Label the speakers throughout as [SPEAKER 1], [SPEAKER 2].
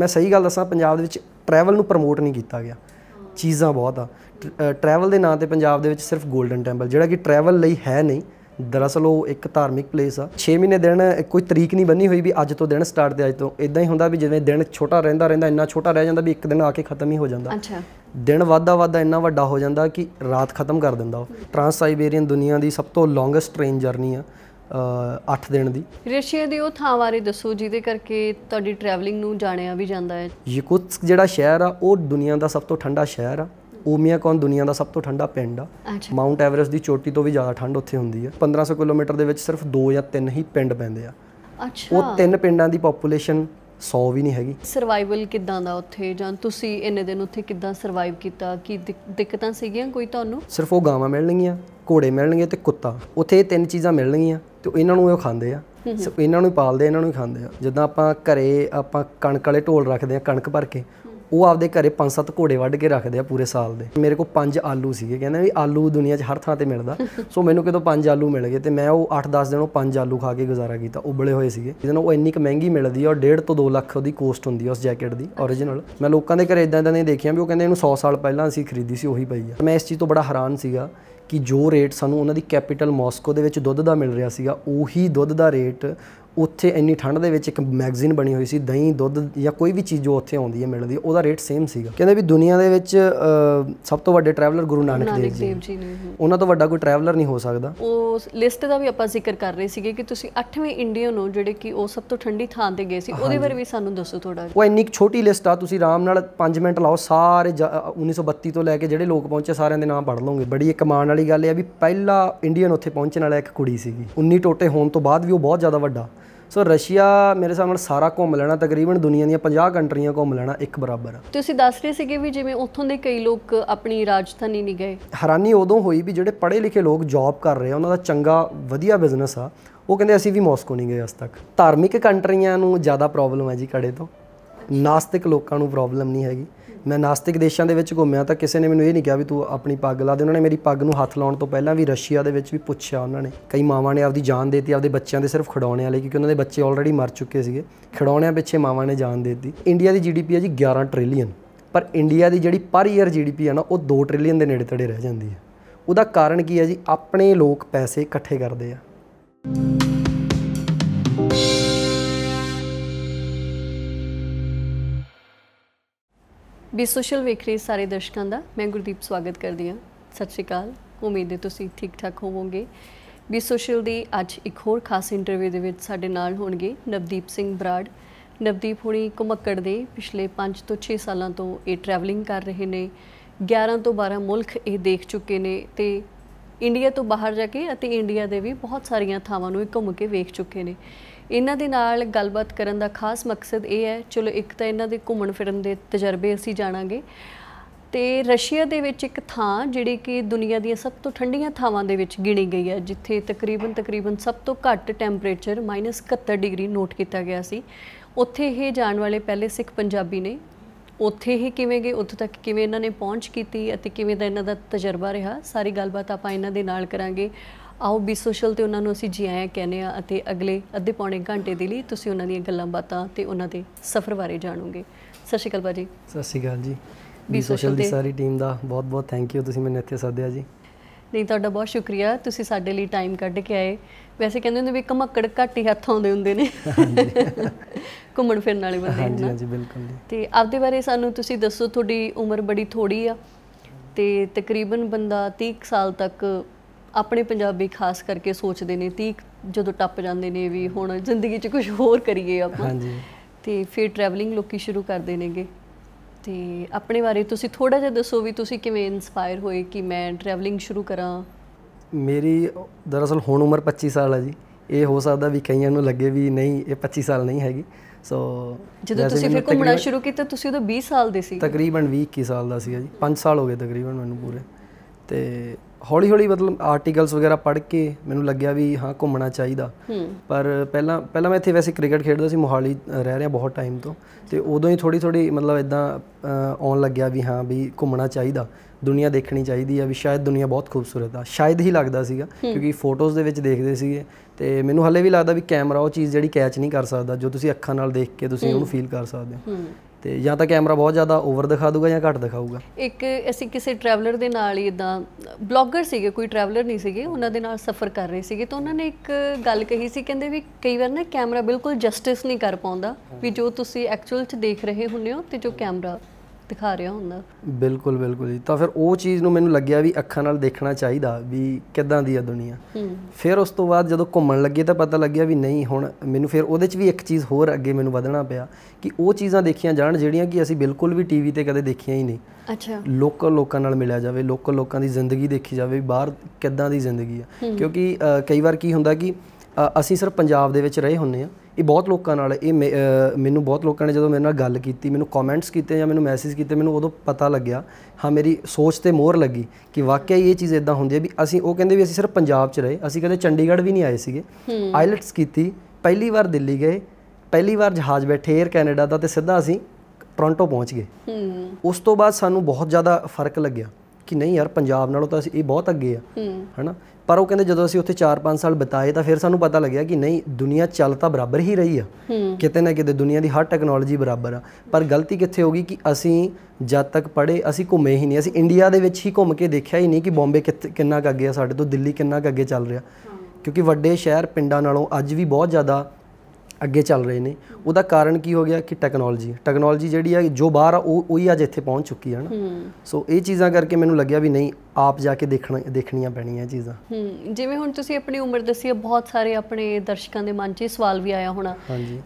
[SPEAKER 1] ਮੈਂ ਸਹੀ ਗੱਲ ਦੱਸਾਂ ਪੰਜਾਬ ਦੇ ਵਿੱਚ ਟਰੈਵਲ ਨੂੰ ਪ੍ਰਮੋਟ ਨਹੀਂ ਕੀਤਾ ਗਿਆ ਚੀਜ਼ਾਂ ਬਹੁਤ ਆ ਟਰੈਵਲ ਦੇ ਨਾਂ ਤੇ ਪੰਜਾਬ ਦੇ ਵਿੱਚ ਸਿਰਫ 골ਡਨ ਟੈਂਪਲ ਜਿਹੜਾ ਕਿ ਟਰੈਵਲ ਲਈ ਹੈ ਨਹੀਂ ਦਰਅਸਲ ਉਹ ਇੱਕ ਧਾਰਮਿਕ ਪਲੇਸ ਆ 6 ਮਹੀਨੇ ਦਿਨ ਕੋਈ ਤਰੀਕ ਨਹੀਂ ਬੰਨੀ ਹੋਈ ਵੀ ਅੱਜ ਤੋਂ ਦਿਨ ਸਟਾਰਟ ਤੇ ਅੱਜ ਤੋਂ ਇਦਾਂ ਹੀ ਹੁੰਦਾ ਵੀ ਜਿਵੇਂ ਦਿਨ ਛੋਟਾ ਰਹਿੰਦਾ ਰਹਿੰਦਾ ਇੰਨਾ ਛੋਟਾ ਰਹਿ ਜਾਂਦਾ ਵੀ ਇੱਕ ਦਿਨ ਆ ਕੇ ਖਤਮ ਹੀ ਹੋ ਜਾਂਦਾ ਅੱਛਾ ਦਿਨ ਵਾਧਾ ਵਾਧਾ ਇੰਨਾ ਵੱਡਾ ਹੋ ਜਾਂਦਾ ਕਿ ਰਾਤ ਖਤਮ ਕਰ ਦਿੰਦਾ ਉਹ ਟਰਾਂਸ ਸਾਈਬੇਰੀਅਨ ਦੁਨੀਆ ਦੀ ਸਭ ਤੋਂ ਲੌਂਗੇਸਟ ਟ੍ਰੇਨ ਜਰਨੀ ਆ 8 ਦਿਨ ਦੀ
[SPEAKER 2] ਰਸ਼ੀਆ ਦੀ ਉਹ ਥਾਂ ਬਾਰੇ ਦੱਸੋ ਜਿਹਦੇ ਕਰਕੇ ਤੁਹਾਡੀ ਟਰੈਵਲਿੰਗ ਨੂੰ ਜਾਣਿਆ ਵੀ ਜਾਂਦਾ ਹੈ
[SPEAKER 1] ਯਕੂਤਸਕ ਜਿਹੜਾ ਸ਼ਹਿਰ ਆ ਉਹ ਦੁਨੀਆ ਦਾ ਸਭ ਤੋਂ ਠੰਡਾ ਸ਼ਹਿਰ ਆ ਓਮਿਆਕੋਨ ਦੁਨੀਆ ਦਾ ਸਭ ਤੋਂ ਠੰਡਾ ਪਿੰਡ ਆ ਮਾਉਂਟ ਐਵਰੈਸਟ ਦੀ ਚੋਟੀ ਤੋਂ ਵੀ ਜ਼ਿਆਦਾ ਠੰਡ ਉੱਥੇ ਹੁੰਦੀ ਆ 1500 ਕਿਲੋਮੀਟਰ ਦੇ ਵਿੱਚ ਸਿਰਫ 2 ਜਾਂ 3 ਹੀ ਪਿੰਡ ਪੈਂਦੇ ਆ
[SPEAKER 2] ਅੱਛਾ ਉਹ ਤਿੰਨ
[SPEAKER 1] ਪਿੰਡਾਂ ਦੀ ਪੋਪੂਲੇਸ਼ਨ 100 ਵੀ ਨਹੀਂ ਹੈਗੀ
[SPEAKER 2] ਸਰਵਾਈਵਲ ਕਿਦਾਂ ਦਾ ਉੱਥੇ ਜਾਂ ਤੁਸੀਂ ਇੰਨੇ ਦਿਨ ਉੱਥੇ ਕਿਦਾਂ ਸਰਵਾਈਵ ਕੀਤਾ ਕੀ ਦਿੱਕਤਾਂ ਸੀਗੀਆਂ ਕੋਈ ਤੁਹਾਨੂੰ
[SPEAKER 1] ਸਿਰਫ ਉਹ ਗਾਵਾਂ ਮਿਲਣਗੀਆਂ ਘੋੜੇ ਮਿਲਣਗੇ ਤੇ ਕੁੱਤਾ ਉੱਥੇ ਇਹ ਤਿੰਨ ਚੀਜ਼ਾਂ ਮਿਲਣਗੀਆਂ ਤੇ ਇਹਨਾਂ ਨੂੰ ਉਹ ਖਾਂਦੇ ਆ ਇਹਨਾਂ ਨੂੰ ਪਾਲਦੇ ਇਹਨਾਂ ਨੂੰ ਖਾਂਦੇ ਆ ਜਿੱਦਾਂ ਆਪਾਂ ਘਰੇ ਆਪਾਂ ਕਣਕ ਵਾਲੇ ਢੋਲ ਰੱਖਦੇ ਆ ਕਣਕ ਭਰ ਕੇ ਉਹ ਆਪਦੇ ਘਰੇ 5-7 ਘੋੜੇ ਵੱਢ ਕੇ ਰੱਖਦੇ ਆ ਪੂਰੇ ਸਾਲ ਦੇ ਮੇਰੇ ਕੋਲ 5 ਆਲੂ ਸੀਗੇ ਕਹਿੰਦੇ ਵੀ ਆਲੂ ਦੁਨੀਆ 'ਚ ਹਰ ਥਾਂ ਤੇ ਮਿਲਦਾ ਸੋ ਮੈਨੂੰ ਕਿਦੋਂ 5 ਆਲੂ ਮਿਲ ਗਏ ਤੇ ਮੈਂ ਉਹ 8-10 ਦਿਨ ਉਹ 5 ਆਲੂ ਖਾ ਕੇ ਗੁਜ਼ਾਰਾ ਕੀਤਾ ਉਬਲੇ ਹੋਏ ਸੀਗੇ ਜਦੋਂ ਉਹ ਇੰਨੀ ਕੁ ਮਹਿੰਗੀ ਮਿਲਦੀ ਔਰ 1.5 ਤੋਂ 2 ਲੱਖ ਉਹਦੀ ਕੋਸਟ ਹੁੰਦੀ ਉਸ ਜੈਕਟ ਦੀ origignal ਮੈਂ ਲੋਕਾਂ ਦੇ ਘਰੇ ਇਦਾਂ ਇਦਾਂ ਨਹੀਂ ਦੇਖਿਆ ਵੀ ਉਹ ਕਹਿੰਦੇ ਇਹਨੂੰ 100 ਸਾਲ ਪਹਿਲਾਂ ਅਸੀਂ ਖਰੀਦੀ ਸੀ ਉਹੀ ਪਈ ਆ ਮੈਂ ਇਸ ਚੀਜ਼ ਤੋਂ ਬੜਾ ਹੈਰਾਨ ਸੀਗਾ ਕਿ ਜੋ ਰੇਟ ਸਾਨੂੰ ਉਹਨਾਂ ਦੀ ਕੈਪੀਟਲ ਮਾਸਕੋ ਦੇ ਵਿੱਚ ਦੁੱਧ ਦਾ ਮਿਲ ਰਿਹਾ ਸੀਗਾ ਉਹੀ ਦੁੱਧ ਦਾ ਰੇਟ ਉੱਥੇ ਇੰਨੀ ਠੰਡ ਦੇ ਵਿੱਚ ਇੱਕ ਮੈਗਜ਼ੀਨ ਬਣੀ ਹੋਈ ਸੀ ਦਹੀਂ ਦੁੱਧ ਜਾਂ ਕੋਈ ਵੀ ਚੀਜ਼ ਜੋ ਉੱਥੇ ਆਉਂਦੀ ਹੈ ਮਿਲਦੀ ਉਹਦਾ ਰੇਟ ਸੇਮ ਸੀਗਾ ਕਹਿੰਦੇ ਵੀ ਦੁਨੀਆ ਦੇ ਵਿੱਚ ਸਭ ਤੋਂ ਵੱਡੇ ਟਰੈਵਲਰ ਗੁਰੂ ਨਾਨਕ ਦੇਵ ਜੀ ਨੇ ਉਹਨਾਂ ਤੋਂ ਵੱਡਾ ਕੋਈ ਟਰੈਵਲਰ ਨਹੀਂ ਹੋ ਸਕਦਾ
[SPEAKER 2] ਉਹ ਲਿਸਟ ਦਾ ਵੀ ਆਪਾਂ ਜ਼ਿਕਰ ਕਰ ਰਹੇ ਸੀਗੇ ਕਿ ਤੁਸੀਂ 8ਵੇਂ ਇੰਡੀਅਨ ਹੋ ਜਿਹੜੇ ਕਿ ਉਹ ਸਭ ਤੋਂ ਠੰਡੀ ਥਾਂ ਤੇ ਗਏ ਸੀ ਉਹਦੇ ਬਾਰੇ ਵੀ ਸਾਨੂੰ ਦੱਸੋ ਥੋੜਾ
[SPEAKER 1] ਉਹ ਇੰਨੀ ਛੋਟੀ ਲਿਸਟ ਆ ਤੁਸੀਂ ਆਰਾਮ ਨਾਲ 5 ਮਿੰਟ ਲਾਓ ਸਾਰੇ 1932 ਤੋਂ ਲੈ ਕੇ ਜਿਹੜੇ ਲੋਕ ਪਹੁੰਚੇ ਸਾਰਿਆਂ ਦੇ ਨਾਮ ਪੜ ਲਓਗੇ ਬੜੀ ਇੱਕ ਮਾਣ ਵਾਲੀ ਗੱਲ ਹੈ ਵੀ ਪਹਿਲਾ ਇੰਡੀਅਨ ਉੱਥੇ ਪਹੁੰਚਣ ਵਾਲਾ ਇੱਕ ਕੁੜੀ ਸੀਗੀ 19 ਟੋਟੇ ਹੋਣ ਤੋਂ ਬਾਅਦ ਵੀ ਉਹ ਬਹੁਤ ਜ਼ਿਆਦਾ ਵੱਡਾ ਸੋ ਰਸ਼ੀਆ ਮੇਰੇ ਸਾਹਮਣ ਸਾਰਾ ਘੁੰਮ ਲੈਣਾ ਤਕਰੀਬਨ ਦੁਨੀਆ ਦੀਆਂ 50 ਕੰਟਰੀਆਂ ਘੁੰਮ ਲੈਣਾ ਇੱਕ ਬਰਾਬਰ ਹੈ
[SPEAKER 2] ਤੁਸੀਂ ਦੱਸ ਰਹੇ ਸੀਗੇ ਵੀ ਜਿਵੇਂ ਉੱਥੋਂ ਦੇ ਕਈ ਲੋਕ ਆਪਣੀ ਰਾਜਧਾਨੀ ਨਹੀਂ ਗਏ
[SPEAKER 1] ਹੈਰਾਨੀ ਉਦੋਂ ਹੋਈ ਵੀ ਜਿਹੜੇ ਪੜ੍ਹੇ ਲਿਖੇ ਲੋਕ ਜੌਬ ਕਰ ਰਹੇ ਆ ਉਹਨਾਂ ਦਾ ਚੰਗਾ ਵਧੀਆ ਬਿਜ਼ਨਸ ਆ ਉਹ ਕਹਿੰਦੇ ਅਸੀਂ ਵੀ ਮਾਸਕੋ ਨਹੀਂ ਗਏ ਅਸ ਤੱਕ ਧਾਰਮਿਕ ਕੰਟਰੀਆਂ ਨੂੰ ਜ਼ਿਆਦਾ ਪ੍ਰੋਬਲਮ ਹੈ ਜੀ ਕੜੇ ਤੋਂ ਨਾਸਤਿਕ ਲੋਕਾਂ ਨੂੰ ਪ੍ਰੋਬਲਮ ਨਹੀਂ ਹੈਗੀ ਮੈਂ ਨਾਸਤਿਕ ਦੇਸ਼ਾਂ ਦੇ ਵਿੱਚ ਘੁੰਮਿਆ ਤਾਂ ਕਿਸੇ ਨੇ ਮੈਨੂੰ ਇਹ ਨਹੀਂ ਕਿਹਾ ਵੀ ਤੂੰ ਆਪਣੀ ਪੱਗ ਲਾ ਦੇ ਉਹਨਾਂ ਨੇ ਮੇਰੀ ਪੱਗ ਨੂੰ ਹੱਥ ਲਾਉਣ ਤੋਂ ਪਹਿਲਾਂ ਵੀ ਰਸ਼ੀਆ ਦੇ ਵਿੱਚ ਵੀ ਪੁੱਛਿਆ ਉਹਨਾਂ ਨੇ ਕਈ ਮਾਵਾਂ ਨੇ ਆਪਦੀ ਜਾਨ ਦੇਤੀ ਆਪਦੇ ਬੱਚਿਆਂ ਦੇ ਸਿਰਫ ਖਿਡੌਣਿਆਂ ਲਈ ਕਿਉਂਕਿ ਉਹਨਾਂ ਦੇ ਬੱਚੇ ਆਲਰੇਡੀ ਮਰ ਚੁੱਕੇ ਸੀਗੇ ਖਿਡੌਣਿਆਂ ਪਿੱਛੇ ਮਾਵਾਂ ਨੇ ਜਾਨ ਦੇਤੀ ਇੰਡੀਆ ਦੀ ਜੀਡੀਪੀ ਹੈ ਜੀ 11 ਟ੍ਰਿਲੀਅਨ ਪਰ ਇੰਡੀਆ ਦੀ ਜਿਹੜੀ ਪਰ ਈਅਰ ਜੀਡੀਪੀ ਹੈ ਨਾ ਉਹ 2 ਟ੍ਰਿਲੀਅਨ ਦੇ ਨੇੜੇ ਤੜੇ ਰਹਿ ਜਾਂਦੀ ਹੈ ਉਹਦਾ ਕਾਰਨ ਕੀ ਹੈ ਜੀ ਆਪਣੇ ਲੋਕ ਪੈਸੇ ਇਕੱਠੇ ਕਰਦੇ ਆ
[SPEAKER 2] ਬੀ ਸੋਸ਼ਲ ਵੇਖ ਰਹੇ ਸਾਰੇ ਦਰਸ਼ਕਾਂ ਦਾ ਮੈਂ ਗੁਰਦੀਪ ਸਵਾਗਤ ਕਰਦੀ ਹਾਂ ਸਤਿ ਸ਼੍ਰੀ ਅਕਾਲ ਉਮੀਦ ਹੈ ਤੁਸੀਂ ਠੀਕ ਠਾਕ ਹੋਵੋਗੇ ਬੀ ਸੋਸ਼ਲ ਦੀ ਅੱਜ ਇੱਕ ਹੋਰ ਖਾਸ ਇੰਟਰਵਿਊ ਦੇ ਵਿੱਚ ਸਾਡੇ ਨਾਲ ਹੋਣਗੇ ਨਵਦੀਪ ਸਿੰਘ ਬਰਾੜ ਨਵਦੀਪ ਹੁਣੀ ਕੁਮੱਕੜ ਦੇ ਪਿਛਲੇ 5 ਤੋਂ 6 ਸਾਲਾਂ ਤੋਂ ਇਹ ਟਰੈਵਲਿੰਗ ਕਰ ਰਹੇ ਨੇ 11 ਤੋਂ 12 ਮੁਲਕ ਇਹ ਦੇਖ ਚੁੱਕੇ ਨੇ ਤੇ ਇੰਡੀਆ ਤੋਂ ਬਾਹਰ ਜਾ ਕੇ ਅਤੇ ਇੰਡੀਆ ਦੇ ਵੀ ਬਹੁਤ ਸਾਰੀਆਂ ਥਾਵਾਂ ਨੂੰ ਘੁੰਮ ਕੇ ਵੇਖ ਚੁੱਕੇ ਨੇ ਇਹਨਾਂ ਦੇ ਨਾਲ ਗੱਲਬਾਤ ਕਰਨ ਦਾ ਖਾਸ ਮਕਸਦ ਇਹ ਹੈ ਚਲੋ ਇੱਕ ਤਾਂ ਇਹਨਾਂ ਦੇ ਘੁੰਮਣ ਫਿਰਨ ਦੇ ਤਜਰਬੇ ਅਸੀਂ ਜਾਣਾਂਗੇ ਤੇ ਰਸ਼ੀਆ ਦੇ ਵਿੱਚ ਇੱਕ ਥਾਂ ਜਿਹੜੀ ਕਿ ਦੁਨੀਆ ਦੀਆਂ ਸਭ ਤੋਂ ਠੰਡੀਆਂ ਥਾਵਾਂ ਦੇ ਵਿੱਚ ਗਿਣੀ ਗਈ ਹੈ ਜਿੱਥੇ ਤਕਰੀਬਨ ਤਕਰੀਬਨ ਸਭ ਤੋਂ ਘੱਟ ਟੈਂਪਰੇਚਰ -71 ਡਿਗਰੀ ਨੋਟ ਕੀਤਾ ਗਿਆ ਸੀ ਉੱਥੇ ਇਹ ਜਾਣ ਵਾਲੇ ਪਹਿਲੇ ਸਿੱਖ ਪੰਜਾਬੀ ਨੇ ਉੱਥੇ ਹੀ ਕਿਵੇਂ ਗਏ ਉੱਥੇ ਤੱਕ ਕਿਵੇਂ ਇਹਨਾਂ ਨੇ ਪਹੁੰਚ ਕੀਤੀ ਅਤੇ ਕਿਵੇਂ ਦਾ ਇਹਨਾਂ ਦਾ ਤਜਰਬਾ ਰਿਹਾ ਸਾਰੀ ਗੱਲਬਾਤ ਆਪਾਂ ਇਹਨਾਂ ਦੇ ਨਾਲ ਕਰਾਂਗੇ ਆਓ ਬੀ ਸੋਸ਼ਲ ਤੇ ਉਹਨਾਂ ਨੂੰ ਅਸੀਂ ਜੀ ਆਇਆਂ ਕਹਿੰਦੇ ਆ ਅਤੇ ਅਗਲੇ ਅੱਧੇ ਪੌਣੇ ਘੰਟੇ ਦੇ ਲਈ ਤੁਸੀਂ ਉਹਨਾਂ ਦੀਆਂ ਗੱਲਾਂ ਬਾਤਾਂ ਤੇ ਉਹਨਾਂ ਦੇ ਸਫ਼ਰ ਬਾਰੇ ਜਾਣੋਗੇ ਸਤਿ ਸ਼੍ਰੀ ਅਕਾਲ ਬਾਜੀ
[SPEAKER 1] ਸਤਿ ਸ਼੍ਰੀ ਅਕਾਲ ਜੀ ਬੀ ਸੋਸ਼ਲ ਦੀ ਸਾਰੀ ਟੀਮ ਦਾ ਬਹੁਤ ਬਹੁਤ ਥੈਂਕ ਯੂ ਤੁਸੀਂ ਮੈਨੂੰ ਇੱਥੇ ਸੱਦਿਆ ਜੀ
[SPEAKER 2] ਨਹੀਂ ਤੁਹਾਡਾ ਬਹੁਤ ਸ਼ੁਕਰੀਆ ਤੁਸੀਂ ਸਾਡੇ ਲਈ ਟਾਈਮ ਕੱਢ ਕੇ ਆਏ ਵੈਸੇ ਕਹਿੰਦੇ ਹੁੰਦੇ ਵੀ ਕਮੱਕੜ ਘੱਟ ਹੀ ਹੱਥ ਆਉਂਦੇ ਹੁੰਦੇ ਨੇ ਘੁੰਮਣ ਫਿਰਨ ਵਾਲੇ ਬੰਦੇ ਹਾਂਜੀ ਹਾਂਜੀ ਬਿਲਕੁਲ ਜੀ ਤੇ ਆਪਦੇ ਬਾਰੇ ਸਾਨੂੰ ਤੁਸੀਂ ਦੱਸੋ ਤੁਹਾਡੀ ਉਮਰ ਬੜੀ ਥੋੜੀ ਆ ਤੇ ਤਕਰੀਬਨ ਬੰਦਾ 30 ਸਾਲ ਤੱਕ ਆਪਣੇ ਪੰਜਾਬੀ ਖਾਸ ਕਰਕੇ ਸੋਚਦੇ ਨੇ ਤੀ ਜਦੋਂ ਟੱਪ ਜਾਂਦੇ ਨੇ ਵੀ ਹੁਣ ਜ਼ਿੰਦਗੀ 'ਚ ਕੁਝ ਹੋਰ ਕਰੀਏ ਆਪਾਂ ਹਾਂਜੀ ਤੇ ਫਿਰ ਟਰੈਵਲਿੰਗ ਲੋਕੀ ਸ਼ੁਰੂ ਕਰਦੇ ਨੇਗੇ ਤੇ ਆਪਣੇ ਬਾਰੇ ਤੁਸੀਂ ਥੋੜਾ ਜਿਹਾ ਦੱਸੋ ਵੀ ਤੁਸੀਂ ਕਿਵੇਂ ਇਨਸਪਾਇਰ ਹੋਏ ਕਿ ਮੈਂ ਟਰੈਵਲਿੰਗ ਸ਼ੁਰੂ ਕਰਾਂ
[SPEAKER 1] ਮੇਰੀ ਦਰਅਸਲ ਹੁਣ ਉਮਰ 25 ਸਾਲ ਹੈ ਜੀ ਇਹ ਹੋ ਸਕਦਾ ਵੀ ਕਈਆਂ ਨੂੰ ਲੱਗੇ ਵੀ ਨਹੀਂ ਇਹ 25 ਸਾਲ ਨਹੀਂ ਹੈਗੀ ਸੋ ਜਦੋਂ ਤੁਸੀਂ ਫਿਰ ਘੁੰਮਣਾ
[SPEAKER 2] ਸ਼ੁਰੂ ਕੀਤਾ ਤੁਸੀਂ ਉਦੋਂ 20 ਸਾਲ ਦੇ ਸੀ
[SPEAKER 1] ਤਕਰੀਬਨ 20 21 ਸਾਲ ਦਾ ਸੀ ਜੀ 5 ਸਾਲ ਹੋ ਗਏ ਤਕਰੀਬਨ ਮੈਨੂੰ ਪੂਰੇ ਤੇ ਹੌਲੀ ਹੌਲੀ ਮਤਲਬ ਆਰਟੀਕਲਸ ਵਗੈਰਾ ਪੜ੍ਹ ਕੇ ਮੈਨੂੰ ਲੱਗਿਆ ਵੀ ਹਾਂ ਘੁੰਮਣਾ ਚਾਹੀਦਾ ਪਰ ਪਹਿਲਾਂ ਪਹਿਲਾਂ ਮੈਂ ਇੱਥੇ ਵੈਸੇ ਕ੍ਰਿਕਟ ਖੇਡਦਾ ਸੀ ਮੋਹਾਲੀ ਰਹਿ ਰਿਹਾ ਬਹੁਤ ਟਾਈਮ ਤੋਂ ਤੇ ਉਦੋਂ ਹੀ ਥੋੜੀ ਥੋੜੀ ਮਤਲਬ ਇਦਾਂ ਆਉਣ ਲੱਗਿਆ ਵੀ ਹਾਂ ਵੀ ਘੁੰਮਣਾ ਚਾਹੀਦਾ ਦੁਨੀਆ ਦੇਖਣੀ ਚਾਹੀਦੀ ਆ ਵੀ ਸ਼ਾਇਦ ਦੁਨੀਆ ਬਹੁਤ ਖੂਬਸੂਰਤ ਆ ਸ਼ਾਇਦ ਹੀ ਲੱਗਦਾ ਸੀਗਾ ਕਿਉਂਕਿ ਫੋਟੋਜ਼ ਦੇ ਵਿੱਚ ਦੇਖਦੇ ਸੀਗੇ ਤੇ ਮੈਨੂੰ ਹੱਲੇ ਵੀ ਲੱਗਦਾ ਵੀ ਕੈਮਰਾ ਉਹ ਚੀਜ਼ ਜਿਹੜੀ ਕੈਚ ਨਹੀਂ ਕਰ ਸਕਦਾ ਜੋ ਤੁਸੀਂ ਅੱਖਾਂ ਨਾਲ ਦੇਖ ਕੇ ਤੁਸੀਂ ਉਹਨੂੰ ਫੀਲ ਕਰ ਸਕਦੇ ਹੋ ਤੇ ਜਾਂ ਤਾਂ ਕੈਮਰਾ ਬਹੁਤ ਜ਼ਿਆਦਾ ਓਵਰ ਦਿਖਾ ਦੂਗਾ ਜਾਂ ਘੱਟ ਦਿਖਾਊਗਾ
[SPEAKER 2] ਇੱਕ ਅਸੀਂ ਕਿਸੇ ਟਰੈਵਲਰ ਦੇ ਨਾਲ ਹੀ ਇਦਾਂ ਬਲੌਗਰ ਸੀਗੇ ਕੋਈ ਟਰੈਵਲਰ ਨਹੀਂ ਸੀਗੇ ਉਹਨਾਂ ਦੇ ਨਾਲ ਸਫ਼ਰ ਕਰ ਰਹੇ ਸੀਗੇ ਤਾਂ ਉਹਨਾਂ ਨੇ ਇੱਕ ਗੱਲ ਕਹੀ ਸੀ ਕਹਿੰਦੇ ਵੀ ਕਈ ਵਾਰ ਨਾ ਕੈਮਰਾ ਬਿਲਕੁਲ ਜਸਟਿਸ ਨਹੀਂ ਕਰ ਪਾਉਂਦਾ ਵੀ ਜੋ ਤੁਸੀਂ ਐਕਚੁਅਲ 'ਚ ਦੇਖ ਰਹੇ ਹੁੰਨੇ ਹੋ ਤੇ ਜੋ ਕੈਮਰਾ ਦਿਖਾ ਰਿਹਾ ਹੁੰਦਾ
[SPEAKER 1] ਬਿਲਕੁਲ ਬਿਲਕੁਲ ਜੀ ਤਾਂ ਫਿਰ ਉਹ ਚੀਜ਼ ਨੂੰ ਮੈਨੂੰ ਲੱਗਿਆ ਵੀ ਅੱਖਾਂ ਨਾਲ ਦੇਖਣਾ ਚਾਹੀਦਾ ਵੀ ਕਿੱਦਾਂ ਦੀ ਆ ਦੁਨੀਆ ਫਿਰ ਉਸ ਤੋਂ ਬਾਅਦ ਜਦੋਂ ਘੁੰਮਣ ਲੱਗੇ ਤਾਂ ਪਤਾ ਲੱਗਿਆ ਵੀ ਨਹੀਂ ਹੁਣ ਮੈਨੂੰ ਫਿਰ ਉਹਦੇ 'ਚ ਵੀ ਇੱਕ ਚੀਜ਼ ਹੋਰ ਅੱਗੇ ਮੈਨੂੰ ਵਧਣਾ ਪਿਆ ਕਿ ਉਹ ਚੀਜ਼ਾਂ ਦੇਖੀਆਂ ਜਾਣ ਜਿਹੜੀਆਂ ਕਿ ਅਸੀਂ ਬਿਲਕੁਲ ਵੀ ਟੀਵੀ ਤੇ ਕਦੇ ਦੇਖੀਆਂ ਹੀ ਨਹੀਂ ਅੱਛਾ ਲੋਕਲ ਲੋਕਾਂ ਨਾਲ ਮਿਲਿਆ ਜਾਵੇ ਲੋਕਲ ਲੋਕਾਂ ਦੀ ਜ਼ਿੰਦਗੀ ਦੇਖੀ ਜਾਵੇ ਬਾਹਰ ਕਿੱਦਾਂ ਦੀ ਜ਼ਿੰਦਗੀ ਆ ਕਿਉਂਕਿ ਕਈ ਵਾਰ ਕੀ ਹੁੰਦਾ ਕਿ ਅਸੀਂ ਸਿਰਫ ਪੰਜਾਬ ਦੇ ਵਿੱਚ ਰਹੇ ਹੁੰਨੇ ਆ ਇਹ ਬਹੁਤ ਲੋਕਾਂ ਨਾਲ ਇਹ ਮੈਨੂੰ ਬਹੁਤ ਲੋਕਾਂ ਨੇ ਜਦੋਂ ਮੇਰੇ ਨਾਲ ਗੱਲ ਕੀਤੀ ਮੈਨੂੰ ਕਮੈਂਟਸ ਕੀਤੇ ਜਾਂ ਮੈਨੂੰ ਮੈਸੇਜ ਕੀਤੇ ਮੈਨੂੰ ਉਦੋਂ ਪਤਾ ਲੱਗਿਆ ਹਾਂ ਮੇਰੀ ਸੋਚ ਤੇ ਮੋਹਰ ਲੱਗੀ ਕਿ ਵਾਕਿਆ ਇਹ ਚੀਜ਼ ਇਦਾਂ ਹੁੰਦੀ ਹੈ ਵੀ ਅਸੀਂ ਉਹ ਕਹਿੰਦੇ ਵੀ ਅਸੀਂ ਸਿਰਫ ਪੰਜਾਬ 'ਚ ਰਹੇ ਅਸੀਂ ਕਦੇ ਚੰਡੀਗੜ੍ਹ ਵੀ ਨਹੀਂ ਆਏ ਸੀਗੇ ਆਇਲਟਸ ਕੀਤੀ ਪਹਿਲੀ ਵਾਰ ਦਿੱਲੀ ਗਏ ਪਹਿਲੀ ਵਾਰ ਜਹਾਜ਼ ਬੈਠੇ 에ਅਰ ਕੈਨੇਡਾ ਦਾ ਤੇ ਸਿੱਧਾ ਅਸੀਂ ਟੋਰਾਂਟੋ ਪਹੁੰਚ ਗਏ ਉਸ ਤੋਂ ਬਾਅਦ ਸਾਨੂੰ ਬਹੁਤ ਜ਼ਿਆਦਾ ਫਰਕ ਲੱਗਿਆ ਕਿ ਨਹੀਂ ਯਾਰ ਪੰਜਾਬ ਨਾਲੋਂ ਤਾਂ ਇਹ ਬਹੁਤ ਅੱਗੇ ਆ ਹਨਾ ਪਰ ਉਹ ਕਹਿੰਦੇ ਜਦੋਂ ਅਸੀਂ ਉੱਥੇ 4-5 ਸਾਲ ਬਿਤਾਏ ਤਾਂ ਫਿਰ ਸਾਨੂੰ ਪਤਾ ਲੱਗਿਆ ਕਿ ਨਹੀਂ ਦੁਨੀਆ ਚੱਲ ਤਾਂ ਬਰਾਬਰ ਹੀ ਰਹੀ ਆ ਕਿਤੇ ਨਾ ਕਿਤੇ ਦੁਨੀਆ ਦੀ ਹਰ ਟੈਕਨੋਲੋਜੀ ਬਰਾਬਰ ਆ ਪਰ ਗਲਤੀ ਕਿੱਥੇ ਹੋ ਗਈ ਕਿ ਅਸੀਂ ਜਦ ਤੱਕ ਪੜੇ ਅਸੀਂ ਘੁੰਮੇ ਹੀ ਨਹੀਂ ਅਸੀਂ ਇੰਡੀਆ ਦੇ ਵਿੱਚ ਹੀ ਘੁੰਮ ਕੇ ਦੇਖਿਆ ਹੀ ਨਹੀਂ ਕਿ ਬੰਬੇ ਕਿੰਨਾ ਕੁ ਅੱਗੇ ਆ ਸਾਡੇ ਤੋਂ ਦਿੱਲੀ ਕਿੰਨਾ ਕੁ ਅੱਗੇ ਚੱਲ ਰਿਹਾ ਕਿਉਂਕਿ ਵੱਡੇ ਸ਼ਹਿਰ ਪਿੰਡਾਂ ਨਾਲੋਂ ਅੱਜ ਵੀ ਬਹੁਤ ਜ਼ਿਆਦਾ ਅੱਗੇ ਚੱਲ ਰਹੇ ਨੇ ਉਹਦਾ ਕਾਰਨ ਕੀ ਹੋ ਗਿਆ ਕਿ ਟੈਕਨੋਲੋਜੀ ਟੈਕਨੋਲੋਜੀ ਜਿਹੜੀ ਆ ਜੋ ਬਾਹਰ ਆ ਉਹ ਹੀ ਅੱਜ ਇੱਥੇ ਪਹੁੰਚ ਚੁੱਕੀ ਹੈ ਨਾ ਸੋ ਇਹ ਚੀਜ਼ਾਂ ਕਰਕੇ ਮੈਨੂੰ ਲੱਗਿਆ ਵੀ ਨਹੀਂ ਆਪ ਜਾ ਕੇ ਦੇਖਣਾ ਦੇਖਣੀਆਂ ਪੈਣੀਆਂ ਚੀਜ਼ਾਂ
[SPEAKER 2] ਹੂੰ ਜਿਵੇਂ ਹੁਣ ਤੁਸੀਂ ਆਪਣੀ ਉਮਰ ਦੱਸੀ ਹੈ ਬਹੁਤ ਸਾਰੇ ਆਪਣੇ ਦਰਸ਼ਕਾਂ ਦੇ ਮਨ 'ਚ ਸਵਾਲ ਵੀ ਆਇਆ ਹੋਣਾ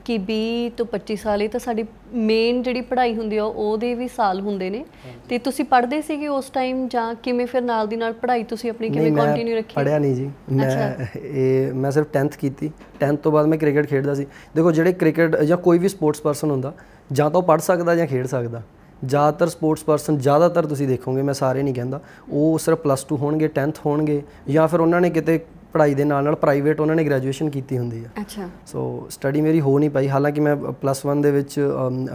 [SPEAKER 2] ਕਿ 20 ਤੋਂ 25 ਸਾਲ ਇਹ ਤਾਂ ਸਾਡੀ ਮੇਨ ਜਿਹੜੀ ਪੜ੍ਹਾਈ ਹੁੰਦੀ ਆ ਉਹਦੇ ਵੀ ਸਾਲ ਹੁੰਦੇ ਨੇ ਤੇ ਤੁਸੀਂ ਪੜ੍ਹਦੇ ਸੀਗੇ ਉਸ ਟਾਈਮ ਜਾਂ ਕਿਵੇਂ ਫਿਰ ਨਾਲ ਦੀ ਨਾਲ ਪੜ੍ਹਾਈ ਤੁਸੀਂ ਆਪਣੀ ਕਿਵੇਂ ਕੰਟੀਨਿਊ ਰੱਖੀ ਪੜ੍ਹਿਆ ਨਹੀਂ
[SPEAKER 1] ਜੀ ਮੈਂ ਇਹ ਮੈਂ ਸਿਰਫ 10th ਕੀਤੀ 10th ਤੋਂ ਬਾਅਦ ਮੈਂ ਕ੍ਰਿਕਟ ਖੇਡਦਾ ਸੀ ਦੇਖੋ ਜਿਹੜੇ ਕ੍ਰਿਕਟ ਜਾਂ ਕੋਈ ਵੀ ਸਪੋਰਟਸ ਪਰਸਨ ਹੁੰਦਾ ਜਾਂ ਤਾਂ ਉਹ ਪੜ੍ਹ ਸਕਦਾ ਜਾਂ ਖੇਡ ਸਕਦਾ ਜ਼ਿਆਦਾਤਰ ਸਪੋਰਟਸ ਪਰਸਨ ਜ਼ਿਆਦਾਤਰ ਤੁਸੀਂ ਦੇਖੋਗੇ ਮੈਂ ਸਾਰੇ ਨਹੀਂ ਕਹਿੰਦਾ ਉਹ ਸਿਰਫ ਪਲੱਸ 2 ਹੋਣਗੇ 10th ਹੋਣਗੇ ਜਾਂ ਫਿਰ ਉਹਨਾਂ ਨੇ ਕਿਤੇ ਪੜ੍ਹਾਈ ਦੇ ਨਾਲ ਨਾਲ ਪ੍ਰਾਈਵੇਟ ਉਹਨਾਂ ਨੇ ਗ੍ਰੈਜੂਏਸ਼ਨ ਕੀਤੀ ਹੁੰਦੀ ਆ ਅੱਛਾ ਸੋ ਸਟੱਡੀ ਮੇਰੀ ਹੋ ਨਹੀਂ ਪਾਈ ਹਾਲਾਂਕਿ ਮੈਂ ਪਲੱਸ 1 ਦੇ ਵਿੱਚ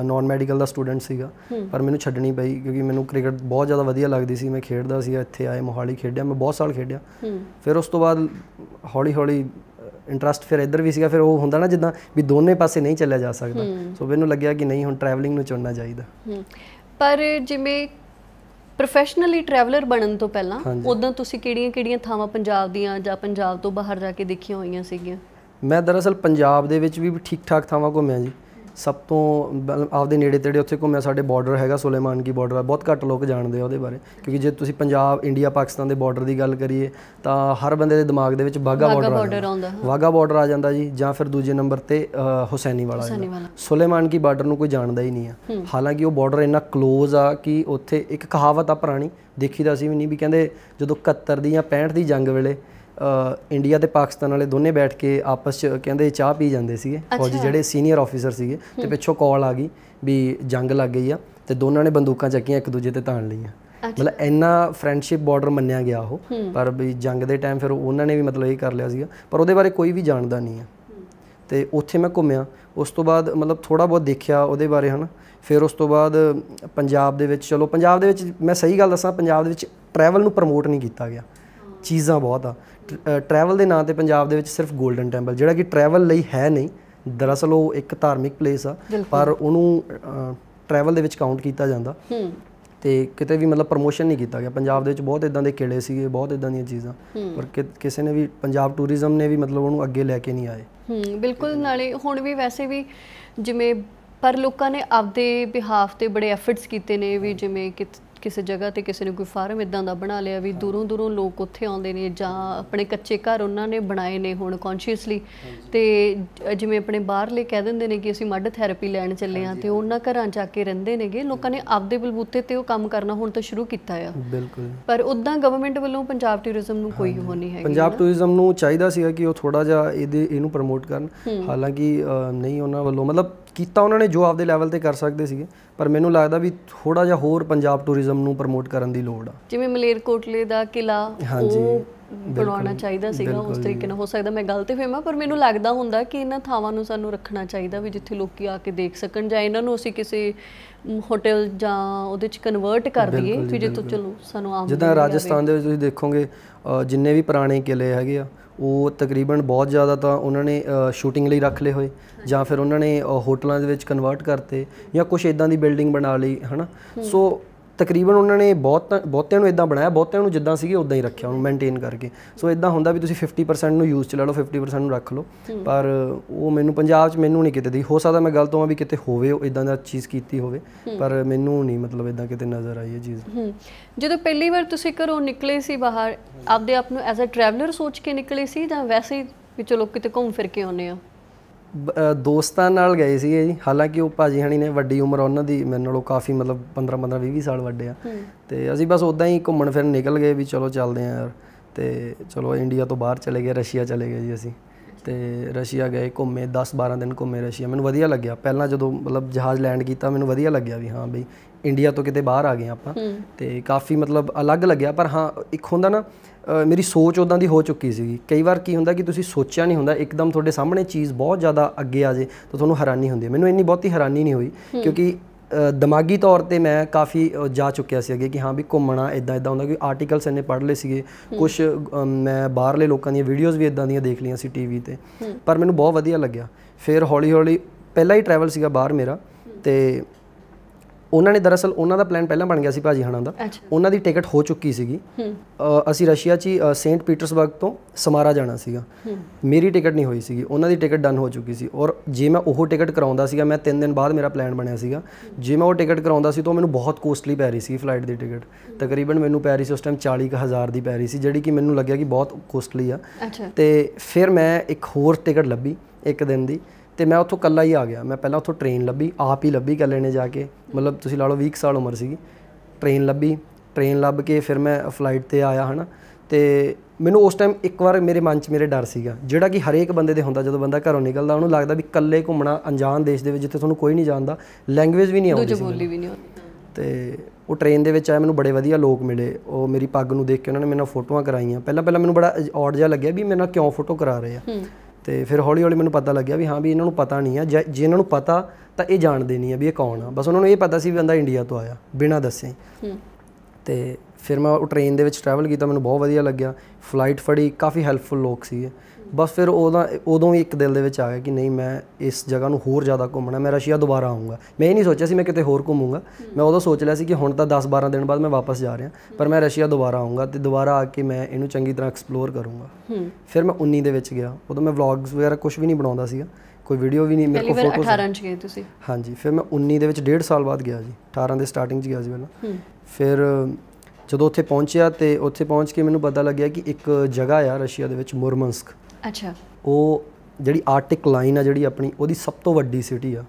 [SPEAKER 1] ਨਾਨ ਮੈਡੀਕਲ ਦਾ ਸਟੂਡੈਂਟ ਸੀਗਾ ਪਰ ਮੈਨੂੰ ਛੱਡਣੀ ਪਈ ਕਿਉਂਕਿ ਮੈਨੂੰ ਕ੍ਰਿਕਟ ਬਹੁਤ ਜ਼ਿਆਦਾ ਵਧੀਆ ਲੱਗਦੀ ਸੀ ਮੈਂ ਖੇਡਦਾ ਸੀ ਇੱਥੇ ਆਏ ਮੋਹਾਲੀ ਖੇਡਿਆ ਮੈਂ ਬਹੁਤ ਸਾਲ ਖੇਡਿਆ ਫਿਰ ਉਸ ਤੋਂ ਬਾਅਦ ਹੌਲੀ ਹੌਲੀ ਇੰਟਰਸਟ ਫਿਰ ਇੱਧਰ ਵੀ ਸੀਗਾ ਫਿਰ ਉਹ ਹੁੰਦਾ ਨਾ ਜਿੱਦਾਂ ਵੀ ਦੋਨੇ ਪਾਸੇ ਨਹੀਂ ਚੱਲਿਆ ਜਾ ਸਕਦਾ ਸੋ ਮੈਨੂੰ ਲੱਗਿਆ ਕਿ ਨਹੀਂ ਹੁਣ ਟਰੈਵਲਿੰਗ ਨੂੰ ਚੁਣਨਾ ਚਾਹੀਦਾ
[SPEAKER 2] ਪਰ ਜਿਵੇਂ ਪ੍ਰੋਫੈਸ਼ਨਲੀ ਟਰੈਵਲਰ ਬਣਨ ਤੋਂ ਪਹਿਲਾਂ ਉਦੋਂ ਤੁਸੀਂ ਕਿਹੜੀਆਂ-ਕਿਹੜੀਆਂ ਥਾਵਾਂ ਪੰਜਾਬ ਦੀਆਂ ਜਾਂ ਪੰਜਾਬ ਤੋਂ ਬਾਹਰ ਜਾ ਕੇ ਦੇਖੀਆਂ ਹੋਈਆਂ ਸੀਗੀਆਂ
[SPEAKER 1] ਮੈਂ ਦਰਅਸਲ ਪੰਜਾਬ ਦੇ ਵਿੱਚ ਵੀ ਠੀਕ-ਠਾਕ ਥਾਵਾਂ ਘੁੰਮਿਆ ਜੀ ਸਭ ਤੋਂ ਆਪਦੇ ਨੇੜੇ ਤੇੜੇ ਉੱਥੇ ਘੁੰਮਿਆ ਸਾਡੇ ਬਾਰਡਰ ਹੈਗਾ ਸੁਲੇਮਾਨ ਕੀ ਬਾਰਡਰ ਆ ਬਹੁਤ ਘੱਟ ਲੋਕ ਜਾਣਦੇ ਆ ਉਹਦੇ ਬਾਰੇ ਕਿਉਂਕਿ ਜੇ ਤੁਸੀਂ ਪੰਜਾਬ ਇੰਡੀਆ ਪਾਕਿਸਤਾਨ ਦੇ ਬਾਰਡਰ ਦੀ ਗੱਲ ਕਰੀਏ ਤਾਂ ਹਰ ਬੰਦੇ ਦੇ ਦਿਮਾਗ ਦੇ ਵਿੱਚ ਵਾਗਾ ਬਾਰਡਰ ਆਉਂਦਾ ਵਾਗਾ ਬਾਰਡਰ ਆ ਜਾਂਦਾ ਜੀ ਜਾਂ ਫਿਰ ਦੂਜੇ ਨੰਬਰ ਤੇ ਹੁਸੈਨੀ ਵਾਲਾ ਸੁਲੇਮਾਨ ਕੀ ਬਾਰਡਰ ਨੂੰ ਕੋਈ ਜਾਣਦਾ ਹੀ ਨਹੀਂ ਆ ਹਾਲਾਂਕਿ ਉਹ ਬਾਰਡਰ ਇੰਨਾ ক্লোਜ਼ ਆ ਕਿ ਉੱਥੇ ਇੱਕ ਕਹਾਵਤ ਆ ਪੁਰਾਣੀ ਦੇਖੀਦਾ ਸੀ ਵੀ ਨਹੀਂ ਵੀ ਕਹਿੰਦੇ ਜਦੋਂ 71 ਦੀ ਜਾਂ 65 ਦੀ ਜੰਗ ਵੇਲੇ ਇੰਡੀਆ ਤੇ ਪਾਕਿਸਤਾਨ ਵਾਲੇ ਦੋਨੇ ਬੈਠ ਕੇ ਆਪਸ ਚ ਕਹਿੰਦੇ ਚਾਹ ਪੀ ਜਾਂਦੇ ਸੀਗੇ ਫੌਜੀ ਜਿਹੜੇ ਸੀਨੀਅਰ ਆਫੀਸਰ ਸੀਗੇ ਤੇ ਪਿੱਛੋਂ ਕਾਲ ਆ ਗਈ ਵੀ ਜੰਗ ਲੱਗ ਗਈ ਆ ਤੇ ਦੋਨਾਂ ਨੇ ਬੰਦੂਕਾਂ ਚੱਕੀਆਂ ਇੱਕ ਦੂਜੇ ਤੇ ਤਾਣ ਲਈਆਂ ਮਤਲਬ ਇੰਨਾ ਫਰੈਂਡਸ਼ਿਪ ਬਾਰਡਰ ਮੰਨਿਆ ਗਿਆ ਉਹ ਪਰ ਵੀ ਜੰਗ ਦੇ ਟਾਈਮ ਫਿਰ ਉਹਨਾਂ ਨੇ ਵੀ ਮਤਲਬ ਇਹ ਕਰ ਲਿਆ ਸੀਗਾ ਪਰ ਉਹਦੇ ਬਾਰੇ ਕੋਈ ਵੀ ਜਾਣਦਾ ਨਹੀਂ ਆ ਤੇ ਉੱਥੇ ਮੈਂ ਘੁੰਮਿਆ ਉਸ ਤੋਂ ਬਾਅਦ ਮਤਲਬ ਥੋੜਾ ਬਹੁਤ ਦੇਖਿਆ ਉਹਦੇ ਬਾਰੇ ਹਨ ਫਿਰ ਉਸ ਤੋਂ ਬਾਅਦ ਪੰਜਾਬ ਦੇ ਵਿੱਚ ਚਲੋ ਪੰਜਾਬ ਦੇ ਵਿੱਚ ਮੈਂ ਸਹੀ ਗੱਲ ਦੱਸਾਂ ਪੰਜਾਬ ਦੇ ਵਿੱਚ ਟਰੈਵਲ ਨੂੰ ਪ੍ਰਮੋਟ ਨਹੀਂ ਕੀਤਾ ਗਿਆ ਚੀਜ਼ਾਂ ਬਹੁਤ ਆ ਟਰੈਵਲ ਦੇ ਨਾਂ ਤੇ ਪੰਜਾਬ ਦੇ ਵਿੱਚ ਸਿਰਫ 골ਡਨ ਟੈਂਪਲ ਜਿਹੜਾ ਕਿ ਟਰੈਵਲ ਲਈ ਹੈ ਨਹੀਂ ਦਰਅਸਲ ਉਹ ਇੱਕ ਧਾਰਮਿਕ ਪਲੇਸ ਆ ਪਰ ਉਹਨੂੰ ਟਰੈਵਲ ਦੇ ਵਿੱਚ ਕਾਊਂਟ ਕੀਤਾ ਜਾਂਦਾ ਤੇ ਕਿਤੇ ਵੀ ਮਤਲਬ ਪ੍ਰੋਮੋਸ਼ਨ ਨਹੀਂ ਕੀਤਾ ਗਿਆ ਪੰਜਾਬ ਦੇ ਵਿੱਚ ਬਹੁਤ ਇਦਾਂ ਦੇ ਕਿਲੇ ਸੀਗੇ ਬਹੁਤ ਇਦਾਂ ਦੀਆਂ ਚੀਜ਼ਾਂ ਪਰ ਕਿਸੇ ਨੇ ਵੀ ਪੰਜਾਬ ਟੂਰਿਜ਼ਮ ਨੇ ਵੀ ਮਤਲਬ ਉਹਨੂੰ ਅੱਗੇ ਲੈ ਕੇ ਨਹੀਂ ਆਏ
[SPEAKER 2] ਹੂੰ ਬਿਲਕੁਲ ਨਾਲੇ ਹੁਣ ਵੀ ਵੈਸੇ ਵੀ ਜਿਵੇਂ ਪਰ ਲੋਕਾਂ ਨੇ ਆਪਦੇ ਬਿਹਾਫ ਤੇ ਬੜੇ ਐਫਰਟਸ ਕੀਤੇ ਨੇ ਵੀ ਜਿਵੇਂ ਕਿ ਕਿਸੇ ਜਗ੍ਹਾ ਤੇ ਕਿਸੇ ਨੇ ਕੋਈ ਫਾਰਮ ਇਦਾਂ ਦਾ ਬਣਾ ਲਿਆ ਵੀ ਦੂਰੋਂ ਦੂਰੋਂ ਲੋਕ ਉੱਥੇ ਆਉਂਦੇ ਨੇ ਜਾਂ ਆਪਣੇ ਕੱਚੇ ਘਰ ਉਹਨਾਂ ਨੇ ਬਣਾਏ ਨੇ ਹੁਣ ਕੌਨਸ਼ੀਅਸਲੀ ਤੇ ਜਿਵੇਂ ਆਪਣੇ ਬਾਹਰਲੇ ਕਹਿ ਦਿੰਦੇ ਨੇ ਕਿ ਅਸੀਂ ਮੱਡ ਥੈਰੇਪੀ ਲੈਣ ਚੱਲੇ ਆ ਤੇ ਉਹਨਾਂ ਘਰਾਂ ਜਾ ਕੇ ਰਹਿੰਦੇ ਨੇਗੇ ਲੋਕਾਂ ਨੇ ਆਪਦੇ ਬਲਬੂਤੇ ਤੇ ਉਹ ਕੰਮ ਕਰਨਾ ਹੁਣ ਤਾਂ ਸ਼ੁਰੂ ਕੀਤਾ ਆ ਬਿਲਕੁਲ ਪਰ ਉਦਾਂ ਗਵਰਨਮੈਂਟ ਵੱਲੋਂ ਪੰਜਾਬ ਟੂਰਿਜ਼ਮ ਨੂੰ ਕੋਈ ਹੋ ਨਹੀਂ ਹੈ ਪੰਜਾਬ
[SPEAKER 1] ਟੂਰਿਜ਼ਮ ਨੂੰ ਚਾਹੀਦਾ ਸੀਗਾ ਕਿ ਉਹ ਥੋੜਾ ਜਿਹਾ ਇਹਦੇ ਇਹਨੂੰ ਪ੍ਰਮੋਟ ਕਰਨ ਹਾਲਾਂਕਿ ਨਹੀਂ ਉਹਨਾਂ ਵੱਲੋਂ ਮਤਲਬ ਕੀਤਾ ਉਹਨਾਂ ਨੇ ਜੋ ਆਪਦੇ ਲੈਵਲ ਤੇ ਕਰ ਸਕਦੇ ਸੀਗੇ ਪਰ ਮੈਨੂੰ ਲੱਗਦਾ ਵੀ ਥੋੜਾ ਜਿਹਾ ਹੋਰ ਪੰਜਾਬ ਟੂਰਿਜ਼ਮ ਨੂੰ ਪ੍ਰਮੋਟ ਕਰਨ ਦੀ ਲੋੜ ਆ
[SPEAKER 2] ਜਿਵੇਂ ਮਲੇਰਕੋਟਲੇ ਦਾ ਕਿਲਾ ਉਹ ਬਣਾਉਣਾ ਚਾਹੀਦਾ ਸੀਗਾ ਉਸ ਤਰੀਕੇ ਨਾਲ ਹੋ ਸਕਦਾ ਮੈਂ ਗਲਤ ਫਹਿਮਾ ਪਰ ਮੈਨੂੰ ਲੱਗਦਾ ਹੁੰਦਾ ਕਿ ਇਹਨਾਂ ਥਾਵਾਂ ਨੂੰ ਸਾਨੂੰ ਰੱਖਣਾ ਚਾਹੀਦਾ ਵੀ ਜਿੱਥੇ ਲੋਕੀ ਆ ਕੇ ਦੇਖ ਸਕਣ ਜਾਂ ਇਹਨਾਂ ਨੂੰ ਅਸੀਂ ਕਿਸੇ ਹੋਟਲ ਜਾਂ ਉਹਦੇ ਚ ਕਨਵਰਟ ਕਰ ਦਈਏ ਫਿਰ ਜੇ ਤੋਂ ਚਲੋ ਸਾਨੂੰ ਆਮ ਜਿੱਦਾਂ ਰਾਜਸਥਾਨ ਦੇ
[SPEAKER 1] ਵਿੱਚ ਤੁਸੀਂ ਦੇਖੋਗੇ ਜਿੰਨੇ ਵੀ ਪੁਰਾਣੇ ਕਿਲੇ ਹੈਗੇ ਆ ਉਹ ਤਕਰੀਬਨ ਬਹੁਤ ਜ਼ਿਆਦਾ ਤਾਂ ਉਹਨਾਂ ਨੇ ਸ਼ੂਟਿੰਗ ਲਈ ਰੱਖ ਲਏ ਹੋਏ ਜਾਂ ਫਿਰ ਉਹਨਾਂ ਨੇ ਹੋਟਲਾਂ ਦੇ ਵਿੱਚ ਕਨਵਰਟ ਕਰਤੇ ਜਾਂ ਕੁਝ ਇਦਾਂ ਦੀ ਬਿਲਡਿੰਗ ਬਣਾ ਲਈ ਹਨਾ ਸੋ ਤਕਰੀਬਨ ਉਹਨਾਂ ਨੇ ਬਹੁਤ ਬਹੁਤਿਆਂ ਨੂੰ ਇਦਾਂ ਬਣਾਇਆ ਬਹੁਤਿਆਂ ਨੂੰ ਜਿੱਦਾਂ ਸੀਗੇ ਉਦਾਂ ਹੀ ਰੱਖਿਆ ਉਹਨੂੰ ਮੇਨਟੇਨ ਕਰਕੇ ਸੋ ਇਦਾਂ ਹੁੰਦਾ ਵੀ ਤੁਸੀਂ 50% ਨੂੰ ਯੂਜ਼ ਚ ਲੈ ਲਓ 50% ਨੂੰ ਰੱਖ ਲਓ ਪਰ ਉਹ ਮੈਨੂੰ ਪੰਜਾਬ ਚ ਮੈਨੂੰ ਨਹੀਂ ਕਿਤੇ ਦੀ ਹੋ ਸਕਦਾ ਮੈਂ ਗਲਤ ਹੋਵਾਂ ਵੀ ਕਿਤੇ ਹੋਵੇ ਉਹ ਇਦਾਂ ਦਾ ਚੀਜ਼ ਕੀਤੀ ਹੋਵੇ ਪਰ ਮੈਨੂੰ ਨਹੀਂ ਮਤਲਬ ਇਦਾਂ ਕਿਤੇ ਨਜ਼ਰ ਆਈ ਇਹ ਚੀਜ਼
[SPEAKER 2] ਜਦੋਂ ਪਹਿਲੀ ਵਾਰ ਤੁਸੀਂ ਘਰੋਂ ਨਿਕਲੇ ਸੀ ਬਾਹਰ ਆਪਦੇ ਆਪ ਨੂੰ ਐਜ਼ ਅ ਟਰੈਵਲਰ ਸੋਚ ਕੇ ਨਿਕਲੇ ਸੀ ਜਾਂ ਵੈਸੇ ਹੀ ਵੀ ਚਲੋ ਕਿਤੇ ਘੁੰਮ ਫਿਰ ਕੇ ਆਉਨੇ ਆ
[SPEAKER 1] ਦੋਸਤਾਂ ਨਾਲ ਗਏ ਸੀਗੇ ਜੀ ਹਾਲਾਂਕਿ ਉਹ ਭਾਜੀ ਹਣੀ ਨੇ ਵੱਡੀ ਉਮਰ ਉਹਨਾਂ ਦੀ ਮੇਰੇ ਨਾਲੋਂ ਕਾਫੀ ਮਤਲਬ 15 15 20 20 ਸਾਲ ਵੱਡੇ ਆ ਤੇ ਅਸੀਂ ਬਸ ਉਦਾਂ ਹੀ ਘੁੰਮਣ ਫਿਰਨ ਨਿਕਲ ਗਏ ਵੀ ਚਲੋ ਚੱਲਦੇ ਆ ਯਾਰ ਤੇ ਚਲੋ ਇੰਡੀਆ ਤੋਂ ਬਾਹਰ ਚਲੇ ਗਏ ਰਸ਼ੀਆ ਚਲੇ ਗਏ ਜੀ ਅਸੀਂ ਤੇ ਰਸ਼ੀਆ ਗਏ ਘੁੰਮੇ 10 12 ਦਿਨ ਘੁੰਮੇ ਰਸ਼ੀਆ ਮੈਨੂੰ ਵਧੀਆ ਲੱਗਿਆ ਪਹਿਲਾਂ ਜਦੋਂ ਮਤਲਬ ਜਹਾਜ਼ ਲੈਂਡ ਕੀਤਾ ਮੈਨੂੰ ਵਧੀਆ ਲੱਗਿਆ ਵੀ ਹਾਂ ਬਈ ਇੰਡੀਆ ਤੋਂ ਕਿਤੇ ਬਾਹਰ ਆ ਗਏ ਆਪਾਂ ਤੇ ਕਾਫੀ ਮਤਲਬ ਅਲੱਗ ਲੱਗਿਆ ਪਰ ਹਾਂ ਇੱਕ ਹੁੰਦਾ ਨਾ ਮੇਰੀ ਸੋਚ ਉਦਾਂ ਦੀ ਹੋ ਚੁੱਕੀ ਸੀ ਕਈ ਵਾਰ ਕੀ ਹੁੰਦਾ ਕਿ ਤੁਸੀਂ ਸੋਚਿਆ ਨਹੀਂ ਹੁੰਦਾ ਇੱਕਦਮ ਤੁਹਾਡੇ ਸਾਹਮਣੇ ਚੀਜ਼ ਬਹੁਤ ਜ਼ਿਆਦਾ ਅੱਗੇ ਆ ਜੇ ਤਾਂ ਤੁਹਾਨੂੰ ਹੈਰਾਨੀ ਹੁੰਦੀ ਹੈ ਮੈਨੂੰ ਇੰਨੀ ਬਹੁਤੀ ਹੈਰਾਨੀ ਨਹੀਂ ਹੋਈ ਕਿਉਂਕਿ ਦਿਮਾਗੀ ਤੌਰ ਤੇ ਮੈਂ ਕਾਫੀ ਜਾ ਚੁੱਕਿਆ ਸੀ ਅੱਗੇ ਕਿ ਹਾਂ ਵੀ ਘੁੰਮਣਾ ਇਦਾਂ ਇਦਾਂ ਹੁੰਦਾ ਕਿ ਆਰਟੀਕਲਸ ਇੰਨੇ ਪੜ੍ਹ ਲਏ ਸੀਗੇ ਕੁਝ ਮੈਂ ਬਾਹਰਲੇ ਲੋਕਾਂ ਦੀਆਂ ਵੀਡੀਓਜ਼ ਵੀ ਇਦਾਂ ਦੀਆਂ ਦੇਖ ਲਈਆਂ ਸੀ ਟੀਵੀ ਤੇ ਪਰ ਮੈਨੂੰ ਬਹੁਤ ਵਧੀਆ ਲੱਗਿਆ ਫਿਰ ਹੌਲੀ ਹੌਲੀ ਪਹਿਲਾ ਹੀ ਟਰੈਵਲ ਸੀਗਾ ਬਾਹਰ ਮੇਰਾ ਤੇ ਉਹਨਾਂ ਨੇ ਦਰਅਸਲ ਉਹਨਾਂ ਦਾ ਪਲਾਨ ਪਹਿਲਾਂ ਬਣ ਗਿਆ ਸੀ ਭਾਜੀ ਹਣਾ ਦਾ ਉਹਨਾਂ ਦੀ ਟਿਕਟ ਹੋ ਚੁੱਕੀ ਸੀਗੀ ਅਸੀਂ ਰਸ਼ੀਆ 'ਚ ਸੇਂਟ ਪੀਟਰਸਬਰਗ ਤੋਂ ਸਮਾਰਾ ਜਾਣਾ ਸੀਗਾ ਮੇਰੀ ਟਿਕਟ ਨਹੀਂ ਹੋਈ ਸੀਗੀ ਉਹਨਾਂ ਦੀ ਟਿਕਟ ਡਨ ਹੋ ਚੁੱਕੀ ਸੀ ਔਰ ਜੇ ਮੈਂ ਉਹ ਟਿਕਟ ਕਰਾਉਂਦਾ ਸੀਗਾ ਮੈਂ 3 ਦਿਨ ਬਾਅਦ ਮੇਰਾ ਪਲਾਨ ਬਣਿਆ ਸੀਗਾ ਜੇ ਮੈਂ ਉਹ ਟਿਕਟ ਕਰਾਉਂਦਾ ਸੀ ਤਾਂ ਮੈਨੂੰ ਬਹੁਤ ਕੋਸਟਲੀ ਪੈ ਰਹੀ ਸੀ ਫਲਾਈਟ ਦੀ ਟਿਕਟ ਤਕਰੀਬਨ ਮੈਨੂੰ ਪੈ ਰਹੀ ਸੀ ਉਸ ਟਾਈਮ 40000 ਦੀ ਪੈ ਰਹੀ ਸੀ ਜਿਹੜੀ ਕਿ ਮੈਨੂੰ ਲੱਗਿਆ ਕਿ ਬਹੁਤ ਕੋਸਟਲੀ ਆ ਤੇ ਫਿਰ ਮੈਂ ਇੱਕ ਹੋਰ ਟਿਕਟ ਲੱਭੀ ਇੱਕ ਦਿਨ ਦੀ ਤੇ ਮੈਂ ਉੱਥੋਂ ਕੱਲਾ ਹੀ ਆ ਗਿਆ ਮੈਂ ਪਹਿਲਾਂ ਉੱਥੋਂ ਟ੍ਰੇਨ ਲੱਭੀ ਆਪ ਹੀ ਲੱਭੀ ਕੱਲੇ ਨੇ ਜਾ ਕੇ ਮਤਲਬ ਤੁਸੀਂ ਲਾ ਲਓ 20 ਸਾਲ ਉਮਰ ਸੀਗੀ ਟ੍ਰੇਨ ਲੱਭੀ ਟ੍ਰੇਨ ਲੱਭ ਕੇ ਫਿਰ ਮੈਂ ਫਲਾਈਟ ਤੇ ਆਇਆ ਹਨਾ ਤੇ ਮੈਨੂੰ ਉਸ ਟਾਈਮ ਇੱਕ ਵਾਰ ਮੇਰੇ ਮਨ 'ਚ ਮੇਰੇ ਡਰ ਸੀਗਾ ਜਿਹੜਾ ਕਿ ਹਰੇਕ ਬੰਦੇ ਦੇ ਹੁੰਦਾ ਜਦੋਂ ਬੰਦਾ ਘਰੋਂ ਨਿਕਲਦਾ ਉਹਨੂੰ ਲੱਗਦਾ ਵੀ ਇਕੱਲੇ ਘੁੰਮਣਾ ਅਣਜਾਣ ਦੇਸ਼ ਦੇ ਵਿੱਚ ਜਿੱਥੇ ਤੁਹਾਨੂੰ ਕੋਈ ਨਹੀਂ ਜਾਣਦਾ ਲੈਂਗੁਏਜ ਵੀ ਨਹੀਂ ਆਉਂਦੀ ਬੋਲੀ ਵੀ ਨਹੀਂ ਆਉਂਦੀ ਤੇ ਉਹ ਟ੍ਰੇਨ ਦੇ ਵਿੱਚ ਆਇਆ ਮੈਨੂੰ ਬੜੇ ਵਧੀਆ ਲੋਕ ਮਿਲੇ ਉਹ ਮੇਰੀ ਪੱਗ ਨੂੰ ਦੇਖ ਕੇ ਉਹਨਾਂ ਨੇ ਮੇਰੇ ਨਾਲ ਫੋਟੋਆਂ ਕਰਾਈਆਂ ਪਹਿਲਾਂ ਪਹਿਲਾਂ ਮੈਨੂੰ ਬੜਾ ਔਡ ਜਿਹਾ ਲੱਗਿਆ ਵੀ ਮੇਰੇ ਨਾਲ ਕਿਉਂ ਫੋਟੋ ਕਰਾ ਰਹੇ ਆ ਤੇ ਫਿਰ ਹੌਲੀ ਹੌਲੀ ਮੈਨੂੰ ਪਤਾ ਲੱਗਿਆ ਵੀ ਹਾਂ ਵੀ ਇਹਨਾਂ ਨੂੰ ਪਤਾ ਨਹੀਂ ਆ ਜੇ ਇਹਨਾਂ ਨੂੰ ਪਤਾ ਤਾਂ ਇਹ ਜਾਣਦੇ ਨਹੀਂ ਆ ਵੀ ਇਹ ਕੌਣ ਆ ਬਸ ਉਹਨਾਂ ਨੂੰ ਇਹ ਪਤਾ ਸੀ ਵੀ ਬੰਦਾ ਇੰਡੀਆ ਤੋਂ ਆਇਆ ਬਿਨਾਂ ਦੱਸੇ ਤੇ ਫਿਰ ਮੈਂ ਉਹ ਟ੍ਰੇਨ ਦੇ ਵਿੱਚ ਟਰੈਵਲ ਕੀਤਾ ਮੈਨੂੰ ਬਹੁਤ ਵਧੀਆ ਲੱਗਿਆ ਫਲਾਈਟ ਫੜੀ ਕਾਫੀ ਹੈਲਪਫੁਲ ਲੋਕ ਸੀਗੇ ਬਸ ਫਿਰ ਉਹਦਾ ਉਦੋਂ ਹੀ ਇੱਕ ਦਿਲ ਦੇ ਵਿੱਚ ਆ ਗਿਆ ਕਿ ਨਹੀਂ ਮੈਂ ਇਸ ਜਗ੍ਹਾ ਨੂੰ ਹੋਰ ਜ਼ਿਆਦਾ ਘੁੰਮਣਾ ਮੈਂ ਰਸ਼ੀਆ ਦੁਬਾਰਾ ਆਉਂਗਾ ਮੈਂ ਇਹ ਨਹੀਂ ਸੋਚਿਆ ਸੀ ਮੈਂ ਕਿਤੇ ਹੋਰ ਘੁੰਮੂਗਾ ਮੈਂ ਉਦੋਂ ਸੋਚ ਲਿਆ ਸੀ ਕਿ ਹੁਣ ਤਾਂ 10-12 ਦਿਨ ਬਾਅਦ ਮੈਂ ਵਾਪਸ ਜਾ ਰਿਹਾ ਪਰ ਮੈਂ ਰਸ਼ੀਆ ਦੁਬਾਰਾ ਆਉਂਗਾ ਤੇ ਦੁਬਾਰਾ ਆ ਕੇ ਮੈਂ ਇਹਨੂੰ ਚੰਗੀ ਤਰ੍ਹਾਂ ਐਕਸਪਲੋਰ ਕਰੂੰਗਾ ਫਿਰ ਮੈਂ 19 ਦੇ ਵਿੱਚ ਗਿਆ ਉਦੋਂ ਮੈਂ ਵਲੌਗਸ ਵਗੈਰਾ ਕੁਝ ਵੀ ਨਹੀਂ ਬਣਾਉਂਦਾ ਸੀਗਾ ਕੋਈ ਵੀਡੀਓ ਵੀ ਨਹੀਂ ਮੇਰੇ ਕੋਲ ਫੋਟੋਸ 18 ਚ ਗਏ ਤੁਸੀਂ ਹਾਂਜੀ ਫਿਰ ਮੈਂ 19 ਦੇ ਵਿੱਚ 1.5 ਸਾਲ ਬਾਅਦ ਗਿਆ ਜੀ 18 ਦੇ ਸਟਾਰਟਿੰਗ ਚ ਗਿਆ ਸੀ ਪਹਿਲਾਂ ਫਿਰ ਜਦੋਂ ਉੱਥੇ ਪਹੁੰਚਿਆ ਤੇ ਉੱਥੇ ਪਹੁੰਚ ਕੇ ਮੈਨੂੰ ਪਤਾ ਲੱਗਿਆ ਕਿ ਇੱਕ ਜਗ੍ਹਾ ਆ ਰਸ਼ੀਆ ਦੇ ਵਿੱਚ ਮੁਰਮੰਸਕ ਅੱਛਾ ਉਹ ਜਿਹੜੀ ਆਰਟਿਕ ਲਾਈਨ ਆ ਜਿਹੜੀ ਆਪਣੀ ਉਹਦੀ ਸਭ ਤੋਂ ਵੱਡੀ ਸਿਟੀ ਆ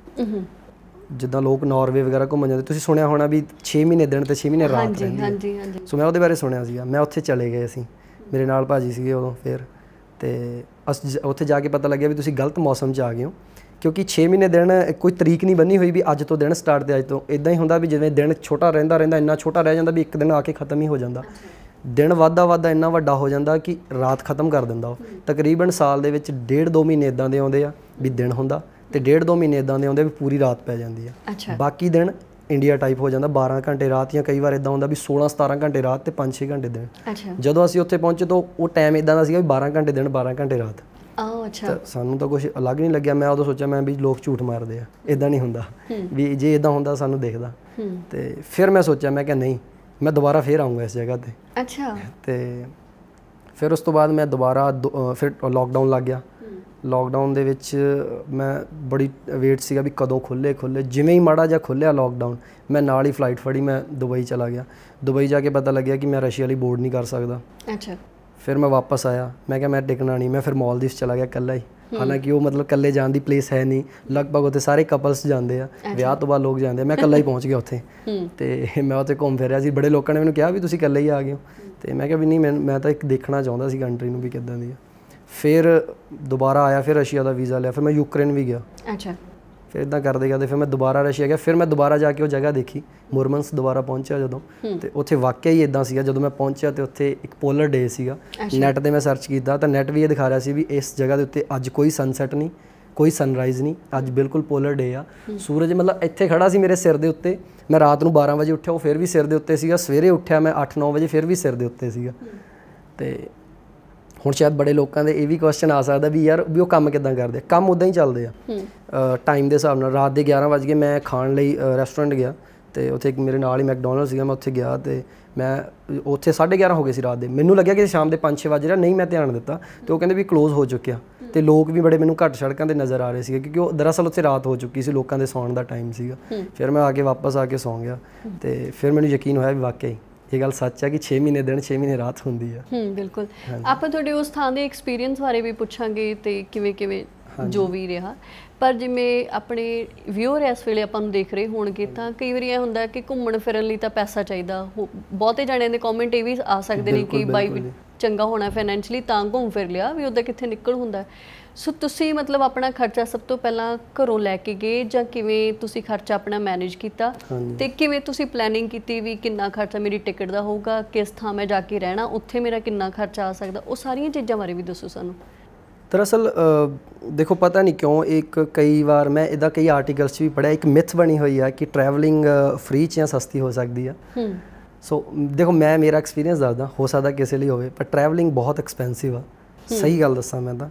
[SPEAKER 1] ਜਿੱਦਾਂ ਲੋਕ ਨਾਰਵੇ ਵਗੈਰਾ ਘੁੰਮਣ ਜਾਂਦੇ ਤੁਸੀਂ ਸੁਣਿਆ ਹੋਣਾ ਵੀ 6 ਮਹੀਨੇ ਦਿਨ ਤੇ 6 ਮਹੀਨੇ ਰਾਤ ਰਹਿੰਦੀ ਹਾਂਜੀ
[SPEAKER 3] ਹਾਂਜੀ ਹਾਂਜੀ
[SPEAKER 1] ਸੋ ਮੈਂ ਉਹਦੇ ਬਾਰੇ ਸੁਣਿਆ ਸੀਗਾ ਮੈਂ ਉੱਥੇ ਚਲੇ ਗਏ ਸੀ ਮੇਰੇ ਨਾਲ ਭਾਜੀ ਸੀਗੇ ਉਦੋਂ ਫਿਰ ਤੇ ਉੱਥੇ ਜਾ ਕੇ ਪਤਾ ਲੱਗਿਆ ਵੀ ਤੁਸੀਂ ਗਲਤ ਮੌਸਮ 'ਚ ਆ ਗਏ ਹੋ ਕਿਉਂਕਿ 6 ਮਹੀਨੇ ਦਿਨ ਕੋਈ ਤਰੀਕ ਨਹੀਂ ਬੰਨੀ ਹੋਈ ਵੀ ਅੱਜ ਤੋਂ ਦਿਨ ਸਟਾਰਟ ਤੇ ਅੱਜ ਤੋਂ ਇਦਾਂ ਹੀ ਹੁੰਦਾ ਵੀ ਜਿਵੇਂ ਦਿਨ ਛੋਟਾ ਰਹਿੰਦਾ ਰਹਿੰਦਾ ਇੰਨਾ ਛੋਟਾ ਰਹਿ ਜਾਂਦਾ ਵੀ ਇੱਕ ਦਿਨ ਆ ਕੇ ਖਤਮ ਹੀ ਹੋ ਜਾਂਦਾ ਦਿਨ ਵਾਧਾ ਵਾਧਾ ਇੰਨਾ ਵੱਡਾ ਹੋ ਜਾਂਦਾ ਕਿ ਰਾਤ ਖਤਮ ਕਰ ਦਿੰਦਾ ਉਹ ਤਕਰੀਬਨ ਸਾਲ ਦੇ ਵਿੱਚ ਡੇਢ ਦੋ ਮਹੀਨੇ ਇਦਾਂ ਦੇ ਆਉਂਦੇ ਆ ਵੀ ਦਿਨ ਹੁੰਦਾ ਤੇ ਡੇਢ ਦੋ ਮਹੀਨੇ ਇਦਾਂ ਦੇ ਆਉਂਦੇ ਵੀ ਪੂਰੀ ਰਾਤ ਪੈ ਜਾਂਦੀ ਆ ਬਾਕੀ ਦਿਨ ਇੰਡੀਆ ਟਾਈਪ ਹੋ ਜਾਂਦਾ 12 ਘੰਟੇ ਰਾਤ ਜਾਂ ਕਈ ਵਾਰ ਇਦਾਂ ਹੁੰਦਾ ਵੀ 16 17 ਘੰਟੇ ਰਾਤ ਤੇ 5 6 ਘੰਟੇ ਦਿਨ ਜਦੋਂ ਅਸੀਂ ਉੱਥੇ ਪਹੁੰਚੇ ਤਾਂ ਉਹ ਟਾਈਮ ਇਦਾਂ ਦਾ ਸੀਗਾ ਵੀ 12 ਘੰਟੇ ਦਿਨ 12 ਘੰਟੇ ਰਾਤ ਆਹ ਅੱਛਾ ਸਾਨੂੰ ਤਾਂ ਕੁਝ ਅਲੱਗ ਨਹੀਂ ਲੱਗਿਆ ਮੈਂ ਉਦੋਂ ਸੋਚਿਆ ਮੈਂ ਵੀ ਲੋਕ ਝੂਠ ਮਾਰਦੇ ਆ ਇਦਾਂ ਨਹੀਂ ਹੁੰਦਾ ਵੀ ਜੇ ਇਦਾਂ ਹੁੰਦਾ ਸਾਨੂੰ ਦੇਖਦਾ ਤੇ ਫਿਰ ਮੈਂ ਸੋਚਿਆ ਮੈਂ ਕਿ ਨਹੀਂ ਮੈਂ ਦੁਬਾਰਾ ਫੇਰ ਆਉਂਗਾ ਇਸ ਜਗ੍ਹਾ ਤੇ ਅੱਛਾ ਤੇ ਫਿਰ ਉਸ ਤੋਂ ਬਾਅਦ ਮੈਂ ਦੁਬਾਰਾ ਫਿਰ ਲਾਕਡਾਊਨ ਲੱਗ ਗਿਆ ਲਾਕਡਾਊਨ ਦੇ ਵਿੱਚ ਮੈਂ ਬੜੀ ਵੇਟ ਸੀਗਾ ਵੀ ਕਦੋਂ ਖੁੱਲੇ ਖੁੱਲੇ ਜਿਵੇਂ ਹੀ ਮਾੜਾ ਜਿਹਾ ਖੁੱਲਿਆ ਲਾਕਡਾਊਨ ਮੈਂ ਨਾਲ ਹੀ ਫਲਾਈਟ ਫੜੀ ਮੈਂ ਦੁਬਈ ਚਲਾ ਗਿਆ ਦੁਬਈ ਜਾ ਕੇ ਪਤਾ ਲੱਗਿਆ ਕਿ ਮੈਂ ਰਸ਼ੀਆ ਵਾਲੀ ਬੋਰਡ ਨਹੀਂ ਕਰ ਸਕਦਾ ਅੱਛਾ ਫਿਰ ਮੈਂ ਵਾਪਸ ਆਇਆ ਮੈਂ ਕਿਹਾ ਮੈਂ ਟਿਕਣਾ ਨਹੀਂ ਮੈਂ ਫਿਰ ਮਾਲਦੀਵਸ ਚਲਾ ਗਿਆ ਇਕੱਲਾ ਹੀ ਹਾਲਾਂਕਿ ਉਹ ਮਤਲਬ ਇਕੱਲੇ ਜਾਣ ਦੀ ਪਲੇਸ ਹੈ ਨਹੀਂ ਲਗਭਗ ਉੱਥੇ ਸਾਰੇ ਕਪਲਸ ਜਾਂਦੇ ਆ ਵਿਆਹ ਤੋਂ ਬਾਅਦ ਲੋਕ ਜਾਂਦੇ ਆ ਮੈਂ ਇਕੱਲਾ ਹੀ ਪਹੁੰਚ ਗਿਆ ਉੱਥੇ ਤੇ ਮੈਂ ਉੱਥੇ ਘੁੰਮ ਫਿਰ ਰਿਹਾ ਸੀ ਬੜੇ ਲੋਕਾਂ ਨੇ ਮੈਨੂੰ ਕਿਹਾ ਵੀ ਤੁਸੀਂ ਇਕੱਲੇ ਹੀ ਆ ਗਏ ਹੋ ਤੇ ਮੈਂ ਕਿਹਾ ਵੀ ਨਹੀਂ ਮੈਂ ਤਾਂ ਇੱਕ ਦੇਖਣਾ ਚਾਹੁੰਦਾ ਸੀ ਕੰਟਰੀ ਨੂੰ ਵੀ ਕਿੱਦਾਂ ਦੀ ਆ ਫਿਰ ਦੁਬਾਰਾ ਆਇਆ ਫਿਰ ਰਸ਼ੀਆ ਦਾ ਵੀਜ਼ਾ ਲਿਆ ਫਿਰ ਮੈਂ ਯੂਕਰੇਨ ਵੀ ਗਿਆ ਅੱਛਾ ਫਿਰ ਇਦਾਂ ਕਰਦੇ ਕਰਦੇ ਫਿਰ ਮੈਂ ਦੁਬਾਰਾ ਰਸ਼ੀਆ ਗਿਆ ਫਿਰ ਮੈਂ ਦੁਬਾਰਾ ਜਾ ਕੇ ਉਹ ਜਗ੍ਹਾ ਦੇਖੀ ਮੁਰਮਨਸ ਦੁਬਾਰਾ ਪਹੁੰਚਿਆ ਜਦੋਂ ਤੇ ਉੱਥੇ ਵਾਕਿਆ ਹੀ ਇਦਾਂ ਸੀਗਾ ਜਦੋਂ ਮੈਂ ਪਹੁੰਚਿਆ ਤੇ ਉੱਥੇ ਇੱਕ ਪੋਲਰ ਡੇ ਸੀਗਾ ਨੈਟ ਤੇ ਮੈਂ ਸਰਚ ਕੀਤਾ ਤਾਂ ਨੈਟ ਵੀ ਇਹ ਦਿਖਾ ਰਿਹਾ ਸੀ ਵੀ ਇਸ ਜਗ੍ਹਾ ਦੇ ਉੱਤੇ ਅੱਜ ਕੋਈ ਸਨਸੈਟ ਨਹੀਂ ਕੋਈ ਸਨਰਾਈਜ਼ ਨਹੀਂ ਅੱਜ ਬਿਲਕੁਲ ਪੋਲਰ ਡੇ ਆ ਸੂਰਜ ਮਤਲਬ ਇੱਥੇ ਖੜਾ ਸੀ ਮੇਰੇ ਸਿਰ ਦੇ ਉੱਤੇ ਮੈਂ ਰਾਤ ਨੂੰ 12 ਵਜੇ ਉੱਠਿਆ ਉਹ ਫਿਰ ਵੀ ਸਿਰ ਦੇ ਉੱਤੇ ਸੀਗਾ ਸਵੇਰੇ ਉੱਠਿਆ ਮੈਂ 8-9 ਵਜੇ ਫਿਰ ਵੀ ਸਿਰ ਦੇ ਉੱਤੇ ਸੀਗਾ ਤੇ ਹੁਣ ਸ਼ਾਇਦ ਬੜੇ ਲੋਕਾਂ ਦੇ ਇਹ ਵੀ ਕੁਐਸਚਨ ਆ ਸਕਦਾ ਵੀ ਯਾਰ ਵੀ ਉਹ ਕੰਮ ਕਿਦਾਂ ਕਰਦੇ ਕੰਮ ਉਦਾਂ ਹੀ ਚੱਲਦੇ ਆ ਟਾਈਮ ਦੇ ਹਿਸਾਬ ਨਾਲ ਰਾਤ ਦੇ 11 ਵਜੇ ਮੈਂ ਖਾਣ ਲਈ ਰੈਸਟੋਰੈਂਟ ਗਿਆ ਤੇ ਉੱਥੇ ਮੇਰੇ ਨਾਲ ਹੀ ਮੈਕਡੋਨਲਡ ਸੀਗਾ ਮੈਂ ਉੱਥੇ ਗਿਆ ਤੇ ਮੈਂ ਉੱਥੇ 11:30 ਹੋ ਗਏ ਸੀ ਰਾਤ ਦੇ ਮੈਨੂੰ ਲੱਗਿਆ ਕਿ ਸ਼ਾਮ ਦੇ 5-6 ਵਜੇ ਰਿਹਾ ਨਹੀਂ ਮੈਂ ਧਿਆਨ ਦਿੱਤਾ ਤੇ ਉਹ ਕਹਿੰਦੇ ਵੀ ਕਲੋਜ਼ ਹੋ ਚੁੱਕਿਆ ਤੇ ਲੋਕ ਵੀ ਬੜੇ ਮੈਨੂੰ ਘੱਟ ਸੜਕਾਂ ਤੇ ਨਜ਼ਰ ਆ ਰਹੇ ਸੀਗੇ ਕਿਉਂਕਿ ਉਹ ਦਰਅਸਲ ਉੱਥੇ ਰਾਤ ਹੋ ਚੁੱਕੀ ਸੀ ਲੋਕਾਂ ਦੇ ਸੌਣ ਦਾ ਟਾਈਮ ਸੀਗਾ ਫਿਰ ਮੈਂ ਆ ਕੇ ਵਾਪਸ ਆ ਕੇ ਸੌਂ ਗਿਆ ਤੇ ਫਿਰ ਮੈਨੂੰ ਯਕੀਨ ਹੋਇਆ ਵੀ ਹੀ ਇਹ ਗੱਲ ਸੱਚ ਹੈ ਕਿ 6 ਮਹੀਨੇ ਦਿਨ 6 ਮਹੀਨੇ ਰਾਤ
[SPEAKER 3] ਹੁੰਦੀ ਹੈ ਹੂੰ ਬਿਲਕੁਲ ਆਪਾਂ
[SPEAKER 2] ਤੁਹਾਡੇ ਉਸ ਥਾਂ ਦੇ ਐਕਸਪੀਰੀਅੰਸ ਬਾਰੇ ਵੀ ਪੁੱਛਾਂਗੇ ਤੇ ਕਿਵੇਂ ਕਿਵੇਂ ਜੋ ਵੀ ਰਿਹਾ ਪਰ ਜਿਵੇਂ ਆਪਣੇ ਵਿਊਅਰ ਇਸ ਵੇਲੇ ਆਪਾਂ ਨੂੰ ਦੇਖ ਰਹੇ ਹੋਣਗੇ ਤਾਂ ਕਈ ਵਾਰੀ ਇਹ ਹੁੰਦਾ ਕਿ ਘੁੰਮਣ ਫਿਰਨ ਲਈ ਤਾਂ ਪੈਸਾ ਚਾਹੀਦਾ ਬਹੁਤੇ ਜਣਿਆਂ ਦੇ ਕਮੈਂਟ ਇਹ ਵੀ ਆ ਸਕਦੇ ਨੇ ਕਿ ਬਾਈ ਚੰਗਾ ਹੋਣਾ ਫਾਈਨੈਂਸ਼ਲੀ ਤਾਂ ਘੁੰਮ ਫਿਰ ਲਿਆ ਵੀ ਉਹਦਾ ਕਿੱਥੇ ਨਿਕਲ ਹੁੰਦਾ ਸੋ ਤੁਸੀਂ ਮਤਲਬ ਆਪਣਾ ਖਰਚਾ ਸਭ ਤੋਂ ਪਹਿਲਾਂ ਘਰੋਂ ਲੈ ਕੇ ਗਏ ਜਾਂ ਕਿਵੇਂ ਤੁਸੀਂ ਖਰਚਾ ਆਪਣਾ ਮੈਨੇਜ ਕੀਤਾ ਤੇ ਕਿਵੇਂ ਤੁਸੀਂ ਪਲੈਨਿੰਗ ਕੀਤੀ ਵੀ ਕਿੰਨਾ ਖਰਚਾ ਮੇਰੀ ਟਿਕਟ ਦਾ ਹੋਊਗਾ ਕਿਸ ਥਾਂ ਮੈਂ ਜਾ ਕੇ ਰਹਿਣਾ ਉੱਥੇ ਮੇਰਾ ਕਿੰਨਾ ਖਰਚਾ ਆ ਸਕਦਾ ਉਹ ਸਾਰੀਆਂ ਚੀਜ਼ਾਂ ਬਾਰੇ ਵੀ ਦੱਸੋ ਸਾਨੂੰ
[SPEAKER 1] ਦਰਅਸਲ ਦੇਖੋ ਪਤਾ ਨਹੀਂ ਕਿਉਂ ਇੱਕ ਕਈ ਵਾਰ ਮੈਂ ਇਹਦਾ ਕਈ ਆਰਟੀਕਲਸ ਵੀ ਪੜਿਆ ਇੱਕ ਮਿਥ ਬਣੀ ਹੋਈ ਆ ਕਿ ਟਰੈਵਲਿੰਗ ਫ੍ਰੀ ਚ ਜਾਂ ਸਸਤੀ ਹੋ ਸਕਦੀ ਆ ਸੋ ਦੇਖੋ ਮੈਂ ਮੇਰਾ ਐਕਸਪੀਰੀਅੰਸ ਦੱਸਦਾ ਹੋ ਸਕਦਾ ਕਿਸੇ ਲਈ ਹੋਵੇ ਪਰ ਟਰੈਵਲਿੰਗ ਬਹੁਤ ਐਕਸਪੈਂਸਿਵ ਆ ਸਹੀ ਗੱਲ ਦੱਸਾਂ ਮੈਂ ਤਾਂ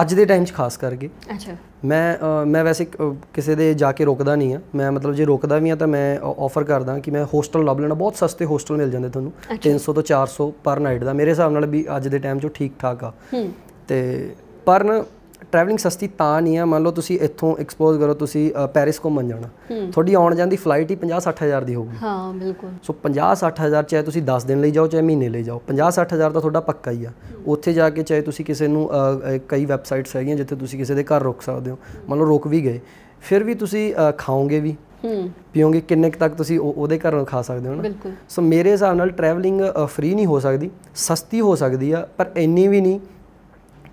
[SPEAKER 1] ਅੱਜ ਦੇ ਟਾਈਮ 'ਚ ਖਾਸ ਕਰਕੇ ਅੱਛਾ ਮੈਂ ਮੈਂ ਵੈਸੇ ਕਿਸੇ ਦੇ ਜਾ ਕੇ ਰੁਕਦਾ ਨਹੀਂ ਆ ਮੈਂ ਮਤਲਬ ਜੇ ਰੁਕਦਾ ਵੀ ਆ ਤਾਂ ਮੈਂ ਆਫਰ ਕਰਦਾ ਕਿ ਮੈਂ ਹੋਸਟਲ ਲੱਭ ਲੈਣਾ ਬਹੁਤ ਸਸਤੇ ਹੋਸਟਲ ਮਿਲ ਜਾਂਦੇ ਤੁਹਾਨੂੰ 300 ਤੋਂ 400 ਪਰ ਨਾਈਟ ਦਾ ਮੇਰੇ ਹਿਸਾਬ ਨਾਲ ਵੀ ਅੱਜ ਦੇ ਟਾਈਮ 'ਚ ਠੀਕ ਠਾਕ ਆ ਹੂੰ ਤੇ ਪਰ ਟਰੈਵਲਿੰਗ ਸਸਤੀ ਤਾਂ ਨਹੀਂ ਆ ਮੰਨ ਲਓ ਤੁਸੀਂ ਇੱਥੋਂ ਐਕਸਪੋਜ਼ ਕਰੋ ਤੁਸੀਂ ਪੈਰਿਸ ਘੁੰਮਣ ਜਾਣਾ ਤੁਹਾਡੀ ਆਉਣ ਜਾਂਦੀ ਫਲਾਈਟ ਹੀ 50 60000 ਦੀ ਹੋਊਗੀ
[SPEAKER 2] ਹਾਂ ਬਿਲਕੁਲ
[SPEAKER 1] ਸੋ 50 60000 ਚਾਹੇ ਤੁਸੀਂ 10 ਦਿਨ ਲਈ ਜਾਓ ਚਾਹੇ ਮਹੀਨੇ ਲਈ ਜਾਓ 50 60000 ਤਾਂ ਤੁਹਾਡਾ ਪੱਕਾ ਹੀ ਆ ਉੱਥੇ ਜਾ ਕੇ ਚਾਹੇ ਤੁਸੀਂ ਕਿਸੇ ਨੂੰ ਕਈ ਵੈਬਸਾਈਟਸ ਹੈਗੀਆਂ ਜਿੱਥੇ ਤੁਸੀਂ ਕਿਸੇ ਦੇ ਘਰ ਰੁਕ ਸਕਦੇ ਹੋ ਮੰਨ ਲਓ ਰੁਕ ਵੀ ਗਏ ਫਿਰ ਵੀ ਤੁਸੀਂ ਖਾਓਗੇ ਵੀ ਪੀਓਗੇ ਕਿੰਨੇ ਤੱਕ ਤੁਸੀਂ ਉਹਦੇ ਘਰੋਂ ਖਾ ਸਕਦੇ ਹੋ ਨਾ ਸੋ ਮੇਰੇ ਹਿਸਾਬ ਨਾਲ ਟਰੈਵਲਿੰਗ ਫ੍ਰੀ ਨਹੀਂ ਹੋ ਸਕਦੀ ਸਸਤੀ ਹੋ ਸਕਦੀ ਆ ਪਰ ਇੰਨੀ ਵੀ ਨਹੀਂ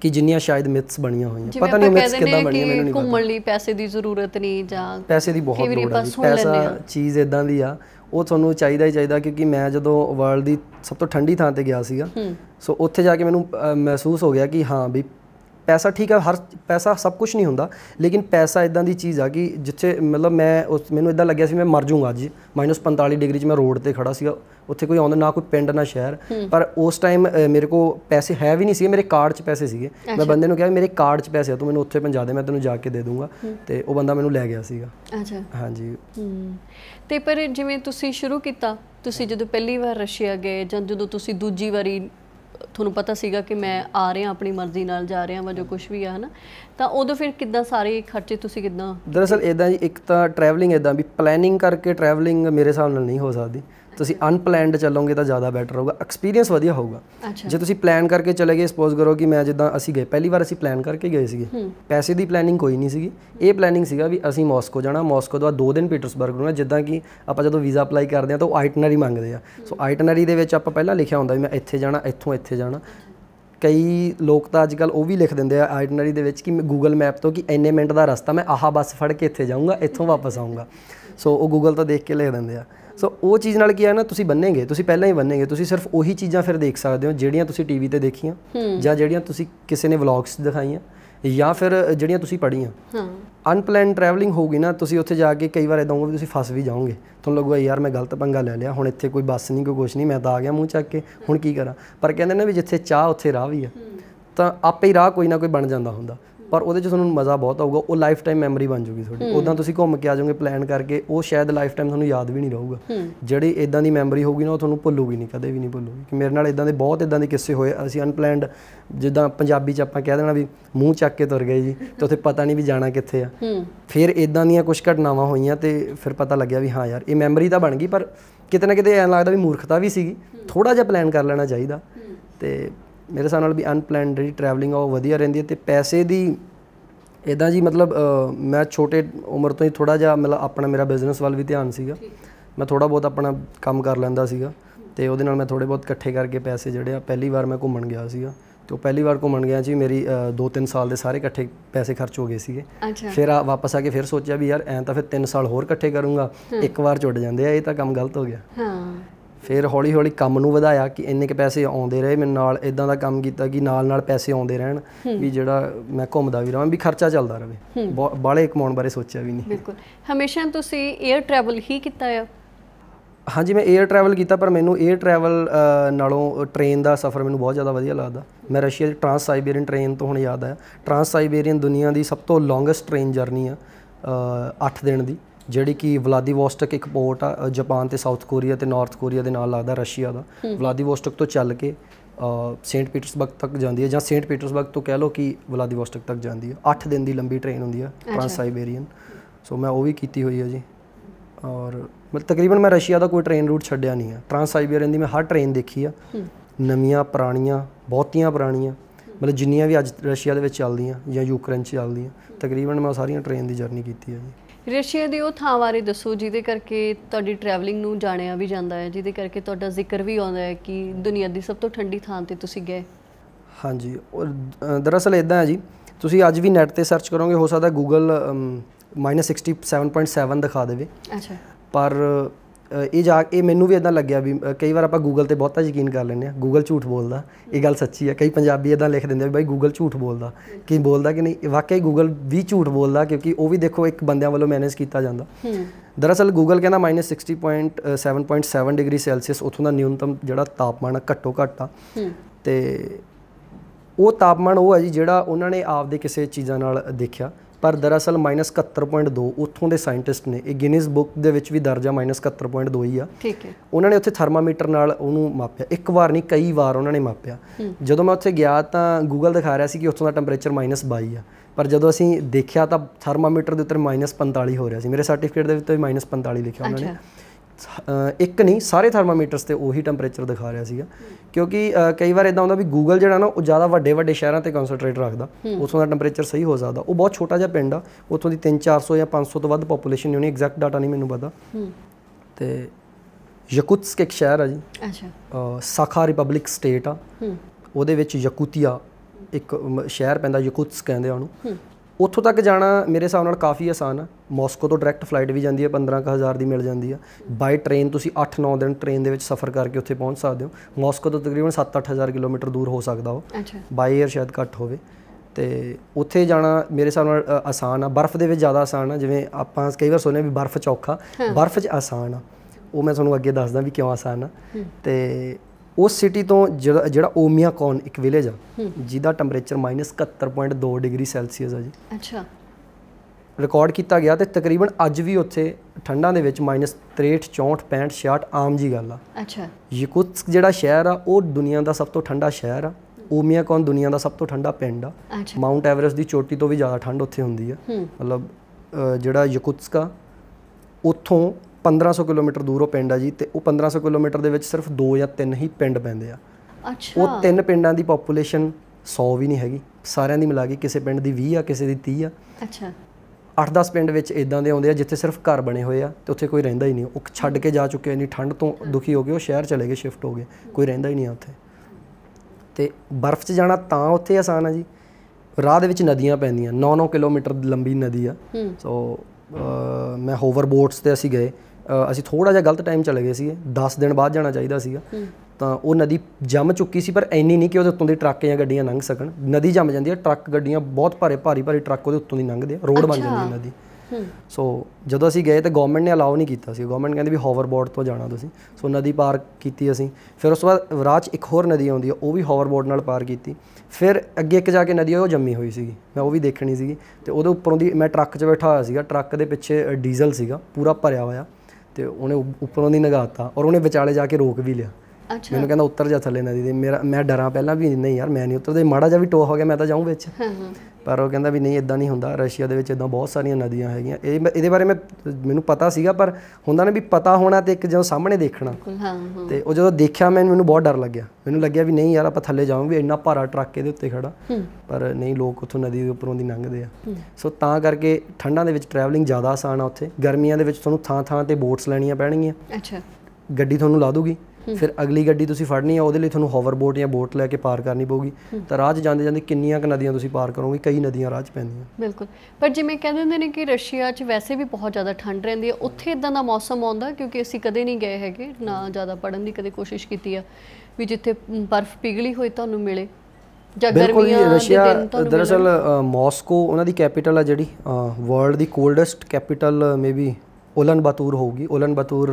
[SPEAKER 1] ਕਿ ਜਿੰਨੀਆਂ ਸ਼ਾਇਦ ਮਿਥਸ ਬਣੀਆਂ ਹੋਈਆਂ ਪਤਾ ਨਹੀਂ ਮਿਥਸ ਕਿੱਦਾਂ ਬਣੀਆਂ ਮੈਨੂੰ ਨਹੀਂ ਪਤਾ ਘੁੰਮਣ
[SPEAKER 2] ਲਈ ਪੈਸੇ ਦੀ ਜ਼ਰੂਰਤ ਨਹੀਂ ਜਾਂ
[SPEAKER 1] ਪੈਸੇ ਦੀ ਬਹੁਤ ਲੋੜ ਹੈ ਪੈਸਾ ਚੀਜ਼ ਇਦਾਂ ਦੀ ਆ ਉਹ ਤੁਹਾਨੂੰ ਚਾਹੀਦਾ ਹੀ ਚਾਹੀਦਾ ਕਿਉਂਕਿ ਮੈਂ ਜਦੋਂ ਵਰਲਡ ਦੀ ਸਭ ਤੋਂ ਠੰਡੀ ਥਾਂ ਤੇ ਗਿਆ ਸੀਗਾ ਸੋ ਉੱਥੇ ਜਾ ਕੇ ਮੈਨੂੰ ਮਹਿਸੂਸ ਹੋ ਗਿਆ ਕਿ ਹਾਂ ਵੀ ਪੈਸਾ ਠੀਕ ਹੈ ਹਰ ਪੈਸਾ ਸਭ ਕੁਝ ਨਹੀਂ ਹੁੰਦਾ ਲੇਕਿਨ ਪੈਸਾ ਇਦਾਂ ਦੀ ਚੀਜ਼ ਆ ਕਿ ਜਿੱਥੇ ਮਤਲਬ ਮੈਂ ਉਸ ਮੈਨੂੰ ਇਦਾਂ ਲੱਗਿਆ ਸੀ ਮੈਂ ਮਰ ਜਾਊਂਗਾ ਅੱਜ -45 ਡਿਗਰੀ 'ਚ ਮੈਂ ਰੋਡ ਤੇ ਖੜਾ ਸੀਗਾ ਉੱਥੇ ਕੋਈ ਆਉਂਦਾ ਨਾ ਕੋਈ ਪਿੰਡ ਨਾ ਸ਼ਹਿਰ ਪਰ ਉਸ ਟਾਈਮ ਮੇਰੇ ਕੋ ਪੈਸੇ ਹੈ ਵੀ ਨਹੀਂ ਸੀਗੇ ਮੇਰੇ ਕਾਰਡ 'ਚ ਪੈਸੇ ਸੀਗੇ ਮੈਂ ਬੰਦੇ ਨੂੰ ਕਿਹਾ ਮੇਰੇ ਕਾਰਡ 'ਚ ਪੈਸੇ ਆ ਤੂੰ ਮੈਨੂੰ ਉੱਥੇ ਪੰਜਾ ਦੇ ਮੈਂ ਤੈਨੂੰ ਜਾ ਕੇ ਦੇ ਦੂੰਗਾ ਤੇ ਉਹ ਬੰਦਾ ਮੈਨੂੰ ਲੈ ਗਿਆ ਸੀਗਾ ਅੱਛਾ ਹਾਂਜੀ
[SPEAKER 2] ਤੇ ਪਰ ਜਿਵੇਂ ਤੁਸੀਂ ਸ਼ੁਰੂ ਕੀਤਾ ਤੁਸੀਂ ਜਦੋਂ ਪਹਿਲੀ ਵਾਰ ਰਸ਼ੀਆ ਗਏ ਜਾਂ ਜਦੋਂ ਤੁਸੀਂ ਦੂਜੀ ਵਾਰੀ ਤੁਹਾਨੂੰ ਪਤਾ ਸੀਗਾ ਕਿ ਮੈਂ ਆ ਰਿਹਾ ਆਪਣੀ ਮਰਜ਼ੀ ਨਾਲ ਜਾ ਰਿਹਾ ਵਾ ਜੋ ਕੁਝ ਵੀ ਆ ਹਨਾ ਤਾਂ ਉਦੋਂ ਫਿਰ ਕਿੱਦਾਂ ਸਾਰੇ ਖਰਚੇ ਤੁਸੀਂ ਕਿੱਦਾਂ
[SPEAKER 1] ਦਰਅਸਲ ਇਦਾਂ ਜੀ ਇੱਕ ਤਾਂ ਟਰੈਵਲਿੰਗ ਇਦਾਂ ਵੀ ਪਲੈਨਿੰਗ ਕਰਕੇ ਟਰੈਵਲਿੰਗ ਮੇਰੇ ਹਿਸਾਬ ਨਾਲ ਨਹੀਂ ਹੋ ਸਕਦੀ ਤੁਸੀਂ ਅਨਪਲੈਨਡ ਚੱਲੋਗੇ ਤਾਂ ਜ਼ਿਆਦਾ ਬੈਟਰ ਹੋਊਗਾ ਐਕਸਪੀਰੀਅੰਸ ਵਧੀਆ ਹੋਊਗਾ ਜੇ ਤੁਸੀਂ ਪਲਾਨ ਕਰਕੇ ਚਲੇ ਗਏ ਸਪੋਜ਼ ਕਰੋ ਕਿ ਮੈਂ ਜਿੱਦਾਂ ਅਸੀਂ ਗਏ ਪਹਿਲੀ ਵਾਰ ਅਸੀਂ ਪਲਾਨ ਕਰਕੇ ਗਏ ਸੀਗੇ ਪੈਸੇ ਦੀ ਪਲੈਨਿੰਗ ਕੋਈ ਨਹੀਂ ਸੀਗੀ ਇਹ ਪਲੈਨਿੰਗ ਸੀਗਾ ਵੀ ਅਸੀਂ ਮਾਸਕੋ ਜਾਣਾ ਮਾਸਕੋ ਤੋਂ ਬਾਅਦ 2 ਦਿਨ ਪੀਟਰਸਬਰਗ ਨੂੰ ਜਿੱਦਾਂ ਕਿ ਆਪਾਂ ਜਦੋਂ ਵੀਜ਼ਾ ਅਪਲਾਈ ਕਰਦੇ ਆ ਤਾਂ ਉਹ ਆਈਟਨਰੀ ਮੰਗਦੇ ਆ ਸੋ ਆਈਟਨਰੀ ਦੇ ਵਿੱਚ ਆਪਾਂ ਪਹਿਲਾਂ ਲਿਖਿਆ ਹੁੰਦਾ ਵੀ ਮੈਂ ਇੱਥੇ ਜਾਣਾ ਇੱਥੋਂ ਇੱਥੇ ਜਾਣਾ ਕਈ ਲੋਕ ਤਾਂ ਅੱਜਕੱਲ ਉਹ ਵੀ ਲਿਖ ਦਿੰਦੇ ਆ ਆਈਟਨਰੀ ਦੇ ਵਿੱਚ ਕਿ ਗੂਗਲ ਮੈਪ ਤੋਂ ਕਿ ਇੰਨੇ ਮਿੰਟ ਦਾ ਰਸਤਾ ਮੈਂ ਆਹਾ ਬੱਸ ਫੜ ਕੇ ਇੱਥੇ ਜਾਊਂਗਾ ਇੱਥੋਂ ਵਾਪਸ ਆਊਂਗਾ ਸੋ ਉਹ ਗੂਗਲ ਤਾਂ ਦੇਖ ਕੇ ਲਿਖ ਦਿੰਦੇ ਆ ਸੋ ਉਹ ਚੀਜ਼ ਨਾਲ ਕੀ ਹੈ ਨਾ ਤੁਸੀਂ ਬੰਨੇਗੇ ਤੁਸੀਂ ਪਹਿਲਾਂ ਹੀ ਬੰਨੇਗੇ ਤੁਸੀਂ ਸਿਰਫ ਉਹੀ ਚੀਜ਼ਾਂ ਫਿਰ ਦੇਖ ਸਕਦੇ ਹੋ ਜਿਹੜੀਆਂ ਤੁਸੀਂ ਟੀਵੀ ਤੇ ਦੇਖੀਆਂ ਜਾਂ ਜਿਹੜੀਆਂ ਤੁਸੀਂ ਕਿਸੇ ਨੇ ਵਲੌਗਸ ਦਿਖਾਈਆਂ ਜਾਂ ਫਿਰ ਜਿਹੜੀਆਂ ਤੁਸੀਂ ਪੜ੍ਹੀਆਂ ਹਾਂ ਅਨਪਲਾਨਡ ਟਰੈਵਲਿੰਗ ਹੋਊਗੀ ਨਾ ਤੁਸੀਂ ਉੱਥੇ ਜਾ ਕੇ ਕਈ ਵਾਰ ਇਦਾਂ ਹੋਊਗਾ ਤੁਸੀਂ ਫਸ ਵੀ ਜਾਓਗੇ ਤੁਹਾਨੂੰ ਲੱਗੂਗਾ ਯਾਰ ਮੈਂ ਗਲਤ ਪੰਗਾ ਲੈ ਲਿਆ ਹੁਣ ਇੱਥੇ ਕੋਈ ਬੱਸ ਨਹੀਂ ਕੋਈ ਕੁਝ ਨਹੀਂ ਮੈਂ ਤਾਂ ਆ ਗਿਆ ਮੂੰਹ ਚੱਕ ਕੇ ਹੁਣ ਕੀ ਕਰਾਂ ਪਰ ਕਹਿੰਦੇ ਨੇ ਵੀ ਜਿੱਥੇ ਚਾਹ ਉੱਥੇ ਰਾਹ ਵੀ ਆ ਤਾਂ ਆਪੇ ਹੀ ਰਾਹ ਕੋਈ ਨਾ ਕੋਈ ਬਣ ਜਾਂਦਾ ਹੁੰਦਾ ਪਰ ਉਹਦੇ 'ਚ ਤੁਹਾਨੂੰ ਮਜ਼ਾ ਬਹੁਤ ਆਊਗਾ ਉਹ ਲਾਈਫ ਟਾਈਮ ਮੈਮਰੀ ਬਣ ਜੂਗੀ ਤੁਹਾਡੀ ਉਦਾਂ ਤੁਸੀਂ ਘੁੰਮ ਕੇ ਆ ਜਾਓਗੇ ਪਲਾਨ ਕਰਕੇ ਉਹ ਸ਼ਾਇਦ ਲਾਈਫ ਟਾਈਮ ਤੁਹਾਨੂੰ ਯਾਦ ਵੀ ਨਹੀਂ ਰਹੂਗਾ ਜਿਹੜੀ ਇਦਾਂ ਦੀ ਮੈਮਰੀ ਹੋਊਗੀ ਨਾ ਉਹ ਤੁਹਾਨੂੰ ਭੁੱਲੂਗੀ ਨਹੀਂ ਕਦੇ ਵੀ ਨਹੀਂ ਭੁੱਲੂਗੀ ਕਿ ਮੇਰੇ ਨਾਲ ਇਦਾਂ ਦੇ ਬਹੁਤ ਇਦਾਂ ਦੇ ਕਿੱਸੇ ਹੋਏ ਅਸੀਂ ਅਨਪਲੈਨਡ ਜਿੱਦਾਂ ਪੰਜਾਬੀ 'ਚ ਆਪਾਂ ਕਹਿ ਦੇਣਾ ਵੀ ਮੂੰਹ ਚੱਕ ਕੇ ਤੁਰ ਗਏ ਜੀ ਤੇ ਉੱਥੇ ਪਤਾ ਨਹੀਂ ਵੀ ਜਾਣਾ ਕਿੱਥੇ ਆ ਫਿਰ ਇਦਾਂ ਦੀਆਂ ਕੁਝ ਘਟਨਾਵਾਂ ਹੋਈਆਂ ਤੇ ਫਿਰ ਪਤਾ ਲੱਗਿਆ ਵੀ ਹਾਂ ਯਾਰ ਇਹ ਮੈਮਰੀ ਤਾਂ ਬਣ ਗਈ ਪਰ ਕਿਤੇ ਨਾ ਕਿਤੇ ਐਂ ਲੱਗਦਾ ਵੀ ਮੂਰਖਤਾ ਵੀ ਸੀਗੀ ਥੋੜਾ ਜਿਹਾ ਪਲਾਨ ਕਰ ਲੈਣਾ ਚਾਹੀਦਾ ਤੇ ਮੇਰੇ ਹਿਸਾਬ ਨਾਲ ਵੀ ਅਨਪਲੈਨਡ ਜਿਹੜੀ ਟਰੈਵਲਿੰਗ ਆ ਉਹ ਵਧੀਆ ਰਹਿੰਦੀ ਹੈ ਤੇ ਪੈਸੇ ਦੀ ਇਦਾਂ ਜੀ ਮਤਲਬ ਮੈਂ ਛੋਟੇ ਉਮਰ ਤੋਂ ਹੀ ਥੋੜਾ ਜਿਹਾ ਮਤਲਬ ਆਪਣਾ ਮੇਰਾ ਬਿਜ਼ਨਸ ਵੱਲ ਵੀ ਧਿਆਨ ਸੀਗਾ ਮੈਂ ਥੋੜਾ ਬਹੁਤ ਆਪਣਾ ਕੰਮ ਕਰ ਲੈਂਦਾ ਸੀਗਾ ਤੇ ਉਹਦੇ ਨਾਲ ਮੈਂ ਥੋੜੇ ਬਹੁਤ ਇਕੱਠੇ ਕਰਕੇ ਪੈਸੇ ਜਿਹੜੇ ਆ ਪਹਿਲੀ ਵਾਰ ਮੈਂ ਘੁੰਮਣ ਗਿਆ ਸੀਗਾ ਤੇ ਉਹ ਪਹਿਲੀ ਵਾਰ ਘੁੰਮਣ ਗਿਆ ਜੀ ਮੇਰੀ 2-3 ਸਾਲ ਦੇ ਸਾਰੇ ਇਕੱਠੇ ਪੈਸੇ ਖਰਚ ਹੋ ਗਏ ਸੀਗੇ ਫਿਰ ਆ ਵਾਪਸ ਆ ਕੇ ਫਿਰ ਸੋਚਿਆ ਵੀ ਯਾਰ ਐਂ ਤਾਂ ਫਿਰ 3 ਸਾਲ ਹੋਰ ਇਕੱਠੇ ਕਰੂੰਗਾ ਇੱਕ ਵਾਰ ਛੁੱਟ ਜਾਂਦੇ ਆ ਇਹ ਤਾਂ ਕੰਮ ਗਲਤ ਹੋ ਗਿਆ ਹਾਂ ਫਿਰ ਹੌਲੀ ਹੌਲੀ ਕੰਮ ਨੂੰ ਵਧਾਇਆ ਕਿ ਇੰਨੇ ਕੇ ਪੈਸੇ ਆਉਂਦੇ ਰਹੇ ਮੇਰੇ ਨਾਲ ਇਦਾਂ ਦਾ ਕੰਮ ਕੀਤਾ ਕਿ ਨਾਲ ਨਾਲ ਪੈਸੇ ਆਉਂਦੇ ਰਹਿਣ ਵੀ ਜਿਹੜਾ ਮੈਂ ਘੁੰਮਦਾ ਵੀ ਰਹਾਂ ਵੀ ਖਰਚਾ ਚੱਲਦਾ ਰਹੇ ਬਾਲੇ ਕਮਾਉਣ ਬਾਰੇ ਸੋਚਿਆ ਵੀ ਨਹੀਂ
[SPEAKER 2] ਬਿਲਕੁਲ ਹਮੇਸ਼ਾ ਤੁਸੀਂ 에ਅਰ ਟਰੈਵਲ ਹੀ ਕੀਤਾ ਆ
[SPEAKER 1] ਹਾਂਜੀ ਮੈਂ 에ਅਰ ਟਰੈਵਲ ਕੀਤਾ ਪਰ ਮੈਨੂੰ 에ਅਰ ਟਰੈਵਲ ਨਾਲੋਂ ਟ੍ਰੇਨ ਦਾ ਸਫ਼ਰ ਮੈਨੂੰ ਬਹੁਤ ਜ਼ਿਆਦਾ ਵਧੀਆ ਲੱਗਦਾ ਮੈਂ ਰਸ਼ੀਆ ਦੀ ਟ੍ਰਾਂਸ ਸਾਈਬੇਰੀਅਨ ਟ੍ਰੇਨ ਤੋਂ ਹੁਣ ਯਾਦ ਆ ਟ੍ਰਾਂਸ ਸਾਈਬੇਰੀਅਨ ਦੁਨੀਆ ਦੀ ਸਭ ਤੋਂ ਲੌਂਗੇਸਟ ਟ੍ਰੇਨ ਜਰਨੀ ਆ 8 ਦਿਨ ਦੀ ਜਿਹੜੀ ਕਿ ਵਲਾਦੀਵੋਸਟਕ ਇੱਕ ਪੋਰਟ ਆ ਜਾਪਾਨ ਤੇ ਸਾਊਥ ਕੋਰੀਆ ਤੇ ਨਾਰਥ ਕੋਰੀਆ ਦੇ ਨਾਲ ਲੱਗਦਾ ਰਸ਼ੀਆ ਦਾ ਵਲਾਦੀਵੋਸਟਕ ਤੋਂ ਚੱਲ ਕੇ ਸੇਂਟ ਪੀਟਰਸਬਰਗ ਤੱਕ ਜਾਂਦੀ ਹੈ ਜਾਂ ਸੇਂਟ ਪੀਟਰਸਬਰਗ ਤੋਂ ਕਹਿ ਲੋ ਕਿ ਵਲਾਦੀਵੋਸਟਕ ਤੱਕ ਜਾਂਦੀ ਹੈ 8 ਦਿਨ ਦੀ ਲੰਬੀ ਟ੍ਰੇਨ ਹੁੰਦੀ ਹੈ ਟ੍ਰਾਂਸ ਸਾਈਬੇਰੀਅਨ ਸੋ ਮੈਂ ਉਹ ਵੀ ਕੀਤੀ ਹੋਈ ਹੈ ਜੀ ਔਰ ਮੈਂ ਤਕਰੀਬਨ ਮੈਂ ਰਸ਼ੀਆ ਦਾ ਕੋਈ ਟ੍ਰੇਨ ਰੂਟ ਛੱਡਿਆ ਨਹੀਂ ਹੈ ਟ੍ਰਾਂਸ ਸਾਈਬੇਰੀਅਨ ਦੀ ਮੈਂ ਹਰ ਟ੍ਰੇਨ ਦੇਖੀ ਆ ਨਵੀਆਂ ਪੁਰਾਣੀਆਂ ਬਹੁਤੀਆਂ ਪੁਰਾਣੀਆਂ ਮਤਲਬ ਜਿੰਨੀਆਂ ਵੀ ਅੱਜ ਰਸ਼ੀਆ ਦੇ ਵਿੱਚ ਚੱਲਦੀਆਂ ਜਾਂ ਯੂਕਰੇਨ 'ਚ ਚੱਲਦੀਆਂ ਤਕਰੀਬਨ ਮੈਂ ਸਾਰੀਆਂ ਟ੍ਰੇਨ ਦੀ ਜਰਨੀ ਕੀਤੀ ਹੈ ਜੀ
[SPEAKER 2] ਰਸ਼ੀਆ ਦੇ ਉਹ ਥਾਂ ਬਾਰੇ ਦੱਸੋ ਜਿਹਦੇ ਕਰਕੇ ਤੁਹਾਡੀ ਟਰੈਵਲਿੰਗ ਨੂੰ ਜਾਣਿਆ ਵੀ ਜਾਂਦਾ ਹੈ ਜਿਹਦੇ ਕਰਕੇ ਤੁਹਾਡਾ ਜ਼ਿਕਰ ਵੀ ਆਉਂਦਾ ਹੈ ਕਿ ਦੁਨੀਆ ਦੀ ਸਭ ਤੋਂ ਠੰਡੀ ਥਾਂ ਤੇ ਤੁਸੀਂ ਗਏ
[SPEAKER 1] ਹਾਂਜੀ ਔਰ ਦਰਅਸਲ ਇਦਾਂ ਹੈ ਜੀ ਤੁਸੀਂ ਅੱਜ ਵੀ ਨੈਟ ਤੇ ਸਰਚ ਕਰੋਗੇ ਹੋ ਸਕਦਾ ਗੂਗਲ -67.7 ਦਿਖਾ ਦੇਵੇ ਅੱਛਾ ਪਰ ਇਹ ਜਾ ਇਹ ਮੈਨੂੰ ਵੀ ਇਦਾਂ ਲੱਗਿਆ ਵੀ ਕਈ ਵਾਰ ਆਪਾਂ ਗੂਗਲ ਤੇ ਬਹੁਤਾ ਯਕੀਨ ਕਰ ਲੈਂਦੇ ਆ ਗੂਗਲ ਝੂਠ ਬੋਲਦਾ ਇਹ ਗੱਲ ਸੱਚੀ ਆ ਕਈ ਪੰਜਾਬੀ ਇਦਾਂ ਲਿਖ ਦਿੰਦੇ ਆ ਵੀ ਬਾਈ ਗੂਗਲ ਝੂਠ ਬੋਲਦਾ ਕਿ ਬੋਲਦਾ ਕਿ ਨਹੀਂ ਵਾਕਈ ਗੂਗਲ ਵੀ ਝੂਠ ਬੋਲਦਾ ਕਿਉਂਕਿ ਉਹ ਵੀ ਦੇਖੋ ਇੱਕ ਬੰਦਿਆਂ ਵੱਲੋਂ ਮੈਨੇਜ ਕੀਤਾ ਜਾਂਦਾ ਹੂੰ ਦਰਅਸਲ ਗੂਗਲ ਕਹਿੰਦਾ -60.7.7 ਡਿਗਰੀ ਸੈਲਸੀਅਸ ਉਥੋਂ ਦਾ ਨਿਊਨਤਮ ਜਿਹੜਾ ਤਾਪਮਾਨ ਆ ਘੱਟੋ ਘੱਟ ਆ ਤੇ ਉਹ ਤਾਪਮਾਨ ਉਹ ਹੈ ਜੀ ਜਿਹੜਾ ਉਹਨਾਂ ਨੇ ਆਪਦੇ ਕਿਸੇ ਚੀਜ਼ਾਂ ਨਾਲ ਦੇਖਿਆ ਪਰ ਦਰਅਸਲ -71.2 ਉੱਥੋਂ ਦੇ ਸਾਇੰਟਿਸਟ ਨੇ ਇਹ ਗਿਨੀਜ਼ ਬੁੱਕ ਦੇ ਵਿੱਚ ਵੀ ਦਰਜਾ -71.2 ਹੀ ਆ ਠੀਕ ਹੈ ਉਹਨਾਂ ਨੇ ਉੱਥੇ ਥਰਮਾਮੀਟਰ ਨਾਲ ਉਹਨੂੰ ਮਾਪਿਆ ਇੱਕ ਵਾਰ ਨਹੀਂ ਕਈ ਵਾਰ ਉਹਨਾਂ ਨੇ ਮਾਪਿਆ ਜਦੋਂ ਮੈਂ ਉੱਥੇ ਗਿਆ ਤਾਂ ਗੂਗਲ ਦਿਖਾ ਰਿਹਾ ਸੀ ਕਿ ਉੱਥੋਂ ਦਾ ਟੈਂਪਰੇਚਰ -22 ਆ ਪਰ ਜਦੋਂ ਅਸੀਂ ਦੇਖਿਆ ਤਾਂ ਥਰਮਾਮੀਟਰ ਦੇ ਉੱਤੇ -45 ਹੋ ਰਿਹਾ ਸੀ ਮੇਰੇ ਸਰਟੀਫਿਕੇਟ ਦੇ ਵਿੱਚ ਤਾਂ -45 ਲਿਖਿਆ ਉਹਨਾਂ ਨੇ ਇੱਕ ਨਹੀਂ ਸਾਰੇ ਥਰਮਾਮੀਟਰਸ ਤੇ ਉਹੀ ਟੈਂਪਰੇਚਰ ਦਿਖਾ ਰਿਹਾ ਸੀਗਾ ਕਿਉਂਕਿ ਕਈ ਵਾਰ ਇਦਾਂ ਹੁੰਦਾ ਵੀ ਗੂਗਲ ਜਿਹੜਾ ਨਾ ਉਹ ਜ਼ਿਆਦਾ ਵੱਡੇ ਵੱਡੇ ਸ਼ਹਿਰਾਂ ਤੇ ਕਨਸੈਂਟਰੇਟ ਰੱਖਦਾ ਉਥੋਂ ਦਾ ਟੈਂਪਰੇਚਰ ਸਹੀ ਹੋ ਜਾਂਦਾ ਉਹ ਬਹੁਤ ਛੋਟਾ ਜਿਹਾ ਪਿੰਡ ਆ ਉਥੋਂ ਦੀ 3-400 ਜਾਂ 500 ਤੋਂ ਵੱਧ ਪੋਪੂਲੇਸ਼ਨ ਨਹੀਂ ਐਗਜ਼ੈਕਟ ਡਾਟਾ ਨਹੀਂ ਮੈਨੂੰ ਪਤਾ ਤੇ ਯਕੂਤਸਕ ਇੱਕ ਸ਼ਹਿਰ ਆ ਜੀ ਅੱਛਾ ਸਾਖਾ ਰਿਪਬਲਿਕ ਸਟੇਟ ਆ ਉਹਦੇ ਵਿੱਚ ਯਕੂਤੀਆ ਇੱਕ ਸ਼ਹਿਰ ਪੈਂਦਾ ਯਕੂਤਸ ਕਹਿੰਦੇ ਆ ਉਹਨੂੰ ਉੱਥੋਂ ਤੱਕ ਜਾਣਾ ਮੇਰੇ ਹਿਸਾਬ ਨਾਲ ਕਾਫੀ ਆਸਾਨ ਆ ਮਾਸਕੋ ਤੋਂ ਡਾਇਰੈਕਟ ਫਲਾਈਟ ਵੀ ਜਾਂਦੀ ਹੈ 15000 ਦੀ ਮਿਲ ਜਾਂਦੀ ਆ ਬਾਈ ਟ੍ਰੇਨ ਤੁਸੀਂ 8-9 ਦਿਨ ਟ੍ਰੇਨ ਦੇ ਵਿੱਚ ਸਫ਼ਰ ਕਰਕੇ ਉੱਥੇ ਪਹੁੰਚ ਸਕਦੇ ਹੋ ਮਾਸਕੋ ਤੋਂ ਤਕਰੀਬਨ 7-8000 ਕਿਲੋਮੀਟਰ ਦੂਰ ਹੋ ਸਕਦਾ ਉਹ ਬਾਈ 에ਅਰ ਸ਼ਾਇਦ ਘੱਟ ਹੋਵੇ ਤੇ ਉੱਥੇ ਜਾਣਾ ਮੇਰੇ ਹਿਸਾਬ ਨਾਲ ਆਸਾਨ ਆ ਬਰਫ਼ ਦੇ ਵਿੱਚ ਜ਼ਿਆਦਾ ਆਸਾਨ ਆ ਜਿਵੇਂ ਆਪਾਂ ਕਈ ਵਾਰ ਸੁਣਿਆ ਵੀ ਬਰਫ਼ ਚੌਖਾ ਬਰਫ਼ 'ਚ ਆਸਾਨ ਆ ਉਹ ਮੈਂ ਤੁਹਾਨੂੰ ਅੱਗੇ ਦੱਸਦਾ ਵੀ ਕਿਉਂ ਆਸਾਨ ਆ ਤੇ ਉਸ ਸਿਟੀ ਤੋਂ ਜਿਹੜਾ ਓਮੀਆ ਕੌਨ ਇੱਕ ਵਿਲੇਜ ਆ ਜਿਹਦਾ ਟੈਂਪਰੇਚਰ -71.2 ਡਿਗਰੀ ਸੈਲਸੀਅਸ ਆ ਜੀ ਅੱਛਾ ਰਿਕਾਰਡ ਕੀਤਾ ਗਿਆ ਤੇ ਤਕਰੀਬਨ ਅੱਜ ਵੀ ਉੱਥੇ ਠੰਡਾਂ ਦੇ ਵਿੱਚ -63 64 65 66 ਆਮ ਜੀ ਗੱਲ ਆ ਅੱਛਾ ਯਕੁਤਸਕ ਜਿਹੜਾ ਸ਼ਹਿਰ ਆ ਉਹ ਦੁਨੀਆ ਦਾ ਸਭ ਤੋਂ ਠੰਡਾ ਸ਼ਹਿਰ ਆ ਓਮੀਆ ਕੌਨ ਦੁਨੀਆ ਦਾ ਸਭ ਤੋਂ ਠੰਡਾ ਪਿੰਡ ਆ ਮਾਉਂਟ ਐਵਰੈਸਟ ਦੀ ਚੋਟੀ ਤੋਂ ਵੀ ਜ਼ਿਆਦਾ ਠੰਡ ਉੱਥੇ ਹੁੰਦੀ ਆ ਮਤਲਬ ਜਿਹੜਾ ਯਕੁਤਸਕਾ ਆ ਉੱਥੋਂ 1500 ਕਿਲੋਮੀਟਰ ਦੂਰੋਂ ਪਿੰਡ ਆ ਜੀ ਤੇ ਉਹ 1500 ਕਿਲੋਮੀਟਰ ਦੇ ਵਿੱਚ ਸਿਰਫ 2 ਜਾਂ 3 ਹੀ ਪਿੰਡ ਪੈਂਦੇ ਆ
[SPEAKER 3] ਅੱਛਾ ਉਹ ਤਿੰਨ
[SPEAKER 1] ਪਿੰਡਾਂ ਦੀ ਪੋਪੂਲੇਸ਼ਨ 100 ਵੀ ਨਹੀਂ ਹੈਗੀ ਸਾਰਿਆਂ ਦੀ ਮਿਲਾ ਕੇ ਕਿਸੇ ਪਿੰਡ ਦੀ 20 ਆ ਕਿਸੇ ਦੀ 30 ਆ ਅੱਛਾ 8-10 ਪਿੰਡ ਵਿੱਚ ਇਦਾਂ ਦੇ ਆਉਂਦੇ ਆ ਜਿੱਥੇ ਸਿਰਫ ਘਰ ਬਣੇ ਹੋਏ ਆ ਤੇ ਉੱਥੇ ਕੋਈ ਰਹਿੰਦਾ ਹੀ ਨਹੀਂ ਉਹ ਛੱਡ ਕੇ ਜਾ ਚੁੱਕੇ ਇੰਨੀ ਠੰਡ ਤੋਂ ਦੁਖੀ ਹੋ ਗਏ ਉਹ ਸ਼ਹਿਰ ਚਲੇ ਗਏ ਸ਼ਿਫਟ ਹੋ ਗਏ ਕੋਈ ਰਹਿੰਦਾ ਹੀ ਨਹੀਂ ਉੱਥੇ ਤੇ ਬਰਫ਼ 'ਚ ਜਾਣਾ ਤਾਂ ਉੱਥੇ ਆਸਾਨ ਆ ਜੀ ਰਾਹ ਦੇ ਵਿੱਚ ਨਦੀਆਂ ਪੈਂਦੀਆਂ 9-9 ਕਿਲੋਮੀਟਰ ਲੰਬੀ ਨਦੀ ਆ ਸੋ ਮੈਂ ਹੋਵਰ ਬੋਟਸ ਤੇ ਅਸੀਂ ਗਏ ਅਸੀਂ ਥੋੜਾ ਜਿਹਾ ਗਲਤ ਟਾਈਮ ਚਲੇ ਗਏ ਸੀ 10 ਦਿਨ ਬਾਅਦ ਜਾਣਾ ਚਾਹੀਦਾ ਸੀਗਾ ਤਾਂ ਉਹ ਨਦੀ ਜੰਮ ਚੁੱਕੀ ਸੀ ਪਰ ਐਨੀ ਨਹੀਂ ਕਿ ਉਹਦੇ ਉੱਤੋਂ ਦੇ ਟਰੱਕ ਜਾਂ ਗੱਡੀਆਂ ਲੰਘ ਸਕਣ ਨਦੀ ਜੰਮ ਜਾਂਦੀ ਹੈ ਟਰੱਕ ਗੱਡੀਆਂ ਬਹੁਤ ਭਾਰੇ ਭਾਰੀ ਭਾਰੀ ਟਰੱਕ ਉਹਦੇ ਉੱਤੋਂ ਦੀ ਲੰਘਦੇ ਆ ਰੋਡ ਬਣ ਜਾਂਦੀ ਹੈ ਨਦੀ ਸੋ ਜਦੋਂ ਅਸੀਂ ਗਏ ਤਾਂ ਗਵਰਨਮੈਂਟ ਨੇ ਅਲਾਉ ਨਹੀਂ ਕੀਤਾ ਸੀ ਗਵਰਨਮੈਂਟ ਕਹਿੰਦੇ ਵੀ ਹੋਵਰਬੋਰਡ ਤੋਂ ਜਾਣਾ ਤੁਸੀਂ ਸੋ ਨਦੀ ਪਾਰ ਕੀਤੀ ਅਸੀਂ ਫਿਰ ਉਸ ਤੋਂ ਬਾਅਦ ਰਾਜ ਇੱਕ ਹੋਰ ਨਦੀ ਆਉਂਦੀ ਆ ਉਹ ਵੀ ਹੋਵਰਬੋਰਡ ਨਾਲ ਪਾਰ ਕੀਤੀ ਫਿਰ ਅੱਗੇ ਇੱਕ ਜਾ ਕੇ ਨਦੀ ਉਹ ਜੰਮੀ ਹੋਈ ਸੀਗੀ ਮੈਂ ਉਹ ਵੀ ਦੇਖਣੀ ਸੀਗੀ ਤੇ ਉਹਦੇ ਉੱਪਰੋਂ ਦੀ ਮੈਂ ਟਰੱਕ 'ਚ ਬੈਠਾ ਹੋਇਆ ਸੀਗਾ ਟਰੱਕ ਦੇ ਪਿੱਛੇ ਡੀਜ਼ਲ ਸੀਗਾ ਪੂਰਾ ਭਰਿਆ ਹੋਇਆ ਤੇ ਉਹਨੇ ਉੱਪਰੋਂ ਦੀ ਨਗਾਤਾ ਔਰ ਉਹਨੇ ਵਿਚਾਲੇ ਜਾ ਕੇ ਰੋਕ ਵੀ ਲਿਆ ਮੈਨੂੰ ਕਹਿੰਦਾ ਉੱਤਰ ਜਾ ਥੱਲੇ ਨਦੀ ਦੇ ਮੇਰਾ ਮੈਂ ਡਰਾਂ ਪਹਿਲਾਂ ਵੀ ਨਹੀਂ ਯਾਰ ਮੈਂ ਨਹੀਂ ਉੱਤਰਦਾ ਮਾੜਾ ਜਿਹਾ ਵੀ ਟੋਹ ਹੋ ਗਿਆ ਮੈਂ ਤਾਂ ਜਾਉਂ ਵਿੱਚ ਪਰ ਉਹ ਕਹਿੰਦਾ ਵੀ ਨਹੀਂ ਇਦਾਂ ਨਹੀਂ ਹੁੰਦਾ ਰਸ਼ੀਆ ਦੇ ਵਿੱਚ ਇਦਾਂ ਬਹੁਤ ਸਾਰੀਆਂ ਨਦੀਆਂ ਹੈਗੀਆਂ ਇਹ ਇਹਦੇ ਬਾਰੇ ਮੈਂ ਮੈਨੂੰ ਪਤਾ ਸੀਗਾ ਪਰ ਹੁੰਦਾ ਨਾ ਵੀ ਪਤਾ ਹੋਣਾ ਤੇ ਇੱਕ ਜਦੋਂ ਸਾਹਮਣੇ ਦੇਖਣਾ ਤੇ ਉਹ ਜਦੋਂ ਦੇਖਿਆ ਮੈਂ ਮੈਨੂੰ ਬਹੁਤ ਡਰ ਲੱਗਿਆ ਮੈਨੂੰ ਲੱਗਿਆ ਵੀ ਨਹੀਂ ਯਾਰ ਆਪਾਂ ਥੱਲੇ ਜਾਵਾਂਗੇ ਇੰਨਾ ਭਾਰਾ ਟਰੱਕ ਇਹਦੇ ਉੱਤੇ ਖੜਾ ਪਰ ਨਹੀਂ ਲੋਕ ਉੱਥੋਂ ਨਦੀ ਦੇ ਉੱਪਰੋਂ ਦੀ ਲੰਘਦੇ ਆ ਸੋ ਤਾਂ ਕਰਕੇ ਠੰਡਾਂ ਦੇ ਵਿੱਚ ਟਰੈਵਲਿੰਗ ਜ਼ਿਆਦਾ ਆਸਾਨ ਆ ਉੱਥੇ ਗਰਮੀਆਂ ਦੇ ਵਿੱਚ ਤੁਹਾਨੂੰ ਥਾਂ ਥਾਂ ਤੇ ਬੋਟਸ ਲੈਣੀਆਂ ਪੈਣਗੀਆਂ ਅੱਛਾ ਗੱਡੀ ਤੁਹਾਨੂੰ ਲਾ ਦੂਗੀ ਫਿਰ ਅਗਲੀ ਗੱਡੀ ਤੁਸੀਂ ਫੜਨੀ ਆ ਉਹਦੇ ਲਈ ਤੁਹਾਨੂੰ ਹੋਵਰ ਬੋਟ ਜਾਂ ਬੋਟ ਲੈ ਕੇ ਪਾਰ ਕਰਨੀ ਪਊਗੀ ਤਾਂ ਰਾਹ 'ਚ ਜਾਂਦੇ ਜਾਂਦੇ ਕਿੰਨੀਆਂ ਕ ਨਦੀਆਂ ਤੁਸੀਂ ਪਾਰ ਕਰੋਗੇ ਕਈ ਨਦੀਆਂ ਰਾਹ 'ਚ ਪੈਂਦੀਆਂ
[SPEAKER 2] ਬਿਲਕੁਲ ਪਰ ਜਿਵੇਂ ਕਹਿੰਦੇ ਹੁੰਦੇ ਨੇ ਕਿ ਰਸ਼ੀਆ 'ਚ ਵੈਸੇ ਵੀ ਬਹੁਤ ਜ਼ਿਆਦਾ ਠੰਡ ਰਹਿੰਦੀ ਹੈ ਉੱਥੇ ਇਦਾਂ ਦਾ ਮੌਸਮ ਆਉਂਦਾ ਕਿਉਂਕਿ ਅਸੀਂ ਕਦੇ ਨਹੀਂ ਗਏ ਹੈਗੇ ਨਾ ਜ਼ਿਆਦਾ ਪੜਨ ਦੀ ਕਦੇ ਕੋਸ਼ਿਸ਼ ਕੀਤੀ ਆ ਵੀ ਜਿੱਥੇ ਬਰਫ਼ ਪਿਘਲੀ ਹੋਈ ਤੁਹਾਨੂੰ ਮਿਲੇ ਜਾਂ ਗਰਮੀਆਂ ਦੇ ਦਿਨ ਦਰਅਸਲ
[SPEAKER 1] ਮਾਸਕੋ ਉਹਨਾਂ ਦੀ ਕੈਪੀਟਲ ਆ ਜਿਹੜੀ ਵਰਲਡ ਦੀ coldest capital maybe Ulaanbaatar ਹੋਊਗੀ ਉਲਨ ਬਤੂਰ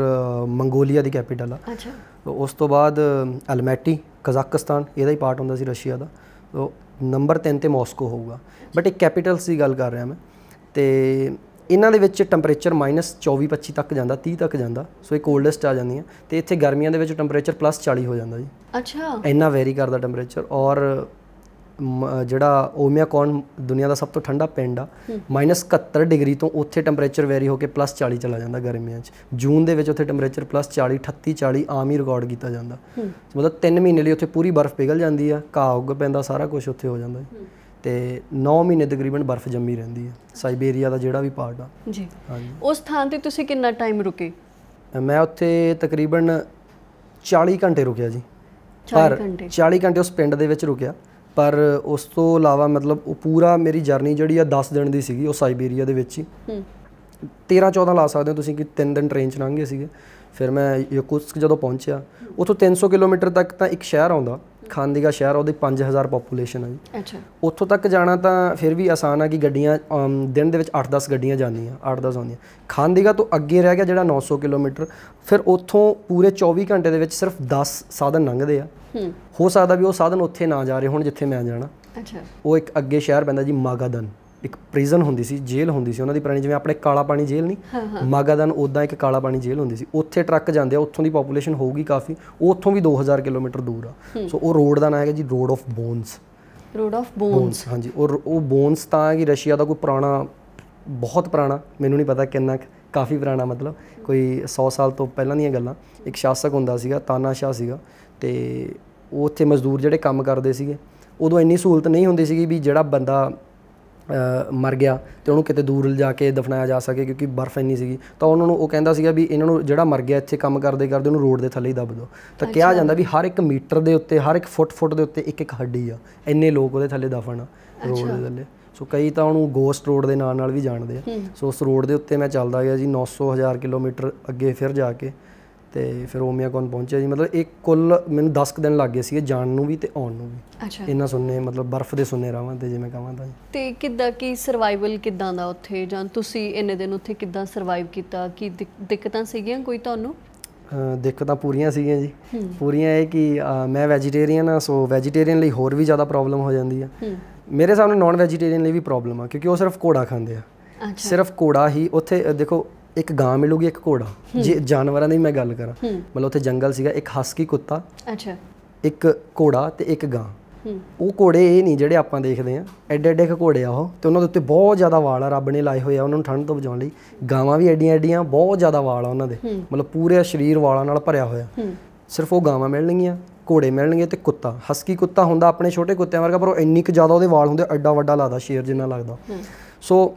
[SPEAKER 1] ਮੰਗੋਲੀਆ ਦੀ ਕੈਪੀਟਲ ਆ ਅੱਛਾ ਉਸ ਤੋਂ ਬਾਅਦ ਅਲਮੈਟੀ ਕਜ਼ਾਕਿਸਤਾਨ ਇਹਦਾ ਹੀ ਪਾਰਟ ਹੁੰਦਾ ਸੀ ਰਸ਼ੀਆ ਦਾ ਸੋ ਨੰਬਰ 3 ਤੇ ਮਾਸਕੋ ਹੋਊਗਾ ਬਟ ਇੱਕ ਕੈਪੀਟਲਸ ਦੀ ਗੱਲ ਕਰ ਰਿਹਾ ਮੈਂ ਤੇ ਇਹਨਾਂ ਦੇ ਵਿੱਚ ਟੈਂਪਰੇਚਰ -24 25 ਤੱਕ ਜਾਂਦਾ 30 ਤੱਕ ਜਾਂਦਾ ਸੋ ਇਹ ਕੋਲਡੈਸਟ ਆ ਜਾਂਦੀਆਂ ਤੇ ਇੱਥੇ ਗਰਮੀਆਂ ਦੇ ਵਿੱਚ ਟੈਂਪਰੇਚਰ +40 ਹੋ ਜਾਂਦਾ ਜੀ ਅੱਛਾ ਇੰਨਾ ਵੈਰੀ ਕਰਦਾ ਟੈਂਪਰੇਚਰ ਔਰ ਜਿਹੜਾ ਓਮਿਆਕੋਨ ਦੁਨੀਆ ਦਾ ਸਭ ਤੋਂ ਠੰਡਾ ਪਿੰਡ ਆ -71 ਡਿਗਰੀ ਤੋਂ ਉੱਥੇ ਟੈਂਪਰੇਚਰ ਵੈਰੀ ਹੋ ਕੇ +40 ਚਲਾ ਜਾਂਦਾ ਗਰਮੀਆਂ 'ਚ ਜੂਨ ਦੇ ਵਿੱਚ ਉੱਥੇ ਟੈਂਪਰੇਚਰ +40 38 40 ਆਮ ਹੀ ਰਿਕਾਰਡ ਕੀਤਾ ਜਾਂਦਾ ਮਤਲਬ 3 ਮਹੀਨੇ ਲਈ ਉੱਥੇ ਪੂਰੀ ਬਰਫ਼ ਪਿਘਲ ਜਾਂਦੀ ਆ ਘਾਹ ਉੱਗ ਪੈਂਦਾ ਸਾਰਾ ਕੁਝ ਉੱਥੇ ਹੋ ਜਾਂਦਾ ਤੇ 9 ਮਹੀਨੇ ਤਕਰੀਬਨ ਬਰਫ਼ ਜੰਮੀ ਰਹਿੰਦੀ ਆ ਸਾਈਬੇਰੀਆ ਦਾ ਜਿਹੜਾ ਵੀ ਪਾਰਟ ਆ
[SPEAKER 2] ਜੀ ਉਸ ਥਾਂ ਤੇ ਤੁਸੀਂ ਕਿੰਨਾ ਟਾਈਮ ਰੁਕੇ
[SPEAKER 1] ਮੈਂ ਉੱਥੇ ਤਕਰੀਬਨ 40 ਘੰਟੇ ਰੁਕਿਆ ਜੀ 40 ਘੰਟੇ 40 ਘੰਟੇ ਉਸ ਪਿੰਡ ਦੇ ਵਿੱਚ ਰੁਕਿਆ ਪਰ ਉਸ ਤੋਂ ਇਲਾਵਾ ਮਤਲਬ ਉਹ ਪੂਰਾ ਮੇਰੀ ਜਰਨੀ ਜਿਹੜੀ ਆ 10 ਦਿਨ ਦੀ ਸੀਗੀ ਉਹ ਸਾਈਬੀਰੀਆ ਦੇ ਵਿੱਚ ਹੀ ਹੂੰ 13 14 ਲਾ ਸਕਦੇ ਹੋ ਤੁਸੀਂ ਕਿ 3 ਦਿਨ ਟ੍ਰੇਨ ਚ ਲੰਘੇ ਸੀਗੇ ਫਿਰ ਮੈਂ ਯਕੂਤਸਕ ਜਦੋਂ ਪਹੁੰਚਿਆ ਉਥੋਂ 300 ਕਿਲੋਮੀਟਰ ਤੱਕ ਤਾਂ ਇੱਕ ਸ਼ਹਿਰ ਆਉਂਦਾ ਖਾਨਦੀਗਾ ਸ਼ਹਿਰ ਉਹਦੀ 5000 ਪੋਪੂਲੇਸ਼ਨ ਹੈ ਜੀ ਅੱਛਾ ਉੱਥੋਂ ਤੱਕ ਜਾਣਾ ਤਾਂ ਫਿਰ ਵੀ ਆਸਾਨ ਆ ਕਿ ਗੱਡੀਆਂ ਦਿਨ ਦੇ ਵਿੱਚ 8-10 ਗੱਡੀਆਂ ਜਾਂਦੀਆਂ 8-10 ਆਉਂਦੀਆਂ ਖਾਨਦੀਗਾ ਤੋਂ ਅੱਗੇ ਰਹਿ ਗਿਆ ਜਿਹੜਾ 900 ਕਿਲੋਮੀਟਰ ਫਿਰ ਉੱਥੋਂ ਪੂਰੇ 24 ਘੰਟੇ ਦੇ ਵਿੱਚ ਸਿਰਫ 10 ਸਾਧਨ ਲੰਘਦੇ ਆ ਹੋ ਸਕਦਾ ਵੀ ਉਹ ਸਾਧਨ ਉੱਥੇ ਨਾ ਜਾ ਰਹੇ ਹੁਣ ਜਿੱਥੇ ਮੈਂ ਜਾਣਾ ਅੱਛਾ ਉਹ ਇੱਕ ਅੱਗੇ ਸ਼ਹਿਰ ਪੈਂਦਾ ਜੀ ਮਾਗਾਦਨ ਇੱਕ ਪ੍ਰਿਜ਼ਨ ਹੁੰਦੀ ਸੀ ਜੇਲ੍ਹ ਹੁੰਦੀ ਸੀ ਉਹਨਾਂ ਦੀ ਪੁਰਾਣੀ ਜਿਵੇਂ ਆਪਣੇ ਕਾਲਾ ਪਾਣੀ ਜੇਲ੍ਹ ਨਹੀਂ ਮਾਗਾਦਨ ਉਦਾਂ ਇੱਕ ਕਾਲਾ ਪਾਣੀ ਜੇਲ੍ਹ ਹੁੰਦੀ ਸੀ ਉੱਥੇ ਟਰੱਕ ਜਾਂਦੇ ਆ ਉੱਥੋਂ ਦੀ ਪੋਪੂਲੇਸ਼ਨ ਹੋਊਗੀ ਕਾਫੀ ਉੱਥੋਂ ਵੀ 2000 ਕਿਲੋਮੀਟਰ ਦੂਰ ਆ ਸੋ ਉਹ ਰੋਡ ਦਾ ਨਾਮ ਹੈਗਾ ਜੀ road of bones
[SPEAKER 2] road of bones
[SPEAKER 1] ਹਾਂਜੀ ਉਹ ਉਹ ਬੋਨਸ ਤਾਂ ਹੈ ਕਿ ਰਸ਼ੀਆ ਦਾ ਕੋਈ ਪੁਰਾਣਾ ਬਹੁਤ ਪੁਰਾਣਾ ਮੈਨੂੰ ਨਹੀਂ ਪਤਾ ਕਿੰਨਾ ਕਾਫੀ ਪੁਰਾਣਾ ਮਤਲਬ ਕੋਈ 100 ਸਾਲ ਤੋਂ ਪਹਿਲਾਂ ਦੀਆਂ ਗੱਲਾਂ ਇੱਕ ਸ਼ਾਸਕ ਹੁੰਦਾ ਸੀਗਾ ਤਾਨਾਸ਼ਾਹ ਸੀਗਾ ਤੇ ਉਹ ਉੱਥੇ ਮਜ਼ਦੂਰ ਜਿਹੜੇ ਕੰਮ ਕਰਦੇ ਸੀਗੇ ਉਦੋਂ ਇੰਨੀ ਸਹੂਲਤ ਨਹੀਂ ਹੁੰਦੀ ਸੀਗੀ ਵੀ ਜਿਹੜਾ ਬੰਦਾ ਮਰ ਗਿਆ ਤੇ ਉਹਨੂੰ ਕਿਤੇ ਦੂਰ ਲਿਜਾ ਕੇ ਦਫਨਾਇਆ ਜਾ ਸਕੇ ਕਿਉਂਕਿ ਬਰਫ਼ ਇੰਨੀ ਸੀਗੀ ਤਾਂ ਉਹਨਾਂ ਨੂੰ ਉਹ ਕਹਿੰਦਾ ਸੀਗਾ ਵੀ ਇਹਨਾਂ ਨੂੰ ਜਿਹੜਾ ਮਰ ਗਿਆ ਇੱਥੇ ਕੰਮ ਕਰਦੇ ਕਰਦੇ ਉਹਨੂੰ ਰੋਡ ਦੇ ਥੱਲੇ ਹੀ ਦੱਬ ਦਿਓ ਤਾਂ ਕਿਹਾ ਜਾਂਦਾ ਵੀ ਹਰ ਇੱਕ ਮੀਟਰ ਦੇ ਉੱਤੇ ਹਰ ਇੱਕ ਫੁੱਟ ਫੁੱਟ ਦੇ ਉੱਤੇ ਇੱਕ ਇੱਕ ਹੱਡੀ ਆ ਇੰਨੇ ਲੋਕ ਉਹਦੇ ਥੱਲੇ ਦਫਨ ਆ ਰੋਡ ਦੇ ਥੱਲੇ ਸੋ ਕਈ ਤਾਂ ਉਹਨੂੰ ਗੋਸਟ ਰੋਡ ਦੇ ਨਾਂ ਨਾਲ ਵੀ ਜਾਣਦੇ ਆ ਸੋ ਉਸ ਰੋਡ ਦੇ ਉੱਤੇ ਮੈਂ ਚੱਲਦਾ ਗਿਆ ਜੀ 900 ਕਿਲੋਮੀਟਰ ਅੱਗੇ ਫਿਰ ਜਾ ਕੇ ਤੇ ਫਿਰ ਓਮਿਆਕੌਨ ਪਹੁੰਚਿਆ ਜੀ ਮਤਲਬ ਇੱਕ ਕੁੱਲ ਮੈਨੂੰ 10 ਕੁ ਦਿਨ ਲੱਗ ਗਏ ਸੀ ਜਾਣ ਨੂੰ ਵੀ ਤੇ ਆਉਣ ਨੂੰ ਵੀ ਅੱਛਾ ਇਹਨਾਂ ਸੁਣਨੇ ਮਤਲਬ ਬਰਫ਼ ਦੇ ਸੁਣਨੇ ਰਾਵਾਂ ਤੇ ਜਿਵੇਂ ਕਹਾਂ ਤਾਂ
[SPEAKER 2] ਤੇ ਕਿੱਦਾਂ ਕੀ ਸਰਵਾਈਵਲ ਕਿੱਦਾਂ ਦਾ ਉੱਥੇ ਜਾਂ ਤੁਸੀਂ ਇੰਨੇ ਦਿਨ ਉੱਥੇ ਕਿੱਦਾਂ ਸਰਵਾਈਵ ਕੀਤਾ ਕੀ ਦਿੱਕਤਾਂ ਸੀਗੀਆਂ ਕੋਈ ਤੁਹਾਨੂੰ
[SPEAKER 1] ਦਿੱਕਤਾਂ ਪੂਰੀਆਂ ਸੀਗੀਆਂ ਜੀ ਪੂਰੀਆਂ ਇਹ ਕਿ ਮੈਂ ਵੈਜੀਟੇਰੀਅਨ ਆ ਸੋ ਵੈਜੀਟੇਰੀਅਨ ਲਈ ਹੋਰ ਵੀ ਜ਼ਿਆਦਾ ਪ੍ਰੋਬਲਮ ਹੋ ਜਾਂਦੀ ਆ ਮੇਰੇ ਸਾਹਮਣੇ ਨਾਨ ਵੈਜੀਟੇਰੀਅਨ ਲਈ ਵੀ ਪ੍ਰੋਬਲਮ ਆ ਕਿਉਂਕਿ ਉਹ ਸਿਰਫ ਕੋੜਾ ਖਾਂਦੇ ਆ ਸਿਰਫ ਕੋੜਾ ਹੀ ਉੱਥੇ ਦੇਖੋ ਇੱਕ ਗਾਂ ਮਿਲੂਗੀ ਇੱਕ ਘੋੜਾ ਜੇ ਜਾਨਵਰਾਂ ਦੀ ਮੈਂ ਗੱਲ ਕਰਾਂ ਮਤਲਬ ਉੱਥੇ ਜੰਗਲ ਸੀਗਾ ਇੱਕ ਹਸਕੀ ਕੁੱਤਾ ਅੱਛਾ ਇੱਕ ਘੋੜਾ ਤੇ ਇੱਕ ਗਾਂ ਉਹ ਘੋੜੇ ਇਹ ਨਹੀਂ ਜਿਹੜੇ ਆਪਾਂ ਦੇਖਦੇ ਆ ਐਡੇ ਐਡੇ ਘੋੜੇ ਆ ਉਹ ਤੇ ਉਹਨਾਂ ਦੇ ਉੱਤੇ ਬਹੁਤ ਜ਼ਿਆਦਾ ਵਾਲ ਆ ਰੱਬ ਨੇ ਲਾਏ ਹੋਏ ਆ ਉਹਨਾਂ ਨੂੰ ਠੰਡ ਤੋਂ ਬਚਾਉਣ ਲਈ ਗਾਵਾਂ ਵੀ ਐਡੀਆਂ ਐਡੀਆਂ ਬਹੁਤ ਜ਼ਿਆਦਾ ਵਾਲ ਆ ਉਹਨਾਂ ਦੇ ਮਤਲਬ ਪੂਰੇ ਸਰੀਰ ਵਾਲਾਂ ਨਾਲ ਭਰਿਆ ਹੋਇਆ ਸਿਰਫ ਉਹ ਗਾਵਾਂ ਮਿਲਣਗੀਆਂ ਘੋੜੇ ਮਿਲਣਗੇ ਤੇ ਕੁੱਤਾ ਹਸਕੀ ਕੁੱਤਾ ਹੁੰਦਾ ਆਪਣੇ ਛੋਟੇ ਕੁੱਤਿਆਂ ਵਰਗਾ ਪਰ ਉਹ ਇੰਨੀ ਕੁ ਜ਼ਿਆਦਾ ਉਹਦੇ ਵਾਲ ਹੁੰਦੇ ਐਡਾ ਵੱਡਾ ਲੱਗਦਾ ਸ਼ੇਰ ਜਿੰਨਾ ਲੱਗਦਾ ਸੋ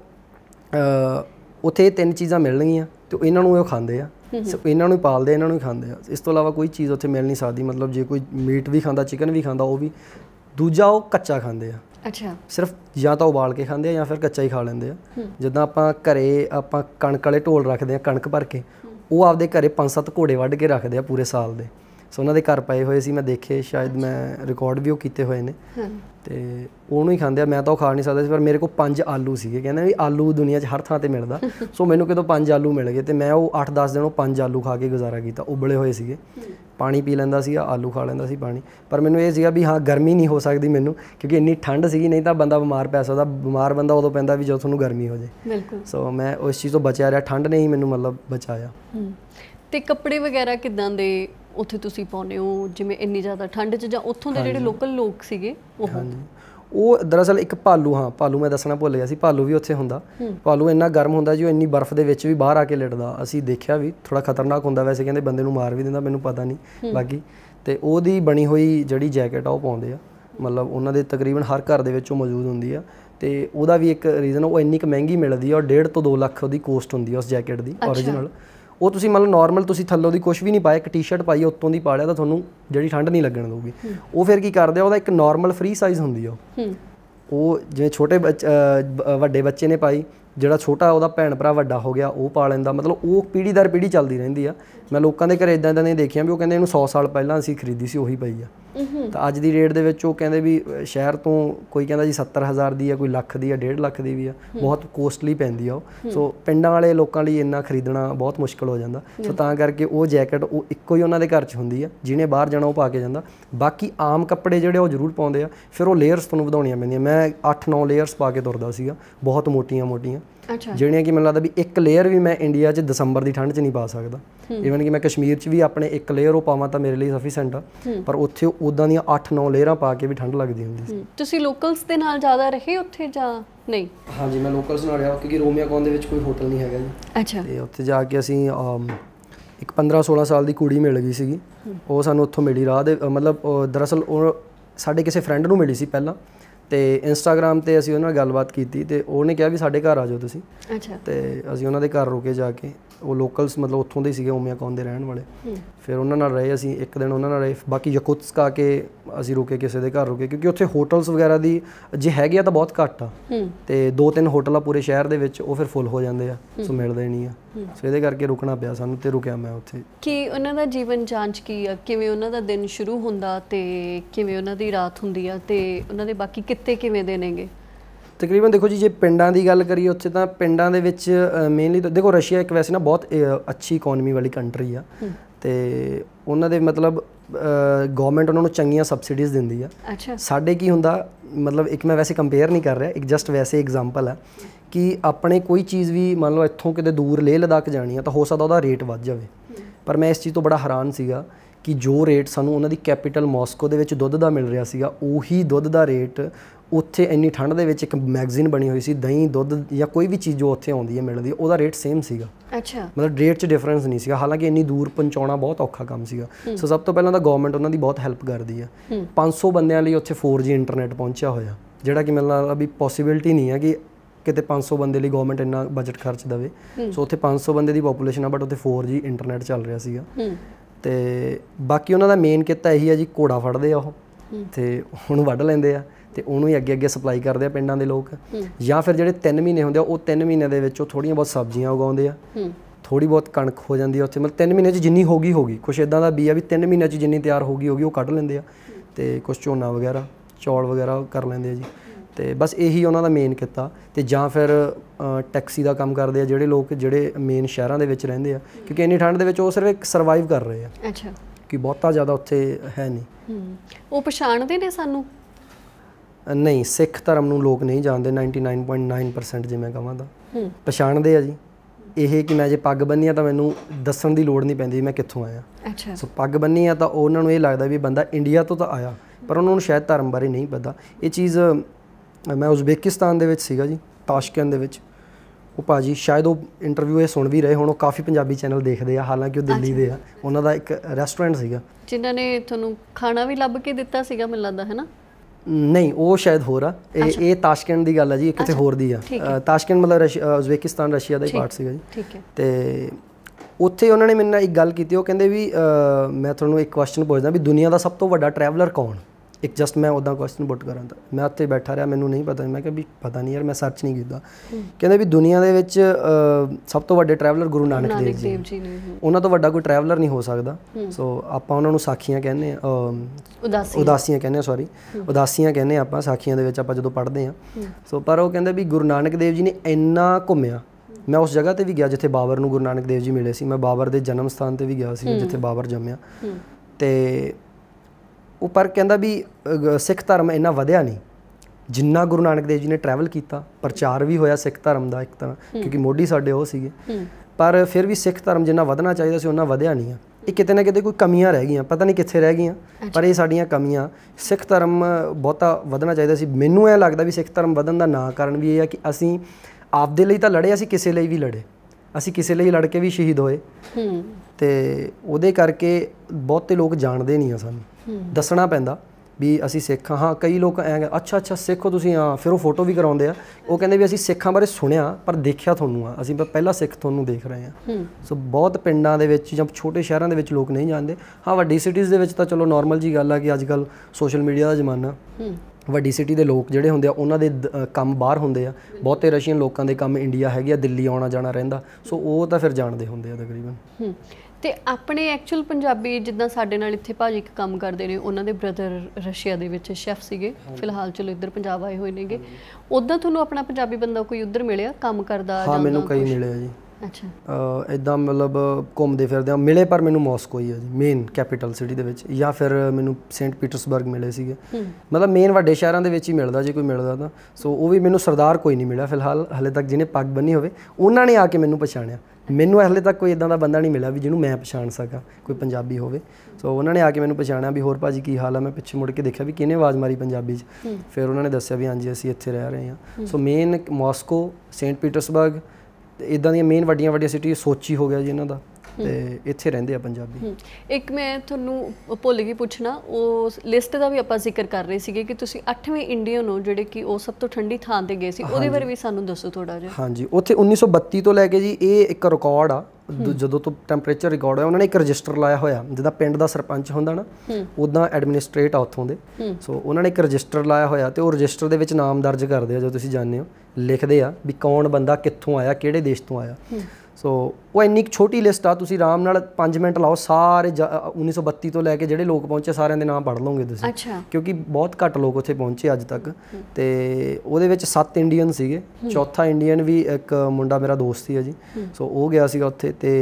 [SPEAKER 1] ਉੱਥੇ ਤਿੰਨ ਚੀਜ਼ਾਂ ਮਿਲਣਗੀਆਂ ਤੇ ਇਹਨਾਂ ਨੂੰ ਉਹ ਖਾਂਦੇ ਆ ਸੋ ਇਹਨਾਂ ਨੂੰ ਪਾਲਦੇ ਇਹਨਾਂ ਨੂੰ ਖਾਂਦੇ ਆ ਇਸ ਤੋਂ ਇਲਾਵਾ ਕੋਈ ਚੀਜ਼ ਉੱਥੇ ਮਿਲ ਨਹੀਂ ਸਕਦੀ ਮਤਲਬ ਜੇ ਕੋਈ ਮੀਟ ਵੀ ਖਾਂਦਾ ਚਿਕਨ ਵੀ ਖਾਂਦਾ ਉਹ ਵੀ ਦੂਜਾ ਉਹ ਕੱਚਾ ਖਾਂਦੇ ਆ ਅੱਛਾ ਸਿਰਫ ਜਾਂ ਤਾਂ ਉਬਾਲ ਕੇ ਖਾਂਦੇ ਆ ਜਾਂ ਫਿਰ ਕੱਚਾ ਹੀ ਖਾ ਲੈਂਦੇ ਆ ਜਦੋਂ ਆਪਾਂ ਘਰੇ ਆਪਾਂ ਕਣਕ ਵਾਲੇ ਢੋਲ ਰੱਖਦੇ ਆ ਕਣਕ ਭਰ ਕੇ ਉਹ ਆਪਦੇ ਘਰੇ 5-7 ਘੋੜੇ ਵੱਢ ਕੇ ਰੱਖਦੇ ਆ ਪੂਰੇ ਸਾਲ ਦੇ ਸੋ ਉਹਨਾਂ ਦੇ ਘਰ ਪਏ ਹੋਏ ਸੀ ਮੈਂ ਦੇਖੇ ਸ਼ਾਇਦ ਮੈਂ ਰਿਕਾਰਡ ਵੀ ਉਹ ਕੀਤੇ ਹੋਏ ਨੇ ਤੇ ਉਹਨੂੰ ਹੀ ਖਾਂਦੇ ਆ ਮੈਂ ਤਾਂ ਉਹ ਖਾ ਨਹੀਂ ਸਕਦਾ ਸੀ ਪਰ ਮੇਰੇ ਕੋਲ ਪੰਜ ਆਲੂ ਸੀਗੇ ਕਹਿੰਦੇ ਵੀ ਆਲੂ ਦੁਨੀਆ 'ਚ ਹਰ ਥਾਂ ਤੇ ਮਿਲਦਾ ਸੋ ਮੈਨੂੰ ਕਿਦੋਂ ਪੰਜ ਆਲੂ ਮਿਲ ਗਏ ਤੇ ਮੈਂ ਉਹ 8-10 ਦਿਨ ਉਹ ਪੰਜ ਆਲੂ ਖਾ ਕੇ ਗੁਜ਼ਾਰਾ ਕੀਤਾ ਉਬਲੇ ਹੋਏ ਸੀਗੇ ਪਾਣੀ ਪੀ ਲੈਂਦਾ ਸੀ ਆਲੂ ਖਾ ਲੈਂਦਾ ਸੀ ਪਾਣੀ ਪਰ ਮੈਨੂੰ ਇਹ ਸੀਗਾ ਵੀ ਹਾਂ ਗਰਮੀ ਨਹੀਂ ਹੋ ਸਕਦੀ ਮੈਨੂੰ ਕਿਉਂਕਿ ਇੰਨੀ ਠੰਡ ਸੀਗੀ ਨਹੀਂ ਤਾਂ ਬੰਦਾ ਬਿਮਾਰ ਪੈ ਸਕਦਾ ਬਿਮਾਰ ਬੰਦਾ ਉਦੋਂ ਪੈਂਦਾ ਵੀ ਜਦੋਂ ਤੁਹਾਨੂੰ ਗਰਮੀ ਹੋ ਜੇ ਬਿਲਕੁਲ ਸੋ ਮੈਂ ਉਸ ਚੀਜ਼ ਤੋਂ ਬਚਿਆ ਰਿਹਾ ਠੰਡ ਨੇ ਹੀ ਮੈਨੂੰ ਮਤਲਬ ਬਚਾਇਆ
[SPEAKER 2] ਤੇ ਕੱਪੜੇ ਵਗੈਰਾ ਕਿਦਾਂ ਦੇ ਉੱਥੇ ਤੁਸੀਂ ਪਾਉਨੇ ਹੋ ਜਿਵੇਂ ਇੰਨੀ ਜ਼ਿਆਦਾ ਠੰਡ 'ਚ ਜਾਂ ਉੱਥੋਂ ਦੇ ਜਿਹੜੇ ਲੋਕਲ ਲੋਕ ਸੀਗੇ ਉਹ
[SPEAKER 1] ਉਹ ਦਰਅਸਲ ਇੱਕ ਭਾਲੂ ਹਾਂ ਭਾਲੂ ਮੈਂ ਦੱਸਣਾ ਭੁੱਲ ਗਿਆ ਸੀ ਭਾਲੂ ਵੀ ਉੱਥੇ ਹੁੰਦਾ ਭਾਲੂ ਇੰਨਾ ਗਰਮ ਹੁੰਦਾ ਜੀ ਉਹ ਇੰਨੀ ਬਰਫ਼ ਦੇ ਵਿੱਚ ਵੀ ਬਾਹਰ ਆ ਕੇ ਲੜਦਾ ਅਸੀਂ ਦੇਖਿਆ ਵੀ ਥੋੜਾ ਖਤਰਨਾਕ ਹੁੰਦਾ ਵੈਸੇ ਕਹਿੰਦੇ ਬੰਦੇ ਨੂੰ ਮਾਰ ਵੀ ਦਿੰਦਾ ਮੈਨੂੰ ਪਤਾ ਨਹੀਂ ਬਾਕੀ ਤੇ ਉਹਦੀ ਬਣੀ ਹੋਈ ਜਿਹੜੀ ਜੈਕਟ ਆ ਉਹ ਪਾਉਂਦੇ ਆ ਮਤਲਬ ਉਹਨਾਂ ਦੇ ਤਕਰੀਬਨ ਹਰ ਘਰ ਦੇ ਵਿੱਚ ਉਹ ਮੌਜੂਦ ਹੁੰਦੀ ਆ ਤੇ ਉਹਦਾ ਵੀ ਇੱਕ ਰੀਜ਼ਨ ਉਹ ਇੰਨੀ ਕੁ ਮਹਿੰਗੀ ਮਿਲਦੀ ਆ ਔਰ 1.5 ਤੋਂ 2 ਲੱਖ ਉਹਦੀ ਕੋਸਟ ਹੁੰਦੀ ਆ ਉਸ ਜੈਕਟ ਦੀ origignal ਉਹ ਤੁਸੀਂ ਮਤਲਬ ਨਾਰਮਲ ਤੁਸੀਂ ਥੱਲੋਂ ਦੀ ਕੁਝ ਵੀ ਨਹੀਂ ਪਾਇਆ ਇੱਕ ਟੀ-ਸ਼ਰਟ ਪਾਈ ਉੱਤੋਂ ਦੀ ਪਾ ਲਿਆ ਤਾਂ ਤੁਹਾਨੂੰ ਜਿਹੜੀ ਠੰਡ ਨਹੀਂ ਲੱਗਣ ਦਊਗੀ ਉਹ ਫਿਰ ਕੀ ਕਰਦੇ ਆ ਉਹਦਾ ਇੱਕ ਨਾਰਮਲ ਫ੍ਰੀ ਸਾਈਜ਼ ਹੁੰਦੀ ਆ ਉਹ ਜਿਵੇਂ ਛੋਟੇ ਵੱਡੇ ਬੱਚੇ ਨੇ ਪਾਈ ਜਿਹੜਾ ਛੋਟਾ ਉਹਦਾ ਭੈਣ ਭਰਾ ਵੱਡਾ ਹੋ ਗਿਆ ਉਹ ਪਾ ਲੈਂਦਾ ਮਤਲਬ ਉਹ ਪੀੜੀ ਦਰ ਪੀੜੀ ਚੱਲਦੀ ਰਹਿੰਦੀ ਆ ਮੈਂ ਲੋਕਾਂ ਦੇ ਘਰੇ ਇਦਾਂ ਇਦਾਂ ਦੇ ਦੇਖਿਆ ਵੀ ਉਹ ਕਹਿੰਦੇ ਇਹਨੂੰ 100 ਸਾਲ ਪਹਿਲਾਂ ਅਸੀਂ ਖਰੀਦੀ ਸੀ ਉਹੀ ਪਈ ਆ ਤਾਂ ਅੱਜ ਦੀ ਰੇਟ ਦੇ ਵਿੱਚ ਉਹ ਕਹਿੰਦੇ ਵੀ ਸ਼ਹਿਰ ਤੋਂ ਕੋਈ ਕਹਿੰਦਾ ਜੀ 70000 ਦੀ ਆ ਕੋਈ ਲੱਖ ਦੀ ਆ 1.5 ਲੱਖ ਦੀ ਵੀ ਆ ਬਹੁਤ ਕੋਸਟਲੀ ਪੈਂਦੀ ਆ ਉਹ ਸੋ ਪਿੰਡਾਂ ਵਾਲੇ ਲੋਕਾਂ ਲਈ ਇੰਨਾ ਖਰੀਦਣਾ ਬਹੁਤ ਮੁਸ਼ਕਲ ਹੋ ਜਾਂਦਾ ਸੋ ਤਾਂ ਕਰਕੇ ਉਹ ਜੈਕਟ ਉਹ ਇੱਕੋ ਹੀ ਉਹਨਾਂ ਦੇ ਘਰ 'ਚ ਹੁੰਦੀ ਆ ਜਿਹਨੇ ਬਾਹਰ ਜਾਣਾ ਉਹ ਪਾ ਕੇ ਜਾਂਦਾ ਬਾਕੀ ਆਮ ਕੱਪੜੇ ਜਿਹੜੇ ਉਹ ਜ਼ਰੂਰ ਪਾਉਂਦੇ ਆ ਫਿਰ ਉਹ ਲੇਅਰਸ ਤੁਹਾਨੂੰ ਵਧਾਉਣੀਆਂ ਪੈਂਦੀਆਂ ਮੈਂ 8-9 ਲੇਅਰਸ ਪਾ ਕੇ ਤੁਰਦਾ ਸੀਗਾ ਬਹੁਤ ਮੋਟੀਆਂ ਮੋਟੀਆਂ ਅੱਛਾ ਜਿਹੜੀਆਂ ਕਿ ਮੈਨੂੰ ਲੱਗਦਾ ਵੀ ਇੱਕ ਲੇਅਰ ਵੀ ਮੈਂ ਇੰਡੀਆ 'ਚ ਦਸੰਬਰ ਦੀ ਠੰਡ 'ਚ ਨਹੀਂ ਪਾ ਸਕਦਾ ਇਵਨ ਕਿ ਮੈਂ ਕਸ਼ਮੀਰ 'ਚ ਵੀ ਆਪਣੇ ਇੱਕ ਲੇਅਰ ਉਹ ਪਾਵਾਂ ਤਾਂ ਮੇਰੇ ਲਈ ਸਫੀਸ਼ੀਐਂਟ ਆ ਪਰ ਉੱਥੇ ਉਦਾਂ ਦੀਆਂ 8-9 ਲੇਅਰਾਂ ਪਾ ਕੇ ਵੀ ਠੰਡ ਲੱਗਦੀ ਹੁੰਦੀ
[SPEAKER 2] ਸੀ ਤੁਸੀਂ ਲੋਕਲਸ ਦੇ ਨਾਲ ਜ਼ਿਆਦਾ ਰਹੇ ਉੱਥੇ ਜਾਂ ਨਹੀਂ
[SPEAKER 1] ਹਾਂਜੀ ਮੈਂ ਲੋਕਲਸ ਨਾਲ ਰਿਹਾ ਕਿਉਂਕਿ ਕੌਨ ਦੇ ਵਿੱਚ ਕੋਈ ਹੋਟਲ ਨਹੀਂ ਹੈਗਾ
[SPEAKER 3] ਜੀ
[SPEAKER 2] ਅੱਛਾ
[SPEAKER 1] ਤੇ ਉੱਥੇ ਜਾ ਕੇ ਅਸੀਂ ਇੱਕ 15-16 ਸਾਲ ਦੀ ਕੁੜੀ ਮਿਲ ਗਈ ਸੀਗੀ ਉਹ ਸਾਨੂੰ ਉੱਥੋਂ ਮਿਲੀ ਰਾਹ ਦੇ ਮਤਲਬ ਦਰਅਸਲ ਉਹ ਸਾਡੇ ਕਿਸੇ ਫਰੈਂਡ ਨੂੰ ਮਿਲੀ ਸੀ ਪਹਿਲਾਂ ਤੇ ਇੰਸਟਾਗ੍ਰam ਤੇ ਅਸੀਂ ਉਹਨਾਂ ਨਾਲ ਗੱਲਬਾਤ ਕੀਤੀ ਤੇ ਉਹਨੇ ਕਿਹਾ ਵੀ ਸਾਡੇ ਘਰ ਆ ਜਾਓ ਤੁਸੀਂ ਅੱਛਾ ਤੇ ਅਸੀਂ ਉਹਨਾਂ ਦੇ ਘਰ ਰੁਕੇ ਜਾ ਕੇ ਉਹ ਲੋਕਲਸ ਮਤਲਬ ਉੱਥੋਂ ਦੇ ਸੀਗੇ ਓਮਿਆਕੌਨ ਕੌਂਦੇ ਰਹਿਣ ਵਾਲੇ ਫਿਰ ਉਹਨਾਂ ਨਾਲ ਰਹੇ ਅਸੀਂ ਇੱਕ ਦਿਨ ਉਹਨਾਂ ਨਾਲ ਰਹੇ ਬਾਕੀ ਯਕੁਤਸਕ ਕੇ ਅਸੀਂ ਰੁਕੇ ਕਿਸੇ ਦੇ ਘਰ ਰੁਕੇ ਕਿਉਂਕਿ ਉੱਥੇ ਹੋਟਲਸ ਵਗੈਰਾ ਦੀ ਜੇ ਹੈਗੇ ਆ ਤਾਂ ਬਹੁਤ ਘੱਟ ਆ ਤੇ ਦੋ ਤਿੰਨ ਹੋਟਲ ਆ ਪੂਰੇ ਸ਼ਹਿਰ ਦੇ ਵਿੱਚ ਉਹ ਫਿਰ ਫੁੱਲ ਹੋ ਜਾਂਦੇ ਆ ਸੋ ਮਿਲਦੇ ਨਹੀਂ ਆ ਸੋ ਇਹਦੇ ਕਰਕੇ ਰੁਕਣਾ ਪਿਆ ਸਾਨੂੰ ਤੇ ਰੁਕਿਆ ਮੈਂ ਉੱਥੇ
[SPEAKER 2] ਕਿ ਉਹਨਾਂ ਦਾ ਜੀਵਨ ਜਾਂਚ ਕੀ ਆ ਕਿਵੇਂ ਉਹਨਾਂ ਦਾ ਦਿਨ ਸ਼ੁਰੂ ਹੁੰਦਾ ਤੇ ਕਿਵੇਂ ਉਹਨਾਂ ਦੀ ਰਾਤ ਹੁੰਦੀ ਆ ਤੇ ਉਹਨਾਂ ਦੇ ਬਾਕੀ ਕਿੱਤੇ ਕਿਵੇਂ ਦੇ ਨੇਗੇ
[SPEAKER 1] ਤਕਰੀਬਨ ਦੇਖੋ ਜੀ ਜੇ ਪਿੰਡਾਂ ਦੀ ਗੱਲ ਕਰੀਏ ਉੱਥੇ ਤਾਂ ਪਿੰਡਾਂ ਦੇ ਵਿੱਚ ਮੇਨਲੀ ਦੇਖੋ ਰਸ਼ੀਆ ਇੱਕ ਵੈਸੇ ਨਾ ਬਹੁਤ ਅੱਛੀ ਇਕਨੋਮੀ ਵਾਲੀ ਕੰਟਰੀ ਆ ਤੇ ਉਹਨਾਂ ਦੇ ਮਤਲਬ ਗਵਰਨਮੈਂਟ ਉਹਨਾਂ ਨੂੰ ਚੰਗੀਆਂ ਸਬਸਿਡੀਆਂ ਦਿੰਦੀ ਆ ਸਾਡੇ ਕੀ ਹੁੰਦਾ ਮਤਲਬ ਇੱਕ ਮੈਂ ਵੈਸੇ ਕੰਪੇਅਰ ਨਹੀਂ ਕਰ ਰਿਹਾ ਇੱਕ ਜਸਟ ਵੈਸੇ ਐਗਜ਼ਾਮਪਲ ਆ ਕਿ ਆਪਣੇ ਕੋਈ ਚੀਜ਼ ਵੀ ਮੰਨ ਲਓ ਇੱਥੋਂ ਕਿਤੇ ਦੂਰ ਲੇਹ ਲਦਾਖ ਜਾਣੀ ਆ ਤਾਂ ਹੋ ਸਕਦਾ ਉਹਦਾ ਰੇਟ ਵੱਧ ਜਾਵੇ ਪਰ ਮੈਂ ਇਸ ਚੀਜ਼ ਤੋਂ ਬੜਾ ਹੈਰਾਨ ਸੀਗਾ ਕਿ ਜੋ ਰੇਟ ਸਾਨੂੰ ਉਹਨਾਂ ਦੀ ਕੈਪੀਟਲ ਮਾਸਕੋ ਦੇ ਵਿੱਚ ਦੁੱਧ ਦਾ ਮਿਲ ਰਿਹਾ ਸੀਗਾ ਉਹੀ ਦੁੱਧ ਦਾ ਰੇਟ ਉੱਥੇ ਇੰਨੀ ਠੰਡ ਦੇ ਵਿੱਚ ਇੱਕ ਮੈਗਜ਼ੀਨ ਬਣੀ ਹੋਈ ਸੀ ਦਹੀਂ ਦੁੱਧ ਜਾਂ ਕੋਈ ਵੀ ਚੀਜ਼ ਜੋ ਉੱਥੇ ਆਉਂਦੀ ਹੈ ਮਿਲਦੀ ਉਹਦਾ ਰੇਟ ਸੇਮ ਸੀਗਾ ਅੱਛਾ ਮਤਲਬ ਰੇਟ 'ਚ ਡਿਫਰੈਂਸ ਨਹੀਂ ਸੀਗਾ ਹਾਲਾਂਕਿ ਇੰਨੀ ਦੂਰ ਪਹੁੰਚਾਉਣਾ ਬਹੁਤ ਔਖਾ ਕੰਮ ਸੀਗਾ ਸੋ ਸਭ ਤੋਂ ਪਹਿਲਾਂ ਤਾਂ ਗਵਰਨਮੈਂਟ ਉਹਨਾਂ ਦੀ ਬਹੁਤ ਹੈਲਪ ਕਰਦੀ ਆ 500 ਬੰਦਿਆਂ ਲਈ ਉੱਥੇ 4G ਇੰਟਰਨੈਟ ਪਹੁੰਚਿਆ ਹੋਇਆ ਜਿਹੜਾ ਕਿ ਮੈਨੂੰ ਲੱਗਦਾ ਵੀ ਪੋਸਿਬਿਲਿਟੀ ਨਹੀਂ ਹੈ ਕਿ ਕਿਤੇ 500 ਬੰਦੇ ਲਈ ਗਵਰਨਮੈਂਟ ਇੰਨਾ ਬਜਟ ਖਰਚ ਦਵੇ ਸੋ ਉੱਥੇ 500 ਬੰਦੇ ਦੀ ਪੋਪੂਲੇਸ਼ਨ ਆ ਬਟ ਉੱਥੇ 4G ਇੰਟਰਨੈਟ ਚੱਲ ਰਿਹਾ ਸੀਗਾ ਤੇ ਬਾਕੀ ਉਹਨਾਂ ਦਾ ਮੇਨ ਕਿੱਤਾ ਇਹੀ ਹੈ ਜੀ ਘੋੜਾ ਫੜਦੇ ਆ ਉਹ ਤੇ ਹੁਣ ਵੱਢ ਲੈਂਦੇ ਆ ਤੇ ਉਹਨੂੰ ਹੀ ਅੱਗੇ ਅੱਗੇ ਸਪਲਾਈ ਕਰਦੇ ਆ ਪਿੰਡਾਂ ਦੇ ਲੋਕ ਜਾਂ ਫਿਰ ਜਿਹੜੇ 3 ਮਹੀਨੇ ਹੁੰਦੇ ਆ ਉਹ 3 ਮਹੀਨੇ ਦੇ ਵਿੱਚ ਉਹ ਥੋੜੀਆਂ ਬਹੁਤ ਸਬਜ਼ੀਆਂ ਉਗਾਉਂਦੇ ਆ ਥੋੜੀ ਬਹੁਤ ਕਣਕ ਹੋ ਜਾਂਦੀ ਆ ਉੱਥੇ ਮਤਲਬ 3 ਮਹੀਨੇ 'ਚ ਜਿੰਨੀ ਹੋਗੀ ਹੋਗੀ ਕੁਝ ਇਦਾਂ ਦਾ ਬੀਜ ਆ ਵੀ 3 ਮਹੀਨੇ 'ਚ ਜਿੰਨੀ ਤਿਆਰ ਹੋਗੀ ਹੋਗੀ ਉਹ ਕੱਢ ਲੈਂਦੇ ਆ ਤੇ ਕੁਝ ਝੋਨਾ ਵਗੈਰਾ ਚੌਲ ਵਗੈਰਾ ਕਰ ਲੈਂਦੇ ਆ ਜੀ ਤੇ ਬਸ ਇਹੀ ਉਹਨਾਂ ਦਾ ਮੇਨ ਕਿੱਤਾ ਤੇ ਜਾਂ ਫਿਰ ਟੈਕਸੀ ਦਾ ਕੰਮ ਕਰਦੇ ਆ ਜਿਹੜੇ ਲੋਕ ਜਿਹੜੇ ਮੇਨ ਸ਼ਹਿਰਾਂ ਦੇ ਵਿੱਚ ਰਹਿੰਦੇ ਆ ਕਿਉਂਕਿ ਇੰਨੀ ਠੰਡ ਦੇ ਵਿੱਚ ਉਹ ਸਿਰਫ ਇੱਕ ਸਰਵਾਈਵ ਕਰ ਰਹੇ ਆ ਅੱਛਾ ਕਿ ਬਹੁਤਾ ਜ਼ਿਆਦਾ ਉੱਥੇ ਹੈ ਨਹੀਂ
[SPEAKER 2] ਉਹ ਪਛਾਣਦੇ ਨੇ ਸਾਨੂੰ
[SPEAKER 1] ਨਹੀਂ ਸਿੱਖ ਧਰਮ ਨੂੰ ਲੋਕ ਨਹੀਂ ਜਾਣਦੇ 99.9% ਜਿਵੇਂ ਮੈਂ ਕਹਾਂ ਦਾ ਪਛਾਣਦੇ ਆ ਜੀ ਇਹ ਕਿ ਮੈਂ ਜੇ ਪੱਗ ਬੰਨੀ ਆ ਤਾਂ ਮੈਨੂੰ ਦੱਸਣ ਦੀ ਲੋੜ ਨਹੀਂ ਪੈਂਦੀ ਮੈਂ ਕਿੱਥੋਂ ਆਇਆ ਅੱਛਾ ਸੋ ਪੱਗ ਬੰਨੀ ਆ ਤਾਂ ਉਹਨਾਂ ਨੂੰ ਇਹ ਲੱਗਦਾ ਵੀ ਬੰਦਾ ਇੰਡੀਆ ਤੋਂ ਤਾਂ ਆਇਆ ਪਰ ਉਹਨਾਂ ਨੂੰ ਸ਼ਾਇਦ ਧਰਮ ਬਾਰੇ ਨਹੀਂ ਪਤਾ ਇਹ ਚੀਜ਼ ਮੈਂ ਉਜ਼ਬੇਕਿਸਤਾਨ ਦੇ ਵਿੱਚ ਸੀਗਾ ਜੀ ਤਾਸ਼ਕੰਦ ਦੇ ਵਿੱਚ ਉਹ ਭਾਜੀ ਸ਼ਾਇਦ ਉਹ ਇੰਟਰਵਿਊ ਇਹ ਸੁਣ ਵੀ ਰਹੇ ਹੋਣ ਉਹ ਕਾਫੀ ਪੰਜਾਬੀ ਚੈਨਲ ਦੇਖਦੇ ਆ ਹਾਲਾਂਕਿ ਉਹ ਦਿੱਲੀ ਦੇ ਆ ਉਹਨਾਂ ਦਾ ਇੱਕ ਰੈਸਟੋਰੈਂਟ ਸੀਗਾ
[SPEAKER 2] ਜਿਨ੍ਹਾਂ ਨੇ ਤੁਹਾਨੂੰ ਖਾਣਾ ਵੀ ਲੱਭ ਕੇ ਦਿੱਤਾ ਸੀਗਾ ਮੈਨੂੰ ਲੱਗਦਾ ਹੈ ਨਾ
[SPEAKER 1] ਨਹੀਂ ਉਹ ਸ਼ਾਇਦ ਹੋਰ ਆ ਇਹ ਇਹ ਤਾਸ਼ਕੰਦ ਦੀ ਗੱਲ ਆ ਜੀ ਕਿਤੇ ਹੋਰ ਦੀ ਆ ਤਾਸ਼ਕੰਦ ਮਤਲਬ ਉਜ਼ਬੇਕਿਸਤਾਨ ਰਸ਼ੀਆ ਦਾ ਹੀ ਪਾਰਟ ਸੀਗਾ ਜੀ ਤੇ ਉੱਥੇ ਉਹਨਾਂ ਨੇ ਮੇਰੇ ਨਾਲ ਇੱਕ ਗੱਲ ਕੀਤੀ ਉਹ ਕਹਿੰਦੇ ਵੀ ਮੈਂ ਤੁਹਾਨੂੰ ਇੱਕ ਕੁਐਸਚਨ ਪੁੱਛਦਾ ਵੀ ਦੁਨੀਆ ਦਾ ਸਭ ਤੋਂ ਵੱਡਾ ਟਰੈਵਲਰ ਕੌਣ ਇੱਕ ਜਸਟ ਮੈਂ ਉਹਦਾ ਕੁਐਸਚਨ ਪੁੱਟ ਕਰਾਂ ਤਾਂ ਮੈਂ ਉੱਥੇ ਬੈਠਾ ਰਿਹਾ ਮੈਨੂੰ ਨਹੀਂ ਪਤਾ ਮੈਂ ਕਿਹਾ ਵੀ ਪਤਾ ਨਹੀਂ ਯਾਰ ਮੈਂ ਸਰਚ ਨਹੀਂ ਕੀਤਾ ਕਹਿੰਦੇ ਵੀ ਦੁਨੀਆ ਦੇ ਵਿੱਚ ਸਭ ਤੋਂ ਵੱਡੇ ਟਰੈਵਲਰ ਗੁਰੂ ਨਾਨਕ ਦੇਵ ਜੀ ਨੇ ਉਹਨਾਂ ਤੋਂ ਵੱਡਾ ਕੋਈ ਟਰੈਵਲਰ ਨਹੀਂ ਹੋ ਸਕਦਾ ਸੋ ਆਪਾਂ ਉਹਨਾਂ ਨੂੰ ਸਾਖੀਆਂ ਕਹਿੰਦੇ ਆ
[SPEAKER 3] ਉਦਾਸੀਆਂ ਉਦਾਸੀਆਂ
[SPEAKER 1] ਕਹਿੰਦੇ ਆ ਸੌਰੀ ਉਦਾਸੀਆਂ ਕਹਿੰਦੇ ਆ ਆਪਾਂ ਸਾਖੀਆਂ ਦੇ ਵਿੱਚ ਆਪਾਂ ਜਦੋਂ ਪੜ੍ਹਦੇ ਆ ਸੋ ਪਰ ਉਹ ਕਹਿੰਦੇ ਵੀ ਗੁਰੂ ਨਾਨਕ ਦੇਵ ਜੀ ਨੇ ਇੰਨਾ ਘੁੰਮਿਆ ਮੈਂ ਉਸ ਜਗ੍ਹਾ ਤੇ ਵੀ ਗਿਆ ਜਿੱਥੇ ਬਾਬਰ ਨੂੰ ਗੁਰੂ ਨਾਨਕ ਦੇਵ ਜੀ ਮਿਲੇ ਸੀ ਮੈਂ ਬਾਬਰ ਦੇ ਜਨਮ ਸਥਾਨ ਤੇ ਵੀ ਗਿਆ ਸੀ ਜਿੱਥੇ ਬਾਬਰ ਜੰਮਿਆ ਤੇ ਉਹ ਪਰ ਕਹਿੰਦਾ ਵੀ ਸਿੱਖ ਧਰਮ ਇੰਨਾ ਵਧਿਆ ਨਹੀਂ ਜਿੰਨਾ ਗੁਰੂ ਨਾਨਕ ਦੇਵ ਜੀ ਨੇ ਟਰੈਵਲ ਕੀਤਾ ਪ੍ਰਚਾਰ ਵੀ ਹੋਇਆ ਸਿੱਖ ਧਰਮ ਦਾ ਇੱਕ ਤਰ੍ਹਾਂ ਕਿਉਂਕਿ ਮੋਢੀ ਸਾਡੇ ਉਹ ਸੀਗੇ ਪਰ ਫਿਰ ਵੀ ਸਿੱਖ ਧਰਮ ਜਿੰਨਾ ਵਧਣਾ ਚਾਹੀਦਾ ਸੀ ਉਹਨਾਂ ਵਧਿਆ ਨਹੀਂ ਆ ਇਹ ਕਿਤੇ ਨਾ ਕਿਤੇ ਕੋਈ ਕਮੀਆਂ ਰਹਿ ਗਈਆਂ ਪਤਾ ਨਹੀਂ ਕਿੱਥੇ ਰਹਿ ਗਈਆਂ ਪਰ ਇਹ ਸਾਡੀਆਂ ਕਮੀਆਂ ਸਿੱਖ ਧਰਮ ਬਹੁਤਾ ਵਧਣਾ ਚਾਹੀਦਾ ਸੀ ਮੈਨੂੰ ਐ ਲੱਗਦਾ ਵੀ ਸਿੱਖ ਧਰਮ ਵਧਣ ਦਾ ਨਾ ਕਾਰਨ ਵੀ ਇਹ ਆ ਕਿ ਅਸੀਂ ਆਪਦੇ ਲਈ ਤਾਂ ਲੜੇ ਅਸੀਂ ਕਿਸੇ ਲਈ ਵੀ ਲੜੇ ਅਸੀਂ ਕਿਸੇ ਲਈ ਲੜ ਕੇ ਵੀ ਸ਼ਹੀਦ ਹੋਏ ਤੇ ਉਹਦੇ ਕਰਕੇ ਬਹੁਤੇ ਲੋਕ ਜਾਣਦੇ ਨਹੀਂ ਆ ਸਾਨੂੰ ਦੱਸਣਾ ਪੈਂਦਾ ਵੀ ਅਸੀਂ ਸਿੱਖ ਹਾਂ ਕਈ ਲੋਕ ਐਂ ਅੱਛਾ ਅੱਛਾ ਸਿੱਖੋ ਤੁਸੀਂ ਹਾਂ ਫਿਰ ਉਹ ਫੋਟੋ ਵੀ ਕਰਾਉਂਦੇ ਆ ਉਹ ਕਹਿੰਦੇ ਵੀ ਅਸੀਂ ਸਿੱਖਾਂ ਬਾਰੇ ਸੁਣਿਆ ਪਰ ਦੇਖਿਆ ਤੁਹਾਨੂੰ ਆ ਅਸੀਂ ਪਹਿਲਾ ਸਿੱਖ ਤੁਹਾਨੂੰ ਦੇਖ ਰਹੇ ਆ ਸੋ ਬਹੁਤ ਪਿੰਡਾਂ ਦੇ ਵਿੱਚ ਜਾਂ ਛੋਟੇ ਸ਼ਹਿਰਾਂ ਦੇ ਵਿੱਚ ਲੋਕ ਨਹੀਂ ਜਾਣਦੇ ਹਾਂ ਵੱਡੀ ਸਿਟੀਜ਼ ਦੇ ਵਿੱਚ ਤਾਂ ਚਲੋ ਨਾਰਮਲ ਜੀ ਗੱਲ ਆ ਕਿ ਅੱਜ ਕੱਲ ਸੋਸ਼ਲ ਮੀਡੀਆ ਦਾ ਜ਼ਮਾਨਾ ਵੱਡੀ ਸਿਟੀ ਦੇ ਲੋਕ ਜਿਹੜੇ ਹੁੰਦੇ ਆ ਉਹਨਾਂ ਦੇ ਕੰਮ ਬਾਹਰ ਹੁੰਦੇ ਆ ਬਹੁਤੇ ਰਸ਼ੀਅਨ ਲੋਕਾਂ ਦੇ ਕੰਮ ਇੰਡੀਆ ਹੈਗੇ ਆ ਦਿੱਲੀ ਆਉਣਾ ਜਾਣਾ ਰਹਿੰਦਾ ਸੋ ਉਹ ਤਾਂ ਫਿਰ ਜਾਣਦੇ ਹੁੰਦੇ ਆ ਤਕਰੀਬਨ
[SPEAKER 2] ਤੇ ਆਪਣੇ ਐਕਚੁਅਲ ਪੰਜਾਬੀ ਜਿੱਦਾਂ ਸਾਡੇ ਨਾਲ ਇੱਥੇ ਭਾਜੀ ਇੱਕ ਕੰਮ ਕਰਦੇ ਨੇ ਉਹਨਾਂ ਦੇ ਬ੍ਰਦਰ ਰਸ਼ੀਆ ਦੇ ਵਿੱਚ ਸ਼ੈਫ ਸੀਗੇ ਫਿਲਹਾਲ ਚਲੋ ਇੱਧਰ ਪੰਜਾਬ ਆਏ ਹੋਏ ਨੇਗੇ ਉਦੋਂ ਤੁਹਾਨੂੰ ਆਪਣਾ ਪੰਜਾਬੀ ਬੰਦਾ ਕੋਈ ਉੱਧਰ ਮਿਲਿਆ ਕੰਮ ਕਰਦਾ ਜਾਂ ਹਾਂ ਮੈਨੂੰ ਕਈ ਮਿਲਿਆ ਜੀ ਅੱਛਾ
[SPEAKER 1] ਐਦਾਂ ਮਤਲਬ ਘੁੰਮਦੇ ਫਿਰਦੇ ਆ ਮਿਲੇ ਪਰ ਮੈਨੂੰ ਮਾਸਕੋ ਹੀ ਆ ਜੀ ਮੇਨ ਕੈਪੀਟਲ ਸਿਟੀ ਦੇ ਵਿੱਚ ਜਾਂ ਫਿਰ ਮੈਨੂੰ ਸੇਂਟ ਪੀਟਰਸਬਰਗ ਮਿਲੇ ਸੀਗੇ ਮਤਲਬ ਮੇਨ ਵੱਡੇ ਸ਼ਹਿਰਾਂ ਦੇ ਵਿੱਚ ਹੀ ਮਿਲਦਾ ਜੇ ਕੋਈ ਮਿਲਦਾ ਤਾਂ ਸੋ ਉਹ ਵੀ ਮੈਨੂੰ ਸਰਦਾਰ ਕੋਈ ਨਹੀਂ ਮਿਲਿਆ ਫਿਲਹਾਲ ਹਲੇ ਤੱਕ ਜਿਹਨੇ ਪੱਗ ਬੰਨੀ ਹੋਵੇ ਉਹਨਾਂ ਨੇ ਆ ਕੇ ਮੈਨੂੰ ਪਛਾਣਿਆ ਮੈਨੂੰ ਹਲੇ ਤੱਕ ਕੋਈ ਇਦਾਂ ਦਾ ਬੰਦਾ ਨਹੀਂ ਮਿਲਿਆ ਵੀ ਜਿਹਨੂੰ ਮੈਂ ਪਛਾਣ ਸਕਾਂ ਕੋਈ ਪੰਜਾਬੀ ਹੋਵੇ ਸੋ ਉਹਨਾਂ ਨੇ ਆ ਕੇ ਮੈਨੂੰ ਪਛਾਣਿਆ ਵੀ ਹੋਰ ਭਾਜੀ ਕੀ ਹਾਲ ਆ ਮੈਂ ਪਿੱਛੇ ਮੁੜ ਕੇ ਦੇਖਿਆ ਵੀ ਕਿਹਨੇ ਆਵਾਜ਼ ਮਾਰੀ ਪੰਜਾਬੀ 'ਚ ਫਿਰ ਉਹਨਾਂ ਨੇ ਦੱਸਿਆ ਵੀ ਹਾਂਜੀ ਅਸੀਂ ਇੱਥੇ ਰਹਿ ਰਹੇ ਹਾਂ so main Moscow Saint Petersburg ਇਦਾਂ ਦੀਆਂ ਮੇਨ ਵੱਡੀਆਂ ਵੱਡੀਆਂ ਸਿਟੀ ਸੋਚੀ ਹੋ ਗਿਆ ਜੀ ਇਹਨਾਂ ਦਾ ਤੇ ਇੱਥੇ ਰਹਿੰਦੇ ਆ ਪੰਜਾਬੀ
[SPEAKER 2] ਇੱਕ ਮੈਂ ਤੁਹਾਨੂੰ ਭੁੱਲ ਗਈ ਪੁੱਛਣਾ ਉਹ ਲਿਸਟ ਦਾ ਵੀ ਆਪਾਂ ਜ਼ਿਕਰ ਕਰ ਰਹੇ ਸੀਗੇ ਕਿ ਤੁਸੀਂ 8ਵੇਂ ਇੰਡੀਅਨ ਹੋ ਜਿਹੜੇ ਕਿ ਉਹ ਸਭ ਤੋਂ ਠੰਡੀ ਥਾਂ ਤੇ ਗਏ ਸੀ ਉਹਦੇ ਬਾਰੇ ਵੀ ਸਾਨੂੰ ਦੱਸੋ ਥੋੜਾ ਜਿਹਾ
[SPEAKER 1] ਹਾਂਜੀ ਉੱਥੇ 1932 ਤੋਂ ਲੈ ਕੇ ਜੀ ਇਹ ਇੱਕ ਰਿਕਾਰਡ ਆ ਜਦੋਂ ਤੋਂ ਟੈਂਪਰੇਚਰ ਰਿਕਾਰਡ ਹੋਇਆ ਉਹਨਾਂ ਨੇ ਇੱਕ ਰਜਿਸਟਰ ਲਾਇਆ ਹੋਇਆ ਜਿਹਦਾ ਪਿੰਡ ਦਾ ਸਰਪੰਚ ਹੁੰਦਾ ਨਾ ਉਦਾਂ ਐਡਮਿਨਿਸਟ੍ਰੇਟ ਆ ਉੱਥੋਂ ਦੇ ਸੋ ਉਹਨਾਂ ਨੇ ਇੱਕ ਰਜਿਸਟਰ ਲਾਇਆ ਹੋਇਆ ਤੇ ਉਹ ਰਜਿਸਟਰ ਦੇ ਵਿੱਚ ਨਾਮ ਦਰਜ ਕਰਦੇ ਆ ਜਦੋਂ ਤੁਸੀਂ ਜਾਣਦੇ ਹੋ ਲਿਖਦੇ ਆ ਵੀ ਕੌਣ ਬੰਦਾ ਕਿੱਥੋਂ ਆਇਆ ਕਿਹੜੇ ਦੇਸ਼ ਤੋਂ ਆਇਆ ਸੋ ਉਹ ਇੰਨੀ ਇੱਕ ਛੋਟੀ ਲਿਸਟ ਆ ਤੁਸੀਂ ਆਰਾਮ ਨਾਲ 5 ਮਿੰਟ ਲਾਓ ਸਾਰੇ 1932 ਤੋਂ ਲੈ ਕੇ ਜਿਹੜੇ ਲੋਕ ਪਹੁੰਚੇ ਸਾਰਿਆਂ ਦੇ ਨਾਮ ਪੜ ਲਓਗੇ ਤੁਸੀਂ ਕਿਉਂਕਿ ਬਹੁਤ ਘੱਟ ਲੋਕ ਉੱਥੇ ਪਹੁੰਚੇ ਅੱਜ ਤੱਕ ਤੇ ਉਹਦੇ ਵਿੱਚ 7 ਇੰਡੀਅਨ ਸੀਗੇ ਚੌਥਾ ਇੰਡੀਅਨ ਵੀ ਇੱਕ ਮੁੰਡਾ ਮੇਰਾ ਦੋਸਤ ਸੀ ਜੀ ਸੋ ਉਹ ਗਿਆ ਸੀਗਾ ਉੱਥੇ ਤੇ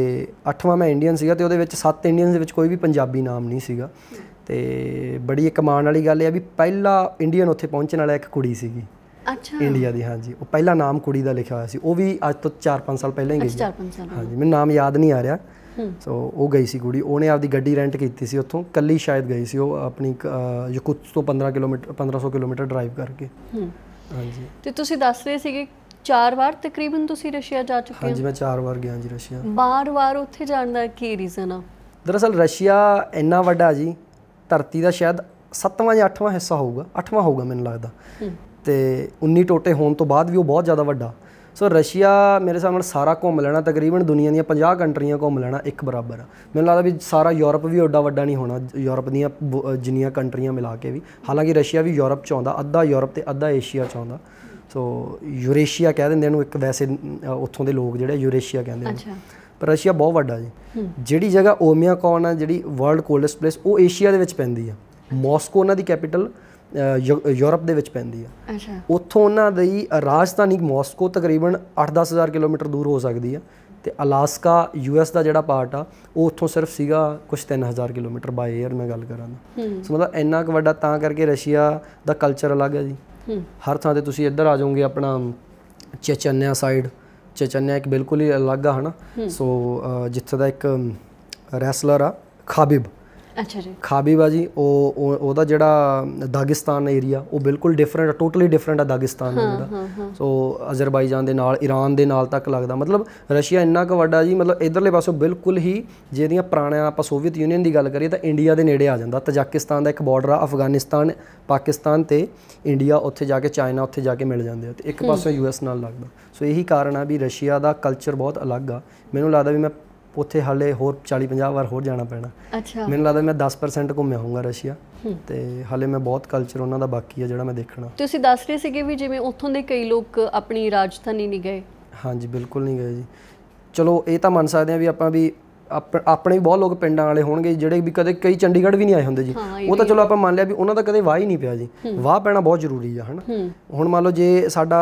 [SPEAKER 1] ਅੱਠਵਾਂ ਮੈਂ ਇੰਡੀਅਨ ਸੀਗਾ ਤੇ ਉਹਦੇ ਵਿੱਚ 7 ਇੰਡੀਅਨਸ ਦੇ ਵਿੱਚ ਕੋਈ ਵੀ ਪੰਜਾਬੀ ਨਾਮ ਨਹੀਂ ਸੀਗਾ ਤੇ ਬੜੀ ਇੱਕ ਮਾਣ ਵਾਲੀ ਗੱਲ ਹੈ ਵੀ ਪਹਿਲਾ ਇੰਡੀਅਨ ਉੱਥੇ ਪਹੁੰਚਣ ਵਾਲਾ ਇੱਕ ਕੁੜੀ ਸੀਗੀ ਅੱਛਾ ਇੰਡੀਆ ਦੀ ਹਾਂਜੀ ਉਹ ਪਹਿਲਾ ਨਾਮ ਕੁੜੀ ਦਾ ਲਿਖਿਆ ਹੋਇਆ ਸੀ ਉਹ ਵੀ ਅੱਜ ਤੋਂ 4-5 ਸਾਲ ਪਹਿਲਾਂ ਹੀ ਗਈ ਸੀ 4-5 ਸਾਲ ਹਾਂਜੀ ਮੈਨੂੰ ਨਾਮ ਯਾਦ ਨਹੀਂ ਆ ਰਿਹਾ ਸੋ ਉਹ ਗਈ ਸੀ ਕੁੜੀ ਉਹਨੇ ਆਪਦੀ ਗੱਡੀ ਰੈਂਟ ਕੀਤੀ ਸੀ ਉੱਥੋਂ ਕੱਲੀ ਸ਼ਾਇਦ ਗਈ ਸੀ ਉਹ ਆਪਣੀ ਯਕੁਤ ਤੋਂ 15 ਕਿਲੋਮੀਟਰ 1500 ਕਿਲੋਮੀਟਰ ਡਰਾਈਵ ਕਰਕੇ ਹਾਂਜੀ
[SPEAKER 2] ਤੇ ਤੁਸੀਂ ਦੱਸ ਰਹੇ ਸੀਗੇ ਚਾਰ ਵਾਰ ਤਕਰੀਬਨ ਤੁਸੀਂ ਰਸ਼ੀਆ ਜਾ ਚੁੱਕੇ ਹੋ ਹਾਂਜੀ
[SPEAKER 1] ਮੈਂ ਚਾਰ ਵਾਰ ਗਿਆ ਜੀ ਰਸ਼ੀਆ
[SPEAKER 2] ਵਾਰ ਉੱਥੇ ਜਾਣ ਦਾ ਕੀ ਰੀਜ਼ਨ ਆ
[SPEAKER 1] ਦਰਅਸਲ ਰਸ਼ੀਆ ਇੰਨਾ ਵੱਡਾ ਜੀ ਧਰਤੀ ਦਾ ਸ਼ਾਇਦ ਸੱਤਵਾਂ ਜਾਂ ਅੱਠਵਾਂ ਹਿੱਸਾ ਹੋਊਗਾ ਅੱਠਵਾਂ ਹੋਊਗਾ ਮੈਨੂੰ ਲੱਗਦਾ ਤੇ 19 ਟੋਟੇ ਹੋਣ ਤੋਂ ਬਾਅਦ ਵੀ ਉਹ ਬਹੁਤ ਜ਼ਿਆਦਾ ਵੱਡਾ ਸੋ ਰਸ਼ੀਆ ਮੇਰੇ ਸਾਹਮਣ ਸਾਰਾ ਘੁੰਮ ਲੈਣਾ ਤਕਰੀਬਨ ਦੁਨੀਆ ਦੀਆਂ 50 ਕੰਟਰੀਆਂ ਘੁੰਮ ਲੈਣਾ ਇੱਕ ਬਰਾਬਰ ਆ ਮੈਨੂੰ ਲੱਗਦਾ ਵੀ ਸਾਰਾ ਯੂਰਪ ਵੀ ਓਡਾ ਵੱਡਾ ਨਹੀਂ ਹੋਣਾ ਯੂਰਪ ਦੀਆਂ ਜਿੰਨੀਆਂ ਕੰਟਰੀਆਂ ਮਿਲਾ ਕੇ ਵੀ ਹਾਲਾਂਕਿ ਰਸ਼ੀਆ ਵੀ ਯੂਰਪ ਚ ਆਉਂਦਾ ਅੱਧਾ ਯੂਰਪ ਤੇ ਅੱਧਾ ਏਸ਼ੀਆ ਚ ਆਉਂਦਾ ਸੋ ਯੂਰੇਸ਼ੀਆ ਕਹਿ ਦਿੰਦੇ ਇਹਨੂੰ ਇੱਕ ਵੈਸੇ ਉੱਥੋਂ ਦੇ ਲੋਕ ਜਿਹੜੇ ਯੂਰੇਸ਼ੀਆ ਕਹਿੰਦੇ ਨੇ ਪਰ ਰਸ਼ੀਆ ਬਹੁਤ ਵੱਡਾ ਜੀ ਜਿਹੜੀ ਜਗ੍ਹਾ ਓਮਿਆ ਆ ਜਿਹੜੀ ਵਰਲਡ ਕੋਲਡੈਸਟ ਪਲੇਸ ਉਹ ਏਸ਼ੀਆ ਦੇ ਵਿੱਚ ਪੈਂਦੀ ਆ ਮਾਸਕੋ ਉਹਨਾਂ ਦੀ ਕੈਪੀਟਲ ਯੂਰਪ ਦੇ ਵਿੱਚ ਪੈਂਦੀ ਆ ਅੱਛਾ ਉੱਥੋਂ ਉਹਨਾਂ ਦੀ ਰਾਜਧਾਨੀ ਮਾਸਕੋ ਤਕਰੀਬਨ 8-10000 ਕਿਲੋਮੀਟਰ ਦੂਰ ਹੋ ਸਕਦੀ ਆ ਤੇ ਅਲਾਸਕਾ ਯੂਐਸ ਦਾ ਜਿਹੜਾ ਪਾਰਟ ਆ ਉਹ ਉੱਥੋਂ ਸਿਰਫ ਸੀਗਾ ਕੁਝ 3000 ਕਿਲੋਮੀਟਰ ਬਾਈ 에ਅਰ ਮੈਂ ਗੱਲ ਕਰਾਂ
[SPEAKER 4] ਦਾ ਸੋ
[SPEAKER 1] ਮਤਲਬ ਇੰਨਾ ਕੁ ਵੱਡਾ ਤਾਂ ਕਰਕੇ ਰਸ਼ੀਆ ਦਾ ਕਲਚਰ ਅਲੱਗ ਹੈ ਜੀ ਹਰ ਥਾਂ ਤੇ ਤੁਸੀਂ ਇੱਧਰ ਆ ਜਾਓਗੇ ਆਪਣਾ ਚੇਚਨਿਆ ਸਾਈਡ ਚੇਚਨਿਆ ਇੱਕ ਬਿਲਕੁਲ ਹੀ ਅਲੱਗ ਆ ਹਨਾ ਸੋ ਜਿੱਥੇ ਦਾ ਇੱਕ ਰੈਸਲਰ ਆ ਖਾਬਿਬ ਅੱਛਾ ਜੀ ਖਾਬੀ ਬਾਜੀ ਉਹ ਉਹਦਾ ਜਿਹੜਾ ਦਾਗਿਸਤਾਨ ਏਰੀਆ ਉਹ ਬਿਲਕੁਲ ਡਿਫਰੈਂਟ ਟੋਟਲੀ ਡਿਫਰੈਂਟ ਆ ਦਾਗਿਸਤਾਨ ਦਾ ਜਿਹੜਾ ਸੋ ਅਜ਼ਰਬਾਈਜਾਨ ਦੇ ਨਾਲ ਈਰਾਨ ਦੇ ਨਾਲ ਤੱਕ ਲੱਗਦਾ ਮਤਲਬ ਰਸ਼ੀਆ ਇੰਨਾ ਕੁ ਵੱਡਾ ਜੀ ਮਤਲਬ ਇਧਰਲੇ ਪਾਸੋਂ ਬਿਲਕੁਲ ਹੀ ਜਿਹਦੀਆਂ ਪੁਰਾਣੀਆਂ ਆਪਾਂ ਸੋਵੀਅਤ ਯੂਨੀਅਨ ਦੀ ਗੱਲ ਕਰੀਏ ਤਾਂ ਇੰਡੀਆ ਦੇ ਨੇੜੇ ਆ ਜਾਂਦਾ ਤਜਾਕਿਸਤਾਨ ਦਾ ਇੱਕ ਬਾਰਡਰ ਆ ਅਫਗਾਨਿਸਤਾਨ ਪਾਕਿਸਤਾਨ ਤੇ ਇੰਡੀਆ ਉੱਥੇ ਜਾ ਕੇ ਚਾਈਨਾ ਉੱਥੇ ਜਾ ਕੇ ਮਿਲ ਜਾਂਦੇ ਆ ਤੇ ਇੱਕ ਪਾਸੋਂ ਯੂਐਸ ਨਾਲ ਲੱਗਦਾ ਸੋ ਇਹੀ ਕਾਰਨ ਆ ਵੀ ਰਸ਼ੀਆ ਦਾ ਕਲਚਰ ਬਹੁਤ ਅਲੱਗ ਆ ਮੈਨੂੰ ਲੱਗਦਾ ਵੀ ਮੈਂ ਉੱਥੇ ਹਲੇ ਹੋਰ 40 50 ਵਾਰ ਹੋਰ ਜਾਣਾ ਪੈਣਾ ਅੱਛਾ ਮੈਨੂੰ ਲੱਗਦਾ ਮੈਂ 10% ਘੁੰਮਿਆ ਹੋਊਗਾ ਰਸ਼ੀਆ ਤੇ ਹਲੇ ਮੈਂ ਬਹੁਤ ਕਲਚਰ ਉਹਨਾਂ ਦਾ ਬਾਕੀ ਹੈ ਜਿਹੜਾ ਮੈਂ ਦੇਖਣਾ
[SPEAKER 2] ਤੁਸੀਂ ਦੱਸ ਰਹੇ ਸੀਗੇ ਵੀ ਜਿਵੇਂ ਉੱਥੋਂ ਦੇ ਕਈ ਲੋਕ ਆਪਣੀ ਰਾਜਧਾਨੀ ਨਹੀਂ ਗਏ
[SPEAKER 1] ਹਾਂਜੀ ਬਿਲਕੁਲ ਨਹੀਂ ਗਏ ਜੀ ਚਲੋ ਇਹ ਤਾਂ ਮੰਨ ਸਕਦੇ ਆ ਵੀ ਆਪਾਂ ਵੀ ਆਪਣੇ ਬਹੁਤ ਲੋਕ ਪਿੰਡਾਂ ਵਾਲੇ ਹੋਣਗੇ ਜਿਹੜੇ ਵੀ ਕਦੇ ਕਈ ਚੰਡੀਗੜ੍ਹ ਵੀ ਨਹੀਂ ਆਏ ਹੁੰਦੇ ਜੀ ਉਹ ਤਾਂ ਚਲੋ ਆਪਾਂ ਮੰਨ ਲਿਆ ਵੀ ਉਹਨਾਂ ਦਾ ਕਦੇ ਵਾਹ ਹੀ ਨਹੀਂ ਪਿਆ ਜੀ ਵਾਹ ਪੈਣਾ ਬਹੁਤ ਜ਼ਰੂਰੀ ਆ ਹਨ ਹੁਣ ਮੰਨ ਲਓ ਜੇ ਸਾਡਾ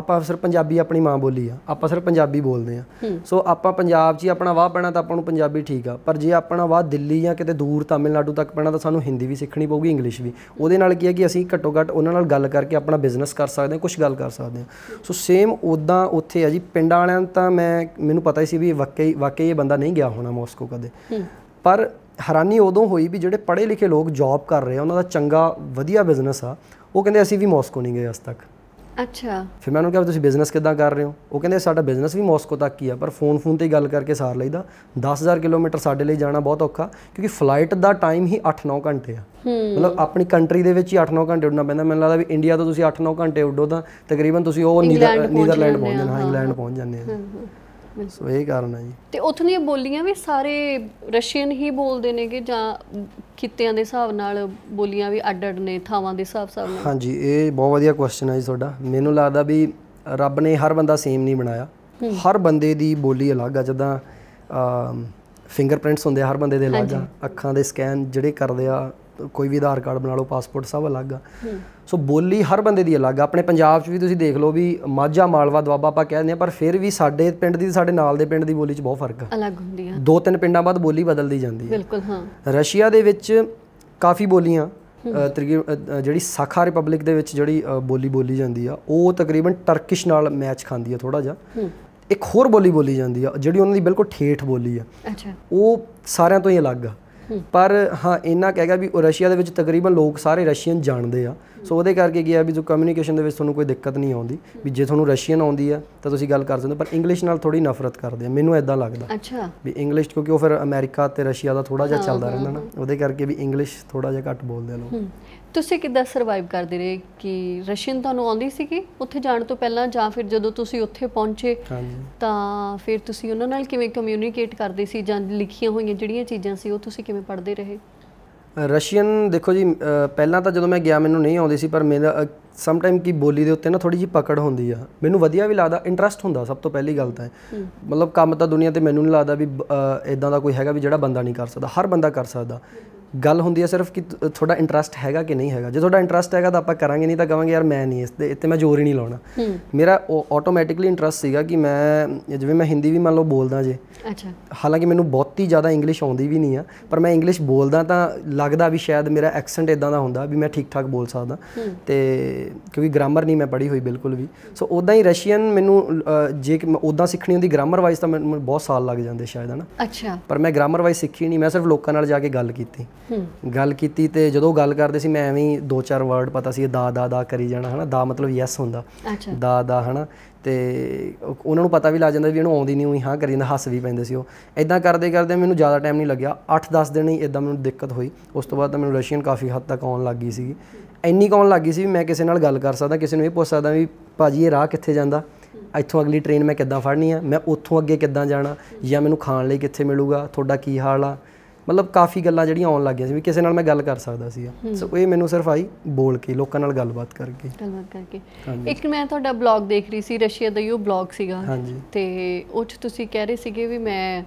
[SPEAKER 1] ਆਪਾਂ ਸਿਰ ਪੰਜਾਬੀ ਆਪਣੀ ਮਾਂ ਬੋਲੀ ਆ ਆਪਾਂ ਸਿਰ ਪੰਜਾਬੀ ਬੋਲਦੇ ਆ ਸੋ ਆਪਾਂ ਪੰਜਾਬ 'ਚ ਹੀ ਆਪਣਾ ਵਾਹ ਪੈਣਾ ਤਾਂ ਆਪਾਂ ਨੂੰ ਪੰਜਾਬੀ ਠੀਕ ਆ ਪਰ ਜੇ ਆਪਣਾ ਵਾਹ ਦਿੱਲੀ ਜਾਂ ਕਿਤੇ ਦੂਰ ਤਾਮਿਲਨਾਡੂ ਤੱਕ ਪੈਣਾ ਤਾਂ ਸਾਨੂੰ ਹਿੰਦੀ ਵੀ ਸਿੱਖਣੀ ਪਊਗੀ ਇੰਗਲਿਸ਼ ਵੀ ਉਹਦੇ ਨਾਲ ਕੀ ਹੈ ਕਿ ਅਸੀਂ ਘੱਟੋ ਘੱਟ ਉਹਨਾਂ ਨਾਲ ਗੱਲ ਕਰਕੇ ਆਪਣਾ ਬਿਜ਼ਨਸ ਕਰ ਸਕਦੇ ਹਾਂ ਕੁਝ ਗੱਲ ਕਰ ਸਕਦੇ ਹਾਂ ਸੋ ਸੇਮ ਉਦਾਂ ਉੱਥੇ ਆ ਜੀ ਪਿੰਡਾਂ ਵਾਲਿਆਂ ਤਾਂ ਮੈਂ ਮੈਨੂੰ ਪਤਾ ਹੀ ਸੀ ਵੀ ਵਾਕਈ ਵਾਕਈ ਇਹ ਬੰਦਾ ਨਹੀਂ ਗਿਆ ਹੋਣਾ ਜਾਣਾ ਮਾਸਕੋ ਕਦੇ ਪਰ ਹੈਰਾਨੀ ਉਦੋਂ ਹੋਈ ਵੀ ਜਿਹੜੇ ਪੜ੍ਹੇ ਲਿਖੇ ਲੋਕ ਜੌਬ ਕਰ ਰਹੇ ਆ ਉਹਨਾਂ ਦਾ ਚੰਗਾ ਵਧੀਆ ਬਿਜ਼ਨਸ ਆ ਉਹ ਕਹਿੰਦੇ ਅਸੀਂ ਵੀ ਮਾਸਕੋ ਨਹੀਂ ਗਏ ਅਸ ਤੱਕ ਅੱਛਾ ਫਿਰ ਮੈਂ ਉਹਨੂੰ ਕਿਹਾ ਤੁਸੀਂ ਬਿਜ਼ਨਸ ਕਿੱਦਾਂ ਕਰ ਰਹੇ ਹੋ ਉਹ ਕਹਿੰਦੇ ਸਾਡਾ ਬਿਜ਼ਨਸ ਵੀ ਮਾਸਕੋ ਤੱਕ ਹੀ ਆ ਪਰ ਫੋਨ ਫੋਨ ਤੇ ਹੀ ਗੱਲ ਕਰਕੇ ਸਾਰ ਲਈਦਾ 10000 ਕਿਲੋਮੀਟਰ ਸਾਡੇ ਲਈ ਜਾਣਾ ਬਹੁਤ ਔਖਾ ਕਿਉਂਕਿ ਫਲਾਈਟ ਦਾ ਟਾਈਮ ਹੀ 8-9 ਘੰਟੇ ਆ ਮਤਲਬ ਆਪਣੀ ਕੰਟਰੀ ਦੇ ਵਿੱਚ ਹੀ 8-9 ਘੰਟੇ ਉੱਡਣਾ ਪੈਂਦਾ ਮੈਨੂੰ ਲੱਗਦਾ ਵੀ ਇੰਡੀਆ ਤੋਂ ਤੁਸੀਂ 8-9 ਘੰਟੇ ਉੱਡੋ ਤਾਂ ਤਕਰੀਬਨ ਤੁਸੀਂ ਉਹ ਨੀਦਰਲੈਂਡ ਪਹੁੰਚ ਜਾਣਾ ਹਾਂ ਇੰਗਲੈਂਡ ਪਹੁੰਚ ਜਾਂਦੇ ਆ ਸੋ ਇਹ ਕਾਰਨ ਹੈ ਜੀ
[SPEAKER 2] ਤੇ ਉੱਥੋਂ ਦੀਆਂ ਬੋਲੀਆਂ ਵੀ ਸਾਰੇ ਰਸ਼ੀਅਨ ਹੀ ਬੋਲਦੇ ਨੇਗੇ ਜਾਂ ਖਿੱਤਿਆਂ ਦੇ ਹਿਸਾਬ ਨਾਲ ਬੋਲੀਆਂ ਵੀ ਅੱਡ-ਅੱਡ ਨੇ ਥਾਵਾਂ ਦੇ ਹਿਸਾਬ-ਹਿਸਾਬ ਨਾਲ
[SPEAKER 1] ਹਾਂਜੀ ਇਹ ਬਹੁਤ ਵਧੀਆ ਕੁਐਸਚਨ ਹੈ ਜੀ ਤੁਹਾਡਾ ਮੈਨੂੰ ਲੱਗਦਾ ਵੀ ਰੱਬ ਨੇ ਹਰ ਬੰਦਾ ਸੇਮ ਨਹੀਂ ਬਣਾਇਆ ਹਰ ਬੰਦੇ ਦੀ ਬੋਲੀ ਅਲੱਗ ਆ ਜਦਾਂ ਫਿੰਗਰਪ੍ਰਿੰਟਸ ਹੁੰਦੇ ਆ ਹਰ ਬੰਦੇ ਦੇ ਅਲੱਗ ਆ ਅੱਖਾਂ ਦੇ ਸਕੈਨ ਜਿਹੜੇ ਕਰਦੇ ਆ ਕੋਈ ਵੀ ਆਧਾਰ ਕਾਰਡ ਬਣਾ ਲਓ ਪਾਸਪੋਰਟ ਸਭ ਅਲੱਗ ਆ ਸੋ ਬੋਲੀ ਹਰ ਬੰਦੇ ਦੀ ਅਲੱਗ ਆਪਣੇ ਪੰਜਾਬ 'ਚ ਵੀ ਤੁਸੀਂ ਦੇਖ ਲਓ ਵੀ ਮਾਝਾ ਮਾਲਵਾ ਦੁਆਬਾ ਆਪਾਂ ਕਹਿੰਦੇ ਆ ਪਰ ਫਿਰ ਵੀ ਸਾਡੇ ਪਿੰਡ ਦੀ ਸਾਡੇ ਨਾਲ ਦੇ ਪਿੰਡ ਦੀ ਬੋਲੀ 'ਚ ਬਹੁਤ ਫਰਕ ਆ ਅਲੱਗ ਹੁੰਦੀ ਆ ਦੋ ਤਿੰਨ ਪਿੰਡਾਂ ਬਾਅਦ ਬੋਲੀ ਬਦਲਦੀ ਜਾਂਦੀ ਆ ਬਿਲਕੁਲ ਹਾਂ ਰਸ਼ੀਆ ਦੇ ਵਿੱਚ ਕਾਫੀ ਬੋਲੀਆਂ ਜਿਹੜੀ ਸਾਖਾ ਰਿਪਬਲਿਕ ਦੇ ਵਿੱਚ ਜਿਹੜੀ ਬੋਲੀ ਬੋਲੀ ਜਾਂਦੀ ਆ ਉਹ ਤਕਰੀਬਨ ਟਰਕਿਸ਼ ਨਾਲ ਮੈਚ ਖਾਂਦੀ ਆ ਥੋੜਾ ਜਿਹਾ ਇੱਕ ਹੋਰ ਬੋਲੀ ਬੋਲੀ ਜਾਂਦੀ ਆ ਜਿਹੜੀ ਉਹਨਾਂ ਦੀ ਬਿਲਕੁਲ ਠੇਠ ਬੋਲੀ ਆ ਅੱਛਾ ਉਹ ਸਾਰਿਆਂ ਤੋਂ ਹੀ ਅਲੱਗ ਆ ਪਰ ਹਾਂ ਇਹਨਾਂ ਕਹਿ ਗਿਆ ਵੀ ਰਸ਼ੀਆ ਦੇ ਵਿੱਚ ਤਕਰੀਬਨ ਲੋਕ ਸਾਰੇ ਰਸ਼ੀਅਨ ਜਾਣਦੇ ਆ ਸੋ ਉਹਦੇ ਕਰਕੇ ਕੀ ਆ ਵੀ ਜੋ ਕਮਿਊਨੀਕੇਸ਼ਨ ਦੇ ਵਿੱਚ ਤੁਹਾਨੂੰ ਕੋਈ ਦਿੱਕਤ ਨਹੀਂ ਆਉਂਦੀ ਵੀ ਜੇ ਤੁਹਾਨੂੰ ਰਸ਼ੀਅਨ ਆਉਂਦੀ ਆ ਤਾਂ ਤੁਸੀਂ ਗੱਲ ਕਰ ਸਕਦੇ ਪਰ ਇੰਗਲਿਸ਼ ਨਾਲ ਥੋੜੀ ਨਫ਼ਰਤ ਕਰਦੇ ਆ ਮੈਨੂੰ ਐਦਾਂ ਲੱਗਦਾ ਅੱਛਾ ਵੀ ਇੰਗਲਿਸ਼ ਕਿਉਂਕਿ ਉਹ ਫਿਰ ਅਮਰੀਕਾ ਤੇ ਰਸ਼ੀਆ ਦਾ ਥੋੜਾ ਜਿਹਾ ਚੱਲਦਾ ਰਹਿੰਦਾ ਨਾ ਉਹਦੇ ਕਰਕੇ ਵੀ ਇੰਗਲਿਸ਼ ਥੋੜਾ ਜਿਹਾ ਘੱਟ ਬੋਲਦੇ ਆ ਲੋਕ
[SPEAKER 2] ਤੁਸੀਂ ਕਿੱਦਾਂ ਸਰਵਾਈਵ ਕਰਦੇ ਰਹੇ ਕਿ ਰਸ਼ੀਨ ਤੁਹਾਨੂੰ ਆਉਂਦੀ ਸੀ ਕਿ ਉੱਥੇ ਜਾਣ ਤੋਂ ਪਹਿਲਾਂ ਜਾਂ ਫਿਰ ਜਦੋਂ ਤੁਸੀਂ ਉੱਥੇ ਪਹੁੰਚੇ ਤਾਂ ਫਿਰ ਤੁਸੀਂ ਉਹਨਾਂ ਨਾਲ ਕਿਵੇਂ ਕਮਿਊਨੀਕੇਟ ਕਰਦੇ ਸੀ ਜਾਂ ਲਿਖੀਆਂ ਹੋਈਆਂ ਜਿਹੜੀਆਂ ਚੀਜ਼ਾਂ ਸੀ ਉਹ ਤੁਸੀਂ ਕਿਵੇਂ ਪੜ੍ਹਦੇ ਰਹੇ
[SPEAKER 1] ਰਸ਼ੀਅਨ ਦੇਖੋ ਜੀ ਪਹਿਲਾਂ ਤਾਂ ਜਦੋਂ ਮੈਂ ਗਿਆ ਮੈਨੂੰ ਨਹੀਂ ਆਉਂਦੀ ਸੀ ਪਰ ਮੇਰਾ ਸਮ ਟਾਈਮ ਕੀ ਬੋਲੀ ਦੇ ਉੱਤੇ ਨਾ ਥੋੜੀ ਜੀ ਪਕੜ ਹੁੰਦੀ ਆ ਮੈਨੂੰ ਵਧੀਆ ਵੀ ਲੱਗਦਾ ਇੰਟਰਸਟ ਹੁੰਦਾ ਸਭ ਤੋਂ ਪਹਿਲੀ ਗੱਲ ਤਾਂ ਮਤਲਬ ਕੰਮ ਤਾਂ ਦੁਨੀਆ ਤੇ ਮੈਨੂੰ ਨਹੀਂ ਲੱਗਦਾ ਵੀ ਇਦਾਂ ਦਾ ਕੋਈ ਹੈਗਾ ਵੀ ਜਿਹੜਾ ਬੰਦਾ ਨਹੀਂ ਕਰ ਸਕਦਾ ਹਰ ਬੰਦਾ ਕਰ ਸਕਦਾ ਗੱਲ ਹੁੰਦੀ ਹੈ ਸਿਰਫ ਕਿ ਤੁਹਾਡਾ ਇੰਟਰਸਟ ਹੈਗਾ ਕਿ ਨਹੀਂ ਹੈਗਾ ਜੇ ਤੁਹਾਡਾ ਇੰਟਰਸਟ ਹੈਗਾ ਤਾਂ ਆਪਾਂ ਕਰਾਂਗੇ ਨਹੀਂ ਤਾਂ ਕਹਾਂਗੇ ਯਾਰ ਮੈਂ ਨਹੀਂ ਇਸ ਤੇ ਇੱਥੇ ਮੈਂ ਜ਼ੋਰ ਹੀ ਨਹੀਂ ਲਾਉਣਾ ਮੇਰਾ ਉਹ ਆਟੋਮੈਟਿਕਲੀ ਇੰਟਰਸਟ ਸੀਗਾ ਕਿ ਮੈਂ ਜਿਵੇਂ ਮੈਂ ਹਿੰਦੀ ਵੀ ਮੰਨ ਲਓ ਬੋਲਦਾ ਜੇ ਅੱਛਾ ਹਾਲਾਂਕਿ ਮੈਨੂੰ ਬਹੁਤੀ ਜ਼ਿਆਦਾ ਇੰਗਲਿਸ਼ ਆਉਂਦੀ ਵੀ ਨਹੀਂ ਆ ਪਰ ਮੈਂ ਇੰਗਲਿਸ਼ ਬੋਲਦਾ ਤਾਂ ਲੱਗਦਾ ਵੀ ਸ਼ਾਇਦ ਮੇਰਾ ਐਕਸੈਂਟ ਇਦਾਂ ਦਾ ਹੁੰਦਾ ਵੀ ਮੈਂ ਠੀਕ ਠਾਕ ਬੋਲ ਸਕਦਾ ਤੇ ਕਿਉਂਕਿ ਗ੍ਰਾਮਰ ਨਹੀਂ ਮੈਂ ਪੜ੍ਹੀ ਹੋਈ ਬਿਲਕੁਲ ਵੀ ਸੋ ਉਦਾਂ ਹੀ ਰਸ਼ੀਅਨ ਮੈਨੂੰ ਜੇ ਉਦਾਂ ਸਿੱਖਣੀ ਹੁੰਦੀ ਗ੍ਰਾਮਰ ਵਾਈਜ਼ ਤਾਂ ਮੈਨੂੰ ਬਹੁਤ ਸਾਲ ਲੱਗ ਜਾਂਦੇ ਸ਼ਾਇਦ ਹਨਾ ਅੱਛਾ ਪਰ ਮੈਂ ਗ੍ਰਾਮਰ ਵਾਈਜ਼ ਸਿੱਖੀ ਨਹੀਂ ਮੈਂ ਸਿਰਫ ਲੋਕਾਂ ਨਾਲ ਜਾ ਕੇ ਗੱਲ ਕੀਤੀ ਗੱਲ ਕੀਤੀ ਤੇ ਜਦੋਂ ਗੱਲ ਕਰਦੇ ਸੀ ਮੈਂ ਐਵੇਂ ਦੋ ਚਾਰ ਵਰਡ ਪਤਾ ਸੀ ਦਾ ਦਾ ਦਾ ਕਰੀ ਜਾਣਾ ਹਨਾ ਦਾ ਮਤਲਬ ਯੈਸ ਹੁੰਦਾ ਦਾ ਦਾ ਹਨਾ ਤੇ ਉਹਨਾਂ ਨੂੰ ਪਤਾ ਵੀ ਲੱਗ ਜਾਂਦਾ ਵੀ ਇਹਨੂੰ ਆਉਂਦੀ ਨਹੀਂ ਉਹੀ ਹਾਂ ਕਰੀ ਜਾਂਦਾ ਹੱਸ ਵੀ ਪੈਂਦੇ ਸੀ ਉਹ ਇਦਾਂ ਕਰਦੇ ਕਰਦੇ ਮੈਨੂੰ ਜ਼ਿਆਦਾ ਟਾਈਮ ਨਹੀਂ ਲੱਗਿਆ 8-10 ਦਿਨ ਹੀ ਇਦਾਂ ਮੈਨੂੰ ਦਿੱਕਤ ਹੋਈ ਉਸ ਤੋਂ ਬਾਅਦ ਤਾਂ ਮੈਨੂੰ ਰਸ਼ੀਅਨ ਕਾਫੀ ਹੱਦ ਤੱਕ ਆਉਣ ਲੱਗ ਗਈ ਸੀ ਇੰਨੀ ਕੌਣ ਲੱਗ ਗਈ ਸੀ ਵੀ ਮੈਂ ਕਿਸੇ ਨਾਲ ਗੱਲ ਕਰ ਸਕਦਾ ਕਿਸੇ ਨੂੰ ਇਹ ਪੁੱਛ ਸਕਦਾ ਵੀ ਭਾਜੀ ਇਹ ਰਾਹ ਕਿੱਥੇ ਜਾਂਦਾ ਇੱਥੋਂ ਅਗਲੀ ਟ੍ਰੇਨ ਮੈਂ ਕਿੱਦਾਂ ਫੜਨੀ ਆ ਮੈਂ ਉੱਥੋਂ ਅੱਗੇ ਕਿੱਦਾਂ ਜਾਣਾ ਜਾਂ ਮੈਨੂੰ ਖਾਣ ਲਈ ਕਿੱਥੇ ਮਿਲੂਗਾ ਤੁਹਾਡਾ ਕੀ ਹਾਲ ਆ ਮਤਲਬ ਕਾਫੀ ਗੱਲਾਂ ਜਿਹੜੀਆਂ ਆਉਣ ਲੱਗੀਆਂ ਸੀ ਵੀ ਕਿਸੇ ਨਾਲ ਮੈਂ ਗੱਲ ਕਰ ਸਕਦਾ ਸੀ ਸੋ ਇਹ ਮੈਨੂੰ ਸਿਰਫ ਆਈ ਬੋਲ ਕੇ ਲੋਕਾਂ ਨਾਲ ਗੱਲਬਾਤ ਕਰਕੇ
[SPEAKER 2] ਗੱਲਬਾਤ ਕਰਕੇ ਇੱਕ ਮੈਂ ਤੁਹਾਡਾ ਬਲੌਗ ਦੇਖ ਰਹੀ ਸੀ ਰਸ਼ੀਆ ਦਾ ਯੂ ਬਲੌਗ ਸੀਗਾ ਤੇ ਉਹ ਚ ਤੁਸੀਂ ਕਹਿ ਰਹੇ ਸੀਗੇ ਵੀ ਮੈਂ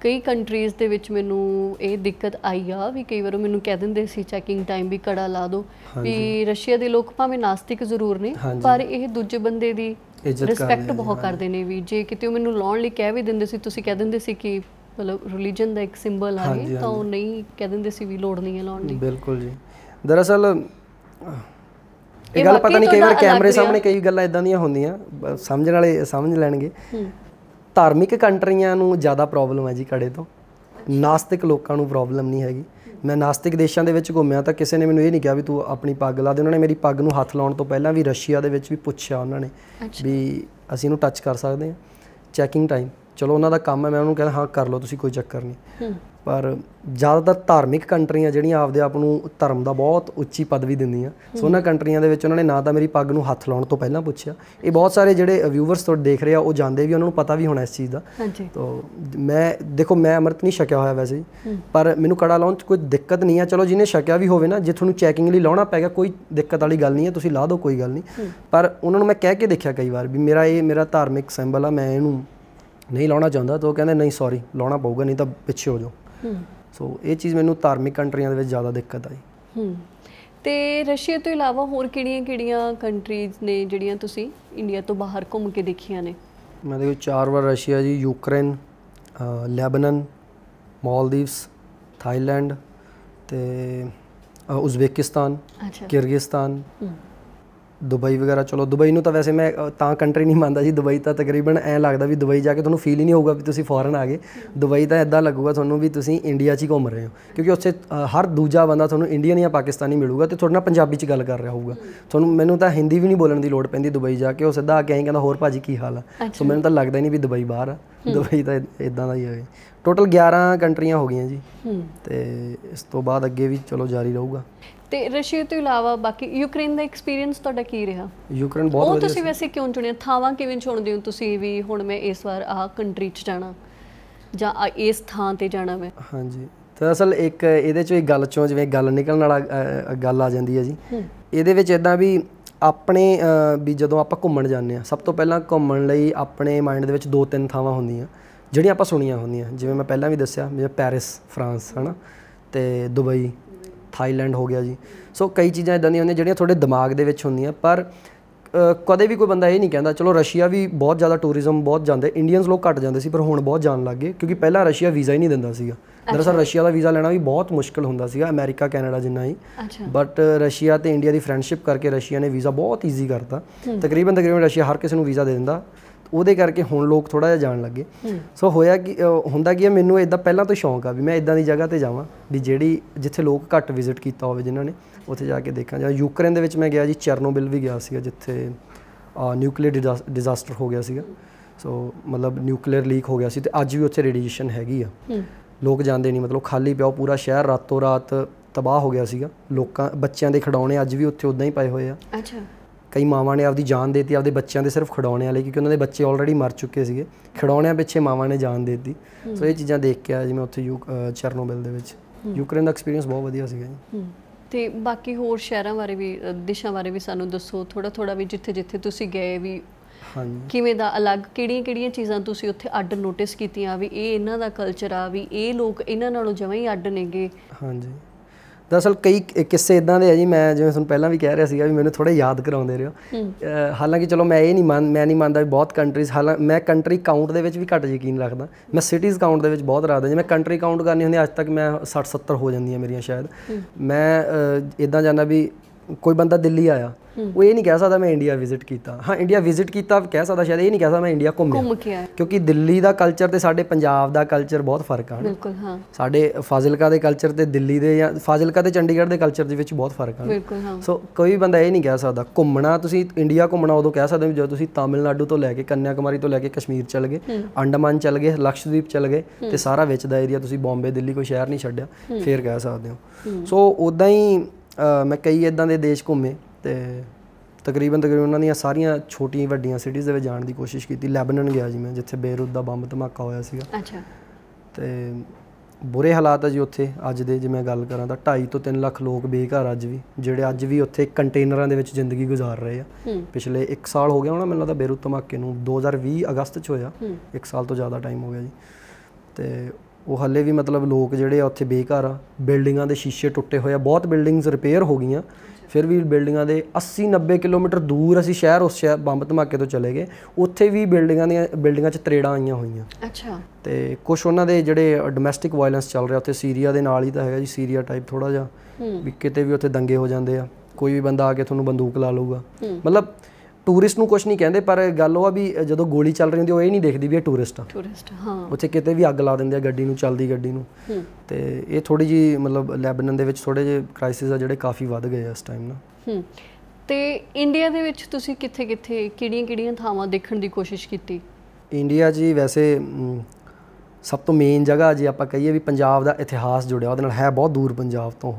[SPEAKER 2] ਕਈ ਕੰਟਰੀਜ਼ ਦੇ ਵਿੱਚ ਮੈਨੂੰ ਇਹ ਦਿੱਕਤ ਆਈ ਆ ਵੀ ਕਈ ਵਾਰ ਮੈਨੂੰ ਕਹਿ ਦਿੰਦੇ ਸੀ ਚੈਕਿੰਗ ਟਾਈਮ ਵੀ ਕੜਾ ਲਾ ਦਿਓ ਵੀ ਰਸ਼ੀਆ ਦੇ ਲੋਕ ਭਾਵੇਂ ਨਾਸਤਿਕ ਜ਼ਰੂਰ ਨੇ ਪਰ ਇਹ ਦੂਜੇ ਬੰਦੇ ਦੀ ਰਿਸਪੈਕਟ ਬਹੁਤ ਕਰਦੇ ਨੇ ਵੀ ਜੇ ਕਿਤੇ ਉਹ ਮੈਨੂੰ ਲਾਉਣ ਲਈ ਕਹਿ ਵੀ ਦਿੰਦੇ ਸੀ ਤੁਸੀਂ ਕਹਿ ਦਿੰਦੇ ਸੀ ਕਿ ਮਤਲਬ ਰਿਲੀਜੀਅਨ ਦਾ ਇੱਕ ਸਿੰਬਲ ਆ ਗਈ ਤਾਂ ਉਹ ਨਹੀਂ ਕਹਿ ਦਿੰਦੇ ਸੀ ਵੀ ਲੋੜ ਨਹੀਂ ਹੈ ਲਾਉਣ ਦੀ
[SPEAKER 1] ਬਿਲਕੁਲ ਜੀ ਦਰਅਸਲ
[SPEAKER 2] ਇਹ ਗੱਲ ਪਤਾ ਨਹੀਂ ਕਈ ਵਾਰ ਕੈਮਰੇ ਸਾਹਮਣੇ
[SPEAKER 1] ਕਈ ਗੱਲਾਂ ਇਦਾਂ ਦੀਆਂ ਹੁੰਦੀਆਂ ਸਮਝਣ ਵਾਲੇ ਸਮਝ ਲੈਣਗੇ ਧਾਰਮਿਕ ਕੰਟਰੀਆਂ ਨੂੰ ਜ਼ਿਆਦਾ ਪ੍ਰੋਬਲਮ ਹੈ ਜੀ ਕੜੇ ਤੋਂ ਨਾਸਤਿਕ ਲੋਕਾਂ ਨੂੰ ਪ੍ਰੋਬਲਮ ਨਹੀਂ ਹੈਗੀ ਮੈਂ ਨਾਸਤਿਕ ਦੇਸ਼ਾਂ ਦੇ ਵਿੱਚ ਘੁੰਮਿਆ ਤਾਂ ਕਿਸੇ ਨੇ ਮੈਨੂੰ ਇਹ ਨਹੀਂ ਕਿਹਾ ਵੀ ਤੂੰ ਆਪਣੀ ਪੱਗ ਲਾ ਦੇ ਉਹਨਾਂ ਨੇ ਮੇਰੀ ਪੱਗ ਨੂੰ ਹੱਥ ਲਾਉਣ ਤੋਂ ਪਹਿਲਾਂ ਵੀ ਰਸ਼ੀਆ ਦੇ ਵਿੱਚ ਵੀ ਪੁੱਛਿਆ ਉਹਨਾਂ ਨੇ ਵੀ ਅਸੀਂ ਇਹਨੂੰ ਟੱਚ ਕਰ ਸਕਦੇ ਹਾਂ ਚੈਕਿੰਗ ਟਾਈਮ ਚਲੋ ਉਹਨਾਂ ਦਾ ਕੰਮ ਹੈ ਮੈਂ ਉਹਨੂੰ ਕਹਿੰਦਾ ਹਾਂ ਕਰ ਲਓ ਤੁਸੀਂ ਕੋਈ ਚੱਕਰ ਨਹੀਂ ਪਰ ਜ਼ਿਆਦਾਤਰ ਧਾਰਮਿਕ ਕੰਟਰੀਆਂ ਜਿਹੜੀਆਂ ਆਪਦੇ ਆਪ ਨੂੰ ਧਰਮ ਦਾ ਬਹੁਤ ਉੱਚੀ ਪਦਵੀ ਦਿੰਦੀਆਂ ਸੋ ਉਹਨਾਂ ਕੰਟਰੀਆਂ ਦੇ ਵਿੱਚ ਉਹਨਾਂ ਨੇ ਨਾ ਤਾਂ ਮੇਰੀ ਪੱਗ ਨੂੰ ਹੱਥ ਲਾਉਣ ਤੋਂ ਪਹਿਲਾਂ ਪੁੱਛਿਆ ਇਹ ਬਹੁਤ ਸਾਰੇ ਜਿਹੜੇ ਵਿਊਅਰਸ ਤੁਹਾਡੇ ਦੇਖ ਰਹੇ ਆ ਉਹ ਜਾਣਦੇ ਵੀ ਉਹਨਾਂ ਨੂੰ ਪਤਾ ਵੀ ਹੋਣਾ ਇਸ ਚੀਜ਼ ਦਾ ਤੋ ਮੈਂ ਦੇਖੋ ਮੈਂ ਅਮਰਤ ਨਹੀਂ ਛਕਿਆ ਹੋਇਆ ਵੈਸੇ ਪਰ ਮੈਨੂੰ ਕੜਾ ਲਾਉਣ 'ਚ ਕੋਈ ਦਿੱਕਤ ਨਹੀਂ ਆ ਚਲੋ ਜਿਹਨੇ ਛਕਿਆ ਵੀ ਹੋਵੇ ਨਾ ਜੇ ਤੁਹਾਨੂੰ ਚੈਕਿੰਗ ਲਈ ਲਾਉਣਾ ਪੈਗਾ ਕੋਈ ਦਿੱਕਤ ਵਾਲੀ ਗੱਲ ਨਹੀਂ ਹੈ ਤੁਸੀਂ ਲਾ ਦਿਓ ਕੋਈ ਗੱਲ ਨਹੀਂ ਪਰ ਉਹਨਾਂ ਨੂੰ ਮੈਂ ਕਹਿ ਕੇ ਦੇਖਿਆ ਕਈ ਵਾਰ ਵੀ ਮੇਰਾ ਇਹ ਮੇਰਾ ਧਾਰਮਿਕ ਸਿੰਬਲ ਆ ਮੈਂ ਇਹਨੂੰ ਨਹੀਂ ਲਾਉਣਾ ਚਾਹੁੰਦਾ ਤਾਂ ਉਹ ਕਹਿੰਦੇ ਨਹੀਂ ਸੌਰੀ ਲਾਉਣਾ ਪਊਗਾ ਨਹੀਂ ਤਾਂ ਪਿੱਛੇ ਹੋ ਜਾਓ ਸੋ ਇਹ ਚੀਜ਼ ਮੈਨੂੰ ਧਾਰਮਿਕ ਕੰਟਰੀਆਂ ਦੇ ਵਿੱਚ ਜ਼ਿਆਦਾ ਦਿੱਕਤ ਆਈ
[SPEAKER 2] ਹੂੰ ਤੇ ਰਸ਼ੀਆ ਤੋਂ ਇਲਾਵਾ ਹੋਰ ਕਿਹੜੀਆਂ-ਕਿਹੜੀਆਂ ਕੰਟਰੀਜ਼ ਨੇ ਜਿਹੜੀਆਂ ਤੁਸੀਂ ਇੰਡੀਆ ਤੋਂ ਬਾਹਰ ਘੁੰਮ ਕੇ ਦੇਖੀਆਂ ਨੇ
[SPEAKER 1] ਮੈਂ ਦੇਖੋ ਚਾਰ ਵਾਰ ਰਸ਼ੀਆ ਜੀ ਯੂਕਰੇਨ ਲੈਬਨਨ ਮਾਲਦੀਵਸ ਥਾਈਲੈਂਡ ਤੇ ਉਜ਼ਬੇਕਿਸਤਾਨ ਕਿਰਗਿਸਤਾਨ ਦੁਬਈ ਵਗੈਰਾ ਚਲੋ ਦੁਬਈ ਨੂੰ ਤਾਂ ਵੈਸੇ ਮੈਂ ਤਾਂ ਕੰਟਰੀ ਨਹੀਂ ਮੰਨਦਾ ਜੀ ਦੁਬਈ ਤਾਂ ਤਕਰੀਬਨ ਐ ਲੱਗਦਾ ਵੀ ਦੁਬਈ ਜਾ ਕੇ ਤੁਹਾਨੂੰ ਫੀਲ ਹੀ ਨਹੀਂ ਹੋਊਗਾ ਵੀ ਤੁਸੀਂ ਫੋਰਨ ਆ ਗਏ ਦੁਬਈ ਤਾਂ ਐਦਾਂ ਲੱਗੂਗਾ ਤੁਹਾਨੂੰ ਵੀ ਤੁਸੀਂ ਇੰਡੀਆ 'ਚ ਹੀ ਘੁੰਮ ਰਹੇ ਹੋ ਕਿਉਂਕਿ ਉੱਥੇ ਹਰ ਦੂਜਾ ਬੰਦਾ ਤੁਹਾਨੂੰ ਇੰਡੀਅਨ ਜਾਂ ਪਾਕਿਸਤਾਨੀ ਮਿਲੂਗਾ ਤੇ ਤੁਹਾਡੇ ਨਾਲ ਪੰਜਾਬੀ 'ਚ ਗੱਲ ਕਰ ਰਿਹਾ ਹੋਊਗਾ ਤੁਹਾਨੂੰ ਮੈਨੂੰ ਤਾਂ ਹਿੰਦੀ ਵੀ ਨਹੀਂ ਬੋਲਣ ਦੀ ਲੋੜ ਪੈਂਦੀ ਦੁਬਈ ਜਾ ਕੇ ਉਹ ਸਿੱਧਾ ਆ ਕੇ ਐਂ ਕਹਿੰਦਾ ਹੋਰ ਭਾਜੀ ਕੀ ਹਾਲ ਆ ਸੋ ਮੈਨੂੰ ਤਾਂ ਲੱਗਦਾ ਨਹੀਂ ਵੀ ਦੁਬਈ ਬਾਹਰ ਆ ਦੁਬਈ ਤਾਂ ਇਦਾਂ ਦਾ ਹੀ ਹੈ ਟੋਟਲ 11 ਕੰਟਰੀਆਂ ਹੋ ਗਈਆਂ ਜੀ ਤੇ ਇਸ ਤੋਂ ਬਾਅਦ ਅੱਗੇ ਵੀ ਚਲੋ ਜਾਰੀ ਰਹੂਗਾ
[SPEAKER 2] ਤੇ ਰਸ਼ੀਆ ਤੋਂ ਇਲਾਵਾ ਬਾਕੀ ਯੂਕਰੇਨ ਦਾ ਐਕਸਪੀਰੀਅੰਸ ਤੁਹਾਡਾ ਕੀ ਰਿਹਾ
[SPEAKER 1] ਯੂਕਰੇਨ ਬਹੁਤ ਵਧੀਆ ਉਹ ਤੁਸੀਂ ਵੈਸੇ
[SPEAKER 2] ਕਿਉਂ ਚੁਣਿਆ ਥਾਵਾਂ ਕਿਵੇਂ ਚੁਣਦੇ ਹੋ ਤੁਸੀਂ ਵੀ ਹੁਣ ਮੈਂ ਇਸ ਵਾਰ ਆਹ ਕੰਟਰੀ 'ਚ ਜਾਣਾ ਜਾਂ ਇਸ ਥਾਂ ਤੇ ਜਾਣਾ ਮੈਂ
[SPEAKER 1] ਹਾਂਜੀ ਤਾਂ ਅਸਲ ਇੱਕ ਇਹਦੇ ਚੋਂ ਇੱਕ ਗੱਲ ਚੋਂ ਜਿਵੇਂ ਗੱਲ ਨਿਕਲਣ ਵਾਲਾ ਗੱਲ ਆ ਜਾਂਦੀ ਹੈ ਜੀ ਇਹਦੇ ਵਿੱਚ ਇਦਾਂ ਵੀ ਆਪਣੇ ਵੀ ਜਦੋਂ ਆਪਾਂ ਘੁੰਮਣ ਜਾਂਦੇ ਆ ਸਭ ਤੋਂ ਪਹਿਲਾਂ ਘੁੰਮਣ ਲਈ ਆਪਣੇ ਮਾਈਂਡ ਦੇ ਵਿੱਚ ਦੋ ਤਿੰਨ ਥਾਵਾਂ ਹੁੰਦੀਆਂ ਜਿਹੜੀਆਂ ਆਪਾਂ ਸੁਣੀਆਂ ਹੁੰਦੀਆਂ ਜਿਵੇਂ ਮੈਂ ਪਹਿਲਾਂ ਵੀ ਦੱਸਿਆ ਜਿਵੇਂ ਪੈਰਿਸ ਫਰਾਂਸ ਹਨਾ ਤੇ ਦੁਬਈ ਥਾਈਲੈਂਡ ਹੋ ਗਿਆ ਜੀ ਸੋ ਕਈ ਚੀਜ਼ਾਂ ਇਦਾਂ ਦੀਆਂ ਹੁੰਦੀਆਂ ਜਿਹੜੀਆਂ ਤੁਹਾਡੇ ਦਿਮਾਗ ਦੇ ਵਿੱਚ ਹੁੰਦੀਆਂ ਪਰ ਕਦੇ ਵੀ ਕੋਈ ਬੰਦਾ ਇਹ ਨਹੀਂ ਕਹਿੰਦਾ ਚਲੋ ਰਸ਼ੀਆ ਵੀ ਬਹੁਤ ਜ਼ਿਆਦਾ ਟੂਰਿਜ਼ਮ ਬਹੁਤ ਜਾਂਦੇ ਇੰਡੀਅਨਸ ਲੋਕ ਘਟ ਜਾਂਦੇ ਸੀ ਪਰ ਹੁਣ ਬਹੁਤ ਜਾਣ ਲੱਗ ਗਏ ਕਿਉਂਕਿ ਪਹਿਲਾਂ ਰਸ਼ੀਆ ਵੀਜ਼ਾ ਹੀ ਨਹੀਂ ਦਿੰਦਾ ਸੀਗਾ ਦਰਸਾ ਰਸ਼ੀਆ ਦਾ ਵੀਜ਼ਾ ਲੈਣਾ ਵੀ ਬਹੁਤ ਮੁਸ਼ਕਲ ਹੁੰਦਾ ਸੀਗਾ ਅਮਰੀਕਾ ਕੈਨੇਡਾ ਜਿੰਨਾ ਹੀ ਬਟ ਰਸ਼ੀਆ ਤੇ ਇੰਡੀਆ ਦੀ ਫਰੈਂਡਸ਼ਿਪ ਕਰਕੇ ਰਸ਼ੀਆ ਨੇ ਵੀਜ਼ਾ ਬਹੁਤ ਈਜ਼ੀ ਕਰਤਾ ਤਕਰੀਬਨ ਤਕਰੀਬਨ ਰਸ਼ੀਆ ਹਰ ਕਿਸੇ ਨੂੰ ਵੀਜ਼ਾ ਦੇ ਦਿੰਦਾ ਉਹਦੇ ਕਰਕੇ ਹੁਣ ਲੋਕ ਥੋੜਾ ਜਿਹਾ ਜਾਣ ਲੱਗੇ ਸੋ ਹੋਇਆ ਕਿ ਹੁੰਦਾ ਕੀ ਹੈ ਮੈਨੂੰ ਇਦਾਂ ਪਹਿਲਾਂ ਤੋਂ ਸ਼ੌਂਕ ਆ ਵੀ ਮੈਂ ਇਦਾਂ ਦੀ ਜਗ੍ਹਾ ਤੇ ਜਾਵਾਂ ਵੀ ਜਿਹੜੀ ਜਿੱਥੇ ਲੋਕ ਘੱਟ ਵਿਜ਼ਿਟ ਕੀਤਾ ਹੋਵੇ ਜਿਨ੍ਹਾਂ ਨੇ ਉੱਥੇ ਜਾ ਕੇ ਦੇਖਾਂ ਜਾਂ ਯੂਕਰੇਨ ਦੇ ਵਿੱਚ ਮੈਂ ਗਿਆ ਜੀ ਚਰਨੋਬਿਲ ਵੀ ਗਿਆ ਸੀਗਾ ਜਿੱਥੇ ਨਿਊਕਲੀਅਰ ਡਿਜ਼ਾਸਟਰ ਹੋ ਗਿਆ ਸੀਗਾ ਸੋ ਮਤਲਬ ਨਿਊਕਲੀਅਰ ਲੀਕ ਹੋ ਗਿਆ ਸੀ ਤੇ ਅੱਜ ਵੀ ਉੱਥੇ ਰੇਡੀਏਸ਼ਨ ਹੈਗੀ ਆ ਲੋਕ ਜਾਂਦੇ ਨਹੀਂ ਮਤਲਬ ਖਾਲੀ ਪਿਆ ਉਹ ਪੂਰਾ ਸ਼ਹਿਰ ਰਾਤੋਂ ਰਾਤ ਤਬਾਹ ਹੋ ਗਿਆ ਸੀਗਾ ਲੋਕਾਂ ਬੱਚਿਆਂ ਦੇ ਖਿਡੌਣੇ ਅੱਜ ਵੀ ਉੱਥੇ ਉਦਾਂ ਹੀ ਪਏ ਹੋਏ ਆ ਅੱਛਾ ਕਈ ਮਾਵਾਂ ਨੇ ਆਪਦੀ ਜਾਨ ਦੇਤੀ ਆਪਦੇ ਬੱਚਿਆਂ ਦੇ ਸਿਰਫ ਖਿਡੌਣਿਆਂ ਲਈ ਕਿਉਂਕਿ ਉਹਨਾਂ ਦੇ ਬੱਚੇ ਆਲਰੇਡੀ ਮਰ ਚੁੱਕੇ ਸੀਗੇ ਖਿਡੌਣਿਆਂ ਪਿੱਛੇ ਮਾਵਾਂ ਨੇ ਜਾਨ ਦੇਤੀ ਸੋ ਇਹ ਚੀਜ਼ਾਂ ਦੇਖ ਕੇ ਆ ਜਿਵੇਂ ਉੱਥੇ ਯੂ ਚਰਨੋਬਿਲ ਦੇ ਵਿੱਚ ਯੂਕਰੇਨ ਦਾ ਐਕਸਪੀਰੀਅੰਸ ਬਹੁਤ ਵਧੀਆ ਸੀਗਾ
[SPEAKER 2] ਜੀ ਤੇ ਬਾਕੀ ਹੋਰ ਸ਼ਹਿਰਾਂ ਬਾਰੇ ਵੀ ਦਿਸ਼ਾਂ ਬਾਰੇ ਵੀ ਸਾਨੂੰ ਦੱਸੋ ਥੋੜਾ ਥੋੜਾ ਵੀ ਜਿੱਥੇ ਜਿੱਥੇ ਤੁਸੀਂ ਗਏ ਵੀ ਹਾਂਜੀ ਕਿਵੇਂ ਦਾ ਅਲੱਗ ਕਿਹੜੀਆਂ ਕਿਹੜੀਆਂ ਚੀਜ਼ਾਂ ਤੁਸੀਂ ਉੱਥੇ ਅੱਡ ਨੋਟਿਸ ਕੀਤੀਆਂ ਵੀ ਇਹ ਇਹਨਾਂ ਦਾ ਕਲਚਰ ਆ ਵੀ ਇਹ ਲੋਕ ਇਹਨਾਂ ਨਾਲੋਂ ਜਮਾਂ ਹੀ ਅੱਡ ਨੇਗੇ
[SPEAKER 1] ਹਾਂਜੀ ਦਰਅਸਲ ਕਈ ਕਿੱਸੇ ਇਦਾਂ ਦੇ ਆ ਜੀ ਮੈਂ ਜਿਵੇਂ ਤੁਹਾਨੂੰ ਪਹਿਲਾਂ ਵੀ ਕਹਿ ਰਿਹਾ ਸੀਗਾ ਵੀ ਮੈਨੂੰ ਥੋੜੇ ਯਾਦ ਕਰਾਉਂਦੇ
[SPEAKER 2] ਰਹੋ
[SPEAKER 1] ਹਾਲਾਂਕਿ ਚਲੋ ਮੈਂ ਇਹ ਨਹੀਂ ਮੰਨ ਮੈਂ ਨਹੀਂ ਮੰਨਦਾ ਵੀ ਬਹੁਤ ਕੰਟਰੀਜ਼ ਹਾਲਾਂ ਮੈਂ ਕੰਟਰੀ ਕਾਊਂਟ ਦੇ ਵਿੱਚ ਵੀ ਘੱਟ ਯਕੀਨ ਰੱਖਦਾ ਮੈਂ ਸਿਟੀਜ਼ ਕਾਊਂਟ ਦੇ ਵਿੱਚ ਬਹੁਤ ਰੱਖਦਾ ਜੇ ਮੈਂ ਕੰਟਰੀ ਕਾਊਂਟ ਕਰਨੀ ਹੁੰਦੀ ਅੱਜ ਤੱਕ ਮੈਂ 60 70 ਹੋ ਜਾਂਦੀਆਂ ਮੇਰੀਆਂ ਸ਼ਾਇਦ ਮੈਂ ਇਦਾਂ ਜਾਂਦਾ ਵੀ ਕੋਈ ਬੰਦਾ ਦਿੱਲੀ ਆਇਆ ਉਹ ਇਹ ਨਹੀਂ ਕਹਿ ਸਕਦਾ ਮੈਂ ਇੰਡੀਆ ਵਿਜ਼ਿਟ ਕੀਤਾ ਹਾਂ ਇੰਡੀਆ ਵਿਜ਼ਿਟ ਕੀਤਾ ਕਹਿ ਸਕਦਾ ਸ਼ਾਇਦ ਇਹ ਨਹੀਂ ਕਹਿ ਸਕਦਾ ਮੈਂ ਇੰਡੀਆ ਘੁੰਮ ਕਿਉਂਕਿ ਦਿੱਲੀ ਦਾ ਕਲਚਰ ਤੇ ਸਾਡੇ ਪੰਜਾਬ ਦਾ ਕਲਚਰ ਬਹੁਤ ਫਰਕ ਆ ਬਿਲਕੁਲ ਹਾਂ ਸਾਡੇ ਫਾਜ਼ਿਲਕਾ ਦੇ ਕਲਚਰ ਤੇ ਦਿੱਲੀ ਦੇ ਜਾਂ ਫਾਜ਼ਿਲਕਾ ਤੇ ਚੰਡੀਗੜ੍ਹ ਦੇ ਕਲਚਰ ਦੇ ਵਿੱਚ ਬਹੁਤ ਫਰਕ ਆ ਬਿਲਕੁਲ ਹਾਂ ਸੋ ਕੋਈ ਬੰਦਾ ਇਹ ਨਹੀਂ ਕਹਿ ਸਕਦਾ ਘੁੰਮਣਾ ਤੁਸੀਂ ਇੰਡੀਆ ਘੁੰਮਣਾ ਉਦੋਂ ਕਹਿ ਸਕਦੇ ਹੋ ਜਦੋਂ ਤੁਸੀਂ ਤਾਮਿਲਨਾਡੂ ਤੋਂ ਲੈ ਕੇ ਕੰਨਿਆ ਕੁਮਾਰੀ ਤੋਂ ਲੈ ਕੇ ਕਸ਼ਮੀਰ ਚਲ ਗਏ ਅੰਡਮਾਨ ਚਲ ਗਏ ਲਕਸ਼ਦੀਪ ਚਲ ਗਏ ਤੇ ਸਾਰਾ ਵਿੱਚ ਦਾ ਏਰੀਆ ਤੁਸੀਂ ਬੰਬੇ ਦਿੱਲੀ ਕੋਈ ਸ਼ਹਿਰ ਨਹੀਂ ਛੱਡਿਆ ਫੇਰ ਕਹਿ ਸਕਦੇ ਹੋ ਸੋ ਉਦਾਂ ਹੀ ਮੈਂ ਕਈ ਇਦਾਂ ਦੇ ਦੇਸ਼ ਘੁੰਮੇ ਤੇ ਤਕਰੀਬਨ ਤਕਰੀਬਨ ਉਹਨਾਂ ਦੀਆਂ ਸਾਰੀਆਂ ਛੋਟੀਆਂ ਵੱਡੀਆਂ ਸਿਟੀਜ਼ ਦੇ ਵਿੱਚ ਜਾਣ ਦੀ ਕੋਸ਼ਿਸ਼ ਕੀਤੀ ਲੈਬਨਨ ਗਿਆ ਜੀ ਮੈਂ ਜਿੱਥੇ ਬੇਰੂਤ ਦਾ ਬੰਬ ਧਮਾਕਾ ਹੋਇਆ ਸੀਗਾ ਅੱਛਾ ਤੇ ਬੁਰੇ ਹਾਲਾਤ ਆ ਜੀ ਉੱਥੇ ਅੱਜ ਦੇ ਜੇ ਮੈਂ ਗੱਲ ਕਰਾਂ ਤਾਂ 2.5 ਤੋਂ 3 ਲੱਖ ਲੋਕ ਬੇਘਰ ਅੱਜ ਵੀ ਜਿਹੜੇ ਅੱਜ ਵੀ ਉੱਥੇ ਕੰਟੇਨਰਾਂ ਦੇ ਵਿੱਚ ਜ਼ਿੰਦਗੀ ਗੁਜ਼ਾਰ ਰਹੇ ਆ ਪਿਛਲੇ 1 ਸਾਲ ਹੋ ਗਿਆ ਹੁਣ ਮੈਨੂੰ ਲੱਗਦਾ ਬੇਰੂਤ ਧਮਾਕੇ ਨੂੰ 2020 ਅਗਸਤ 'ਚ ਹੋਇਆ 1 ਸਾਲ ਤੋਂ ਜ਼ਿਆਦਾ ਟਾਈਮ ਹੋ ਗਿਆ ਜੀ ਤੇ ਉਹ ਹੱਲੇ ਵੀ ਮਤਲਬ ਲੋਕ ਜਿਹੜੇ ਆ ਉੱਥੇ ਬੇਕਾਰ ਆ ਬਿਲਡਿੰਗਾਂ ਦੇ ਸ਼ੀਸ਼ੇ ਟੁੱਟੇ ਹੋਏ ਆ ਬਹੁਤ ਬਿਲਡਿੰਗਸ ਰਿਪੇਅਰ ਹੋ ਗਈਆਂ ਫਿਰ ਵੀ ਬਿਲਡਿੰਗਾਂ ਦੇ 80 90 ਕਿਲੋਮੀਟਰ ਦੂਰ ਅਸੀਂ ਸ਼ਹਿਰ ਉਸ ਸ਼ਹਿਰ ਬੰਬ ਧਮਾਕੇ ਤੋਂ ਚਲੇ ਗਏ ਉੱਥੇ ਵੀ ਬਿਲਡਿੰਗਾਂ ਦੀਆਂ ਬਿਲਡਿੰਗਾਂ 'ਚ ਤਰੇੜਾਂ ਆਈਆਂ ਹੋਈਆਂ ਅੱਛਾ ਤੇ ਕੁਝ ਉਹਨਾਂ ਦੇ ਜਿਹੜੇ ਡੋਮੈਸਟਿਕ ਵਾਇਲੈਂਸ ਚੱਲ ਰਿਹਾ ਉੱਥੇ ਸੀਰੀਆ ਦੇ ਨਾਲ ਹੀ ਤਾਂ ਹੈਗਾ ਜੀ ਸੀਰੀਆ ਟਾਈਪ ਥੋੜਾ ਜਿਹਾ ਵੀ ਕਿਤੇ ਵੀ ਉੱਥੇ ਦੰਗੇ ਹੋ ਜਾਂਦੇ ਆ ਕੋਈ ਵੀ ਬੰਦਾ ਆ ਕੇ ਤੁਹਾਨੂੰ ਬੰਦੂਕ ਲਾ ਲਊਗਾ ਮਤਲਬ ਟੂਰਿਸਟ ਨੂੰ ਕੁਝ ਨਹੀਂ ਕਹਿੰਦੇ ਪਰ ਗੱਲ ਉਹ ਆ ਵੀ ਜਦੋਂ ਗੋਲੀ ਚੱਲ ਰਹੀ ਹੁੰਦੀ ਉਹ ਇਹ ਨਹੀਂ ਦੇਖਦੀ ਵੀ ਇਹ ਟੂਰਿਸਟ ਆ ਟੂਰਿਸਟ ਹਾਂ ਉੱਥੇ ਕਿਤੇ ਵੀ ਅੱਗ ਲਾ ਦਿੰਦੇ ਆ ਗੱਡੀ ਨੂੰ ਚੱਲਦੀ ਗੱਡੀ ਨੂੰ ਤੇ ਇਹ ਥੋੜੀ ਜੀ ਮਤਲਬ ਲੈਬਨਨ ਦੇ ਵਿੱਚ ਥੋੜੇ ਜੇ ਕ੍ਰਾਈਸਿਸ ਆ ਜਿਹੜੇ ਕਾਫੀ ਵੱਧ ਗਏ ਆ ਇਸ ਟਾਈਮ ਨਾ
[SPEAKER 2] ਹੂੰ ਤੇ ਇੰਡੀਆ ਦੇ ਵਿੱਚ ਤੁਸੀਂ ਕਿੱਥੇ-ਕਿੱਥੇ ਕਿਹੜੀਆਂ-ਕਿਹੜੀਆਂ ਥਾਵਾਂ ਦੇਖਣ ਦੀ ਕੋਸ਼ਿਸ਼ ਕੀਤੀ
[SPEAKER 1] ਇੰਡੀਆ ਜੀ ਵੈਸੇ ਸਭ ਤੋਂ ਮੇਨ ਜਗ੍ਹਾ ਜੇ ਆਪਾਂ ਕਹੀਏ ਵੀ ਪੰਜਾਬ ਦਾ ਇਤਿਹਾਸ ਜੁੜਿਆ ਉਹਦੇ ਨਾਲ ਹੈ ਬਹੁਤ ਦੂਰ ਪੰਜਾਬ ਤੋਂ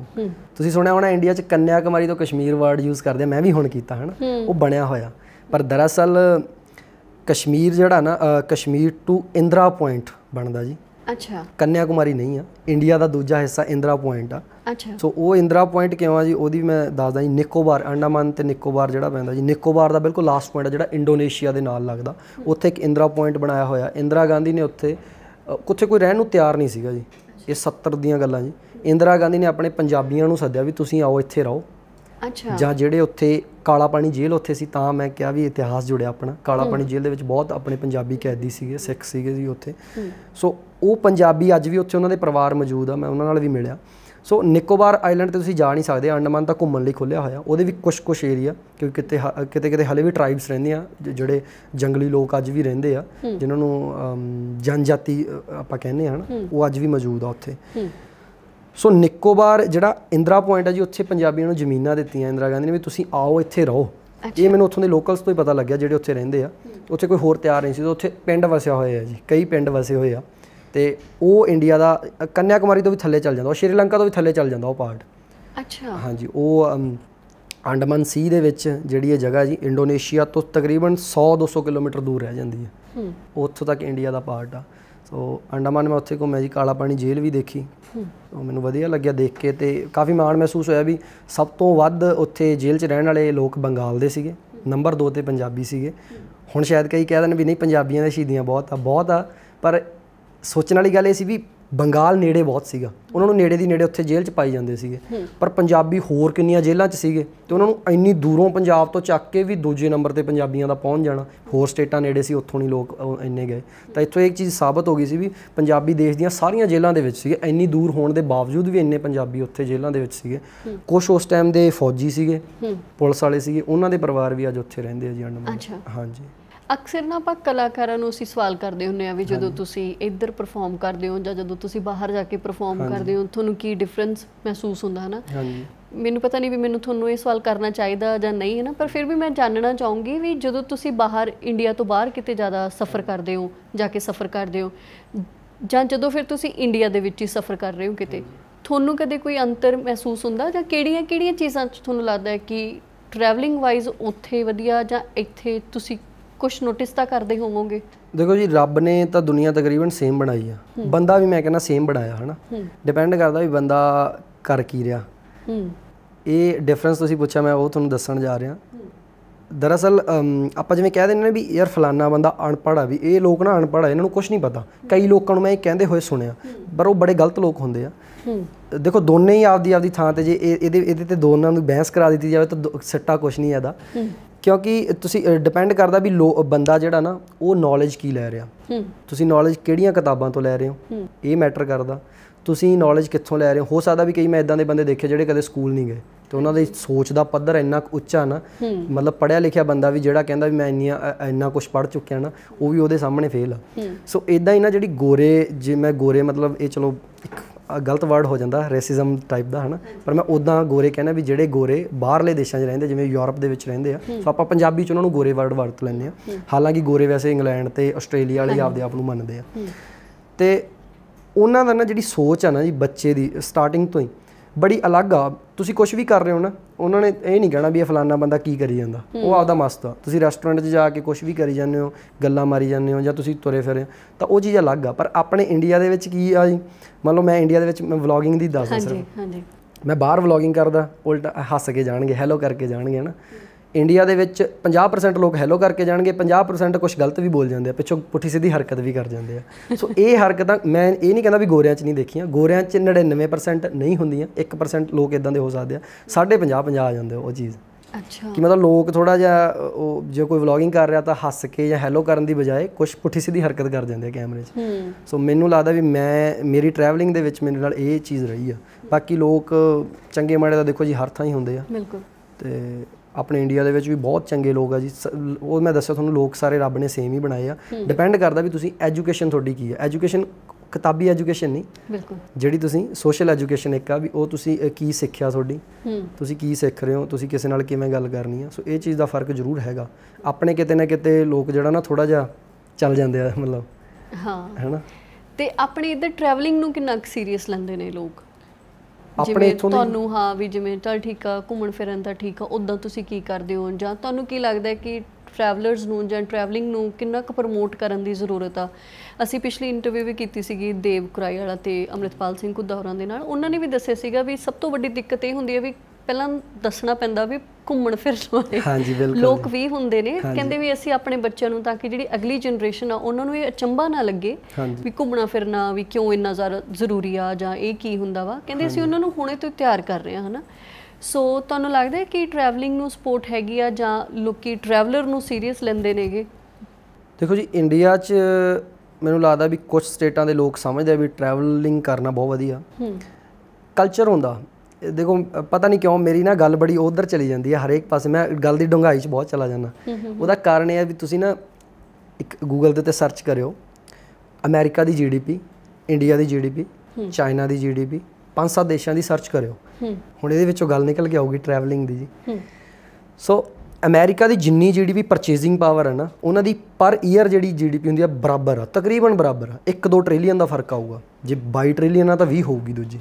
[SPEAKER 1] ਤੁਸੀਂ ਸੁਣਿਆ ਹੋਣਾ ਇੰਡੀਆ 'ਚ ਕੰਨਿਆ ਕੁਮਾਰੀ ਤੋਂ ਕਸ਼ਮੀਰ ਵਰਡ ਯੂਜ਼ ਕਰਦੇ ਮੈਂ ਵੀ ਹੁਣ ਕੀਤਾ ਹਨ ਉਹ ਬਣਿਆ ਹੋਇਆ ਪਰ ਦਰਅਸਲ ਕਸ਼ਮੀਰ ਜਿਹੜਾ ਨਾ ਕਸ਼ਮੀਰ ਟੂ ਇੰਦਰਾ ਪੁਆਇੰਟ ਬਣਦਾ ਜੀ ਅੱਛਾ ਕੰਨਿਆ ਕੁਮਾਰੀ ਨਹੀਂ ਆ ਇੰਡੀਆ ਦਾ ਦੂਜਾ ਹਿੱਸਾ ਇੰਦਰਾ ਪੁਆਇੰਟ ਆ ਅੱਛਾ ਸੋ ਉਹ ਇੰਦਰਾ ਪੁਆਇੰਟ ਕਿਉਂ ਆ ਜੀ ਉਹਦੀ ਮੈਂ ਦੱਸਦਾ ਜੀ ਨਿਕੋਬਾਰ ਅੰਡਾਮਾਨ ਤੇ ਨਿਕੋਬਾਰ ਜਿਹੜਾ ਪੈਂਦਾ ਜੀ ਨਿਕੋਬਾਰ ਦਾ ਬਿਲਕੁਲ ਲਾਸਟ ਪੁਆਇੰਟ ਆ ਜਿਹੜਾ ਇੰਡੋਨੇਸ਼ੀਆ ਦੇ ਨਾਲ ਲੱਗਦਾ ਉੱਥੇ ਇੱਕ ਇੰਦਰਾ ਪੁਆਇੰਟ ਬਣਾਇਆ ਹੋਇਆ ਇੰਦਰਾ ਗਾਂਧੀ ਨੇ ਉੱਥੇ ਕੁੱਥੇ ਕੋਈ ਰਹਿਣ ਨੂੰ ਤਿਆਰ ਨਹੀਂ ਸੀਗਾ ਜੀ ਇਹ 70 ਦੀਆਂ ਗੱਲਾਂ ਜੀ ਇੰਦਰਾ ਗਾਂਧੀ ਨੇ ਆਪਣੇ ਪੰਜਾਬੀਆਂ ਨੂੰ ਸੱਦਿਆ ਵੀ ਤੁਸੀਂ ਆਓ ਇੱਥੇ ਰਹੋ ਅੱਛਾ ਜਾਂ ਜਿਹੜੇ ਉੱਥੇ ਕਾਲਾ ਪਾਣੀ ਜੇਲ੍ਹ ਉੱਥੇ ਸੀ ਤਾਂ ਮੈਂ ਕਿਹਾ ਵੀ ਇਤਿਹਾਸ ਜੁੜਿਆ ਆਪਣਾ ਕਾਲਾ ਪਾਣੀ ਜੇਲ੍ਹ ਦੇ ਵਿੱਚ ਬਹੁਤ ਆਪਣੇ ਪੰਜਾਬੀ ਕੈਦੀ ਸੀਗੇ ਸਿੱਖ ਸੀਗੇ ਜੀ ਉੱਥੇ ਸੋ ਉਹ ਪੰਜਾਬੀ ਅੱਜ ਵੀ ਉੱਥੇ ਉਹਨਾਂ ਦੇ ਪਰਿਵਾਰ ਮੌਜੂਦ ਆ ਮੈਂ ਉਹਨਾਂ ਨਾਲ ਵੀ ਮਿਲਿਆ ਸੋ ਨਿਕੋਬਾਰ ਆਈਲੈਂਡ ਤੇ ਤੁਸੀਂ ਜਾ ਨਹੀਂ ਸਕਦੇ ਅੰਡਮਾਨ ਤਾਂ ਘੁੰਮਣ ਲਈ ਖੁੱਲਿਆ ਹੋਇਆ ਉਹਦੇ ਵੀ ਕੁਝ ਕੁਝ ਏਰੀਆ ਕਿਉਂਕਿ ਕਿਤੇ ਕਿਤੇ ਕਿਤੇ ਹਲੇ ਵੀ ਟ੍ਰਾਈਬਸ ਰਹਿੰਦੇ ਆ ਜਿਹੜੇ ਜੰਗਲੀ ਲੋਕ ਅੱਜ ਵੀ ਰਹਿੰਦੇ ਆ ਜਿਨ੍ਹਾਂ ਨੂੰ ਜਨਜਾਤੀ ਆਪਾਂ ਕਹਿੰਦੇ ਆ ਨਾ ਉਹ ਅੱਜ ਵੀ ਮੌਜੂਦ ਆ ਉੱਥੇ ਸੋ ਨਿਕੋਬਾਰ ਜਿਹੜਾ ਇੰਦਰਾ ਪੁਆਇੰਟ ਆ ਜੀ ਉੱਥੇ ਪੰਜਾਬੀਆਂ ਨੂੰ ਜ਼ਮੀਨਾਂ ਦਿੱਤੀਆਂ ਇੰਦਰਾ ਗਾਂਧੀ ਨੇ ਵੀ ਤੁਸੀਂ ਆਓ ਇੱਥੇ ਰਹੋ ਇਹ ਮੈਨੂੰ ਉੱਥੋਂ ਦੇ ਲੋਕਲਸ ਤੋਂ ਹੀ ਪਤਾ ਲੱਗਿਆ ਜਿਹੜੇ ਉੱਥੇ ਰਹਿੰਦੇ ਆ ਉੱਥੇ ਕੋਈ ਹੋਰ ਤਿਆਰ ਨਹੀਂ ਸੀ ਉੱਥੇ ਪਿੰਡ ਵਸਿਆ ਹੋਇਆ ਹੈ ਜੀ ਕਈ ਪਿੰਡ ਵਸੇ ਹੋਏ ਆ ਤੇ ਉਹ ਇੰਡੀਆ ਦਾ ਕੰਨਿਆ ਕੁਮਾਰੀ ਤੋਂ ਵੀ ਥੱਲੇ ਚੱਲ ਜਾਂਦਾ ਉਹ ਸ਼੍ਰੀਲੰਕਾ ਤੋਂ ਵੀ ਥੱਲੇ ਚੱਲ ਜਾਂਦਾ ਉਹ ਪਾਰਟ ਅੱਛਾ ਹਾਂਜੀ ਉਹ ਅੰਡਮਨ ਸੀ ਦੇ ਵਿੱਚ ਜਿਹੜੀ ਇਹ ਜਗ੍ਹਾ ਜੀ ਇੰਡੋਨੇਸ਼ੀਆ ਤੋਂ ਤਕਰੀਬਨ 100 200 ਕਿਲੋਮੀਟਰ ਦੂਰ ਰਹਿ ਜਾਂਦੀ ਹੈ ਹੂੰ ਉੱਥੋਂ ਤੱਕ ਇੰਡੀਆ ਦਾ ਪਾਰਟ ਆ ਸੋ ਅੰਡਮਨ ਮੈਂ ਉੱਥੇ ਘੁੰਮਿਆ ਜੀ ਕਾਲਾ ਪਾਣੀ ਜੇਲ੍ਹ ਵੀ ਦੇਖੀ ਉਹ ਮੈਨੂੰ ਵਧੀਆ ਲੱਗਿਆ ਦੇਖ ਕੇ ਤੇ ਕਾਫੀ ਮਾਣ ਮਹਿਸੂਸ ਹੋਇਆ ਵੀ ਸਭ ਤੋਂ ਵੱਧ ਉੱਥੇ ਜੇਲ੍ਹ 'ਚ ਰਹਿਣ ਵਾਲੇ ਲੋਕ ਬੰਗਾਲ ਦੇ ਸੀਗੇ ਨੰਬਰ 2 ਤੇ ਪੰਜਾਬੀ ਸੀਗੇ ਹੁਣ ਸ਼ਾਇਦ ਕਈ ਕਹਿ ਦੇਣ ਵੀ ਨਹੀਂ ਪੰਜਾਬੀਆਂ ਦੇ ਸ਼ਹੀਦੀਆਂ ਬਹੁਤ ਆ ਬਹੁਤ ਆ ਪਰ ਸੋਚਣ ਵਾਲੀ ਗੱਲ ਇਹ ਸੀ ਵੀ ਬੰਗਾਲ ਨੇੜੇ ਬਹੁਤ ਸੀਗਾ ਉਹਨਾਂ ਨੂੰ ਨੇੜੇ ਦੀ ਨੇੜੇ ਉੱਥੇ ਜੇਲ੍ਹ 'ਚ ਪਾਈ ਜਾਂਦੇ ਸੀਗੇ ਪਰ ਪੰਜਾਬੀ ਹੋਰ ਕਿੰਨੀਆਂ ਜੇਲ੍ਹਾਂ 'ਚ ਸੀਗੇ ਤੇ ਉਹਨਾਂ ਨੂੰ ਇੰਨੀ ਦੂਰੋਂ ਪੰਜਾਬ ਤੋਂ ਚੱਕ ਕੇ ਵੀ ਦੂਜੇ ਨੰਬਰ ਤੇ ਪੰਜਾਬੀਆਂ ਦਾ ਪਹੁੰਚ ਜਾਣਾ ਹੋਰ ਸਟੇਟਾਂ ਨੇੜੇ ਸੀ ਉੱਥੋਂ ਨਹੀਂ ਲੋਕ ਇੰਨੇ ਗਏ ਤਾਂ ਇੱਥੋਂ ਇੱਕ ਚੀਜ਼ ਸਾਬਤ ਹੋ ਗਈ ਸੀ ਵੀ ਪੰਜਾਬੀ ਦੇਸ਼ ਦੀਆਂ ਸਾਰੀਆਂ ਜੇਲ੍ਹਾਂ ਦੇ ਵਿੱਚ ਸੀਗੇ ਇੰਨੀ ਦੂਰ ਹੋਣ ਦੇ ਬਾਵਜੂਦ ਵੀ ਇੰਨੇ ਪੰਜਾਬੀ ਉੱਥੇ ਜੇਲ੍ਹਾਂ ਦੇ ਵਿੱਚ ਸੀਗੇ ਕੁਝ ਉਸ ਟਾਈਮ ਦੇ ਫੌਜੀ ਸੀਗੇ ਪੁਲਿਸ ਵਾਲੇ ਸੀਗੇ ਉਹਨਾਂ ਦੇ ਪਰਿਵਾਰ ਵੀ ਅੱਜ ਉੱਥੇ ਰਹਿੰਦੇ ਆ ਜੀ ਅੰਡਮਾਨ ਹਾਂਜੀ
[SPEAKER 2] ਅਕਸਰ ਨਾ ਆਪਾਂ ਕਲਾਕਾਰਾਂ ਨੂੰ ਅਸੀਂ ਸਵਾਲ ਕਰਦੇ ਹੁੰਨੇ ਆ ਵੀ ਜਦੋਂ ਤੁਸੀਂ ਇੱਧਰ ਪਰਫਾਰਮ ਕਰਦੇ ਹੋ ਜਾਂ ਜਦੋਂ ਤੁਸੀਂ ਬਾਹਰ ਜਾ ਕੇ ਪਰਫਾਰਮ ਕਰਦੇ ਹੋ ਤੁਹਾਨੂੰ ਕੀ ਡਿਫਰੈਂਸ ਮਹਿਸੂਸ ਹੁੰਦਾ ਹੈ ਨਾ ਹਾਂਜੀ ਮੈਨੂੰ ਪਤਾ ਨਹੀਂ ਵੀ ਮੈਨੂੰ ਤੁਹਾਨੂੰ ਇਹ ਸਵਾਲ ਕਰਨਾ ਚਾਹੀਦਾ ਜਾਂ ਨਹੀਂ ਹੈ ਨਾ ਪਰ ਫਿਰ ਵੀ ਮੈਂ ਜਾਣਨਾ ਚਾਹੂੰਗੀ ਵੀ ਜਦੋਂ ਤੁਸੀਂ ਬਾਹਰ ਇੰਡੀਆ ਤੋਂ ਬਾਹਰ ਕਿਤੇ ਜ਼ਿਆਦਾ ਸਫ਼ਰ ਕਰਦੇ ਹੋ ਜਾ ਕੇ ਸਫ਼ਰ ਕਰਦੇ ਹੋ ਜਾਂ ਜਦੋਂ ਫਿਰ ਤੁਸੀਂ ਇੰਡੀਆ ਦੇ ਵਿੱਚ ਹੀ ਸਫ਼ਰ ਕਰ ਰਹੇ ਹੋ ਕਿਤੇ ਤੁਹਾਨੂੰ ਕਦੇ ਕੋਈ ਅੰਤਰ ਮਹਿਸੂਸ ਹੁੰਦਾ ਜਾਂ ਕਿਹੜੀਆਂ ਕਿਹੜੀਆਂ ਚੀਜ਼ਾਂ ਤੁਹਾਨੂੰ ਲੱਗਦਾ ਹੈ ਕਿ ਟਰੈਵਲਿੰਗ ਵਾਈਜ਼ ਉੱਥੇ ਵਧੀਆ ਜਾਂ ਇੱਥੇ ਤੁਸੀਂ ਕੁਝ ਨੋਟਿਸ ਤਾਂ ਕਰਦੇ ਹੋਵੋਗੇ
[SPEAKER 1] ਦੇਖੋ ਜੀ ਰੱਬ ਨੇ ਤਾਂ ਦੁਨੀਆ ਤਕਰੀਬਨ ਸੇਮ ਬਣਾਈ ਆ ਬੰਦਾ ਵੀ ਮੈਂ ਕਹਿੰਦਾ ਸੇਮ ਬਣਾਇਆ ਹਨਾ ਡਿਪੈਂਡ ਕਰਦਾ ਵੀ ਬੰਦਾ ਕਰ ਕੀ ਰਿਹਾ ਇਹ ਡਿਫਰੈਂਸ ਤੁਸੀਂ ਪੁੱਛਿਆ ਮੈਂ ਉਹ ਤੁਹਾਨੂੰ ਦੱਸਣ ਜਾ ਰਿਹਾ ਦਰਅਸਲ ਆਪਾਂ ਜਿਵੇਂ ਕਹਿ ਦਿੰਦੇ ਨੇ ਵੀ ਯਾਰ ਫਲਾਨਾ ਬੰਦਾ ਅਨਪੜ੍ਹ ਆ ਵੀ ਇਹ ਲੋਕ ਨਾ ਅਨਪੜ੍ਹ ਆ ਇਹਨਾਂ ਨੂੰ ਕੁਝ ਨਹੀਂ ਪਤਾ ਕਈ ਲੋਕਾਂ ਨੂੰ ਮੈਂ ਇਹ ਕਹਿੰਦੇ ਹੋਏ ਸੁਣਿਆ ਪਰ ਉਹ ਬੜੇ ਗਲਤ ਲੋਕ ਹੁੰਦੇ ਆ ਦੇਖੋ ਦੋਨੇ ਹੀ ਆਪਦੀ ਆਪਦੀ ਥਾਂ ਤੇ ਜੇ ਇਹਦੇ ਇਹਦੇ ਤੇ ਦੋਨਾਂ ਨੂੰ ਬਹਿਸ ਕਰਾ ਦਿੱਤੀ ਜਾਵੇ ਤਾਂ ਸੱਟਾ ਕੁਝ ਨਹੀਂ ਆਦਾ ਕਿਉਂਕਿ ਤੁਸੀਂ ਡਿਪੈਂਡ ਕਰਦਾ ਵੀ ਬੰਦਾ ਜਿਹੜਾ ਨਾ ਉਹ ਨੌਲੇਜ ਕੀ ਲੈ ਰਿਹਾ ਤੁਸੀਂ ਨੌਲੇਜ ਕਿਹੜੀਆਂ ਕਿਤਾਬਾਂ ਤੋਂ ਲੈ ਰਹੇ ਹੋ ਇਹ ਮੈਟਰ ਕਰਦਾ ਤੁਸੀਂ ਨੌਲੇਜ ਕਿੱਥੋਂ ਲੈ ਰਹੇ ਹੋ ਹੋ ਸਕਦਾ ਵੀ ਕਈ ਮੈਂ ਇਦਾਂ ਦੇ ਬੰਦੇ ਦੇਖੇ ਜਿਹੜੇ ਕਦੇ ਸਕੂਲ ਨਹੀਂ ਗਏ ਤੇ ਉਹਨਾਂ ਦੇ ਸੋਚ ਦਾ ਪੱਧਰ ਇੰਨਾ ਉੱਚਾ ਨਾ ਮਤਲਬ ਪੜਿਆ ਲਿਖਿਆ ਬੰਦਾ ਵੀ ਜਿਹੜਾ ਕਹਿੰਦਾ ਵੀ ਮੈਂ ਇੰਨੀ ਇੰਨਾ ਕੁਝ ਪੜ ਚੁੱਕਿਆ ਨਾ ਉਹ ਵੀ ਉਹਦੇ ਸਾਹਮਣੇ ਫੇਲ ਸੋ ਇਦਾਂ ਹੀ ਨਾ ਜਿਹੜੀ ਗੋਰੇ ਜੇ ਮੈਂ ਗੋਰੇ ਮਤਲਬ ਇਹ ਚਲੋ ਇੱਕ ਗਲਤ ਵਰਡ ਹੋ ਜਾਂਦਾ ਰੇਸਿਜ਼ਮ ਟਾਈਪ ਦਾ ਹਨਾ ਪਰ ਮੈਂ ਉਦਾਂ ਗੋਰੇ ਕਹਿੰਦਾ ਵੀ ਜਿਹੜੇ ਗੋਰੇ ਬਾਹਰਲੇ ਦੇਸ਼ਾਂ 'ਚ ਰਹਿੰਦੇ ਜਿਵੇਂ ਯੂਰਪ ਦੇ ਵਿੱਚ ਰਹਿੰਦੇ ਆ ਸੋ ਆਪਾਂ ਪੰਜਾਬੀ 'ਚ ਉਹਨਾਂ ਨੂੰ ਗੋਰੇ ਵਰਡ ਵਰਤ ਲੈਂਦੇ ਆ ਹਾਲਾਂਕਿ ਗੋਰੇ ਵੈਸੇ ਇੰਗਲੈਂਡ ਤੇ ਆਸਟ੍ਰੇਲੀਆ ਵਾਲੇ ਆਪਦੇ ਆਪ ਨੂੰ ਮੰਨਦੇ ਆ ਤੇ ਉਹਨਾਂ ਦਾ ਨਾ ਜਿਹੜੀ ਸੋਚ ਆ ਨਾ ਜੀ ਬੱਚੇ ਦੀ ਸਟਾਰਟਿੰਗ ਤੋਂ ਹੀ ਬੜੀ ਅਲੱਗ ਆ ਤੁਸੀਂ ਕੁਝ ਵੀ ਕਰ ਰਹੇ ਹੋ ਨਾ ਉਹਨਾਂ ਨੇ ਇਹ ਨਹੀਂ ਕਹਿਣਾ ਵੀ ਇਹ ਫਲਾਨਾ ਬੰਦਾ ਕੀ ਕਰੀ ਜਾਂਦਾ ਉਹ ਆਪਦਾ ਮਸਤ ਆ ਤੁਸੀਂ ਰੈਸਟੋਰੈਂਟ 'ਚ ਜਾ ਕੇ ਕੁਝ ਵੀ ਕਰੀ ਜਾਂਦੇ ਹੋ ਗੱਲਾਂ ਮਾਰੀ ਜਾਂਦੇ ਹੋ ਜਾਂ ਤੁਸੀਂ ਤੁਰੇ ਫਿਰੇ ਤਾਂ ਉਹ ਚੀਜ਼ ਅਲੱਗ ਆ ਪਰ ਆਪਣੇ ਇੰਡੀਆ ਦੇ ਵਿੱਚ ਕੀ ਆ ਜੀ ਮੰਨ ਲਓ ਮੈਂ ਇੰਡੀਆ ਦੇ ਵਿੱਚ ਮੈਂ ਵਲੌਗਿੰਗ ਦੀ ਦੱਸਦਾ ਸਿਰਫ ਹਾਂਜੀ ਹਾਂਜੀ ਮੈਂ ਬਾਹਰ ਵਲੌਗਿੰਗ ਕਰਦਾ ਉਲਟਾ ਹੱਸ ਕੇ ਜਾਣਗੇ ਹੈਲੋ ਕਰਕੇ ਜਾਣਗੇ ਹਨਾ ਇੰਡੀਆ ਦੇ ਵਿੱਚ 50% ਲੋਕ ਹੈਲੋ ਕਰਕੇ ਜਾਣਗੇ 50% ਕੁਝ ਗਲਤ ਵੀ ਬੋਲ ਜਾਂਦੇ ਆ ਪਿੱਛੋਂ ਪੁੱਠੀ ਸਿੱਧੀ ਹਰਕਤ ਵੀ ਕਰ ਜਾਂਦੇ ਆ ਸੋ ਇਹ ਹਰਕਤਾਂ ਮੈਂ ਇਹ ਨਹੀਂ ਕਹਿੰਦਾ ਵੀ ਗੋਰਿਆਂ 'ਚ ਨਹੀਂ ਦੇਖੀਆਂ ਗੋਰਿਆਂ 'ਚ 99% ਨਹੀਂ ਹੁੰਦੀਆਂ 1% ਲੋਕ ਇਦਾਂ ਦੇ ਹੋ ਸਕਦੇ ਆ 50 50 ਆ ਜਾਂਦੇ ਉਹ ਚੀਜ਼ ਅੱਛਾ ਕਿ ਮਤਲਬ ਲੋਕ ਥੋੜਾ ਜਿਹਾ ਉਹ ਜੇ ਕੋਈ ਵਲੌਗਿੰਗ ਕਰ ਰਿਹਾ ਤਾਂ ਹੱਸ ਕੇ ਜਾਂ ਹੈਲੋ ਕਰਨ ਦੀ ਬਜਾਏ ਕੁਝ ਪੁੱਠੀ ਸਿੱਧੀ ਹਰਕਤ ਕਰ ਜਾਂਦੇ ਆ ਕੈਮਰੇ 'ਚ ਸੋ ਮੈਨੂੰ ਲੱਗਦਾ ਵੀ ਮੈਂ ਮੇਰੀ ਟਰੈਵਲਿੰਗ ਦੇ ਵਿੱਚ ਮੇਰੇ ਨਾਲ ਇਹ ਚੀਜ਼ ਰਹੀ ਆ ਬਾਕੀ ਲੋਕ ਚੰਗੇ ਮਾੜੇ ਦਾ ਦੇਖੋ ਜੀ ਹਰ ਥਾਂ ਹੀ ਹੁੰਦੇ ਆ ਬਿਲਕੁਲ ਤੇ ਆਪਣੇ ਇੰਡੀਆ ਦੇ ਵਿੱਚ ਵੀ ਬਹੁਤ ਚੰਗੇ ਲੋਕ ਆ ਜੀ ਉਹ ਮੈਂ ਦੱਸਿਆ ਤੁਹਾਨੂੰ ਲੋਕ ਸਾਰੇ ਰੱਬ ਨੇ ਸੇਮ ਹੀ ਬਣਾਏ ਆ ਡਿਪੈਂਡ ਕਰਦਾ ਵੀ ਤੁਸੀਂ ਐਜੂਕੇਸ਼ਨ ਤੁਹਾਡੀ ਕੀ ਹੈ ਐਜੂਕੇਸ਼ਨ ਕਿਤਾਬੀ ਐਜੂਕੇਸ਼ਨ ਨਹੀਂ ਬਿਲਕੁਲ ਜਿਹੜੀ ਤੁਸੀਂ ਸੋਸ਼ਲ ਐਜੂਕੇਸ਼ਨ ਇੱਕ ਆ ਵੀ ਉਹ ਤੁਸੀਂ ਕੀ ਸਿੱਖਿਆ ਤੁਹਾਡੀ ਤੁਸੀਂ ਕੀ ਸਿੱਖ ਰਹੇ ਹੋ ਤੁਸੀਂ ਕਿਸੇ ਨਾਲ ਕਿਵੇਂ ਗੱਲ ਕਰਨੀ ਆ ਸੋ ਇਹ ਚੀਜ਼ ਦਾ ਫਰਕ ਜ਼ਰੂਰ ਹੈਗਾ ਆਪਣੇ ਕਿਤੇ ਨਾ ਕਿਤੇ ਲੋਕ ਜਿਹੜਾ ਨਾ ਥੋੜਾ ਜਿਹਾ ਚੱਲ ਜਾਂਦੇ ਆ ਮਤਲਬ ਹਾਂ ਹੈਨਾ
[SPEAKER 2] ਤੇ ਆਪਣੇ ਇੱਧਰ ਟਰੈਵਲਿੰਗ ਨੂੰ ਕਿੰਨਾ ਸੀਰੀਅਸ ਲੈਂਦੇ ਨੇ ਲੋਕ ਆਪਣੇ ਇਥੋਂ ਤੁਹਾਨੂੰ ਹਾਂ ਵੀ ਜਿਵੇਂ ਚਲ ਠੀਕ ਆ ਘੁੰਮਣ ਫਿਰਨ ਦਾ ਠੀਕ ਆ ਉਦਾਂ ਤੁਸੀਂ ਕੀ ਕਰਦੇ ਹੋ ਜਾਂ ਤੁਹਾਨੂੰ ਕੀ ਲੱਗਦਾ ਹੈ ਕਿ ਟਰੈਵਲਰਸ ਨੂੰ ਜਾਂ ਟਰੈਵਲਿੰਗ ਨੂੰ ਕਿੰਨਾ ਕੁ ਪ੍ਰਮੋਟ ਕਰਨ ਦੀ ਜ਼ਰੂਰਤ ਆ ਅਸੀਂ ਪਿਛਲੀ ਇੰਟਰਵਿਊ ਵੀ ਕੀਤੀ ਸੀਗੀ ਦੇਵ ਕੁਰਾਈ ਵਾਲਾ ਤੇ ਅਮਰਿਤਪਾਲ ਸਿੰਘ ਕੁਦੌਰਾਂ ਦੇ ਨਾਲ ਉਹਨਾਂ ਨੇ ਵੀ ਦੱਸਿਆ ਸੀਗਾ ਵੀ ਸਭ ਤੋਂ ਵੱਡੀ ਦਿੱਕਤ ਇਹ ਹੁੰਦੀ ਹੈ ਵੀ ਪਹਿਲਾਂ ਦੱਸਣਾ ਪੈਂਦਾ ਵੀ ਘੁੰਮਣ ਫਿਰਨ ਹਾਂਜੀ ਬਿਲਕੁਲ ਲੋਕ ਵੀ ਹੁੰਦੇ ਨੇ ਕਹਿੰਦੇ ਵੀ ਅਸੀਂ ਆਪਣੇ ਬੱਚਿਆਂ ਨੂੰ ਤਾਂ ਕਿ ਜਿਹੜੀ ਅਗਲੀ ਜਨਰੇਸ਼ਨ ਆ ਉਹਨਾਂ ਨੂੰ ਇਹ ਅਚੰਭਾ ਨਾ ਲੱਗੇ ਵੀ ਘੁੰਮਣਾ ਫਿਰਨਾ ਵੀ ਕਿਉਂ ਇੰਨਾ ਜ਼ਿਆਦਾ ਜ਼ਰੂਰੀ ਆ ਜਾਂ ਇਹ ਕੀ ਹੁੰਦਾ ਵਾ ਕਹਿੰਦੇ ਅਸੀਂ ਉਹਨਾਂ ਨੂੰ ਹੁਣੇ ਤੋਂ ਤਿਆਰ ਕਰ ਰਹੇ ਹਾਂ ਹਨਾ ਸੋ ਤੁਹਾਨੂੰ ਲੱਗਦਾ ਕਿ ਟਰੈਵਲਿੰਗ ਨੂੰ ਸਪੋਰਟ ਹੈਗੀ ਆ ਜਾਂ ਲੋਕੀ ਟਰੈਵਲਰ ਨੂੰ ਸੀਰੀਅਸ ਲੈਂਦੇ ਨੇਗੇ
[SPEAKER 1] ਦੇਖੋ ਜੀ ਇੰਡੀਆ 'ਚ ਮੈਨੂੰ ਲੱਗਦਾ ਵੀ ਕੁਝ ਸਟੇਟਾਂ ਦੇ ਲੋਕ ਸਮਝਦੇ ਆ ਵੀ ਟਰੈਵਲਿੰਗ ਕਰਨਾ ਬਹੁਤ ਵਧੀਆ ਹੂੰ ਕਲਚਰ ਹੁੰਦਾ ਦੇਖੋ ਪਤਾ ਨਹੀਂ ਕਿਉਂ ਮੇਰੀ ਨਾ ਗੱਲ ਬੜੀ ਉਧਰ ਚਲੀ ਜਾਂਦੀ ਹੈ ਹਰੇਕ ਪਾਸੇ ਮੈਂ ਗੱਲ ਦੀ ਡੰਗਾਈ 'ਚ ਬਹੁਤ ਚਲਾ ਜਾਂਦਾ ਉਹਦਾ ਕਾਰਨ ਇਹ ਹੈ ਵੀ ਤੁਸੀਂ ਨਾ ਇੱਕ ਗੂਗਲ ਦੇ ਉੱਤੇ ਸਰਚ ਕਰਿਓ ਅਮਰੀਕਾ ਦੀ ਜੀਡੀਪੀ ਇੰਡੀਆ ਦੀ ਜੀਡੀਪੀ ਚਾਈਨਾ ਦੀ ਜੀਡੀਪੀ ਪੰਜ ਸੱਤ ਦੇਸ਼ਾਂ ਦੀ ਸਰਚ ਕਰਿਓ ਹੁਣ ਇਹਦੇ ਵਿੱਚੋਂ ਗੱਲ ਨਿਕਲ ਕੇ ਆਊਗੀ ਟਰੈਵਲਿੰਗ ਦੀ ਜੀ ਸੋ ਅਮਰੀਕਾ ਦੀ ਜਿੰਨੀ ਜੀਡੀਪੀ ਪਰਚੇਸਿੰਗ ਪਾਵਰ ਹੈ ਨਾ ਉਹਨਾਂ ਦੀ ਪਰ ਈਅਰ ਜਿਹੜੀ ਜੀਡੀਪੀ ਹੁੰਦੀ ਹੈ ਬਰਾਬਰ ਆ ਤਕਰੀਬਨ ਬਰਾਬਰ ਆ 1-2 ਟ੍ਰਿਲੀਅਨ ਦਾ ਫਰਕ ਆਊਗਾ ਜੇ 22 ਟ੍ਰਿਲੀਅਨ ਆ ਤਾਂ 20 ਹੋਊਗੀ ਦੂਜੀ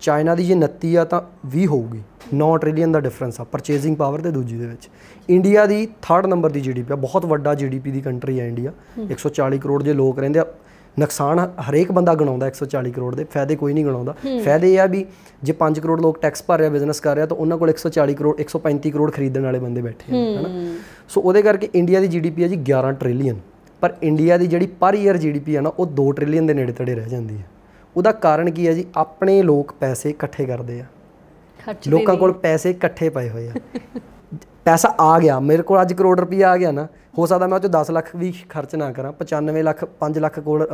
[SPEAKER 1] ਚਾਈਨਾ ਦੀ ਜੇ 29 ਆ ਤਾਂ 20 ਹੋਊਗੀ 9 ਟ੍ਰਿਲੀਅਨ ਦਾ ਡਿਫਰੈਂਸ ਆ ਪਰਚੇਸਿੰਗ ਪਾਵਰ ਤੇ ਦੂਜੀ ਦੇ ਵਿੱਚ ਇੰਡੀਆ ਦੀ 3rd ਨੰਬਰ ਦੀ ਜੀਡੀਪੀ ਆ ਬਹੁਤ ਵੱਡਾ ਜੀਡੀਪੀ ਦੀ ਕੰਟਰੀ ਆ ਇੰਡੀਆ 140 ਕਰੋੜ ਦੇ ਲੋਕ ਰਹਿੰਦੇ ਆ ਨੁਕਸਾਨ ਹਰੇਕ ਬੰਦਾ ਗਣਾਉਂਦਾ 140 ਕਰੋੜ ਦੇ ਫਾਇਦੇ ਕੋਈ ਨਹੀਂ ਗਣਾਉਂਦਾ ਫਾਇਦੇ ਇਹ ਆ ਵੀ ਜੇ 5 ਕਰੋੜ ਲੋਕ ਟੈਕਸ ਭਰ ਰਿਹਾ ਬਿਜ਼ਨਸ ਕਰ ਰਿਹਾ ਤਾਂ ਉਹਨਾਂ ਕੋਲ 140 ਕਰੋੜ 135 ਕਰੋੜ ਖਰੀਦਣ ਵਾਲੇ ਬੰਦੇ ਬੈਠੇ ਆ ਹਨਾ ਸੋ ਉਹਦੇ ਕਰਕੇ ਇੰਡੀਆ ਦੀ ਜੀਡੀਪੀ ਆ ਜੀ 11 ਟ੍ਰਿਲੀਅਨ ਪਰ ਇੰਡੀਆ ਦੀ ਜਿਹੜੀ ਪਰ ਈਅਰ ਜੀਡੀਪੀ ਆ ਨਾ ਉਹ 2 ਟ੍ਰਿਲੀਅਨ ਦੇ ਨੇੜੇ ਤੜੇ ਰਹਿ ਜਾਂਦੀ ਹੈ ਉਹਦਾ ਕਾਰਨ ਕੀ ਹੈ ਜੀ ਆਪਣੇ ਲੋਕ ਪੈਸੇ ਇਕੱਠੇ ਕਰਦੇ ਆ ਲੋਕਾਂ ਕੋਲ ਪੈਸੇ ਇਕੱਠੇ ਪਏ ਹੋਏ ਆ ਪੈਸਾ ਆ ਗਿਆ ਮੇਰੇ ਕੋਲ ਅੱਜ ਕਰੋੜ ਰੁਪਈਆ ਆ ਗਿਆ ਨਾ ਹੋ ਸਕਦਾ ਮੈਂ ਉਹ ਚ 10 ਲੱਖ ਵੀ ਖਰਚ ਨਾ ਕਰਾਂ 95 ਲੱਖ 5 ਲੱਖ ਕੋਲ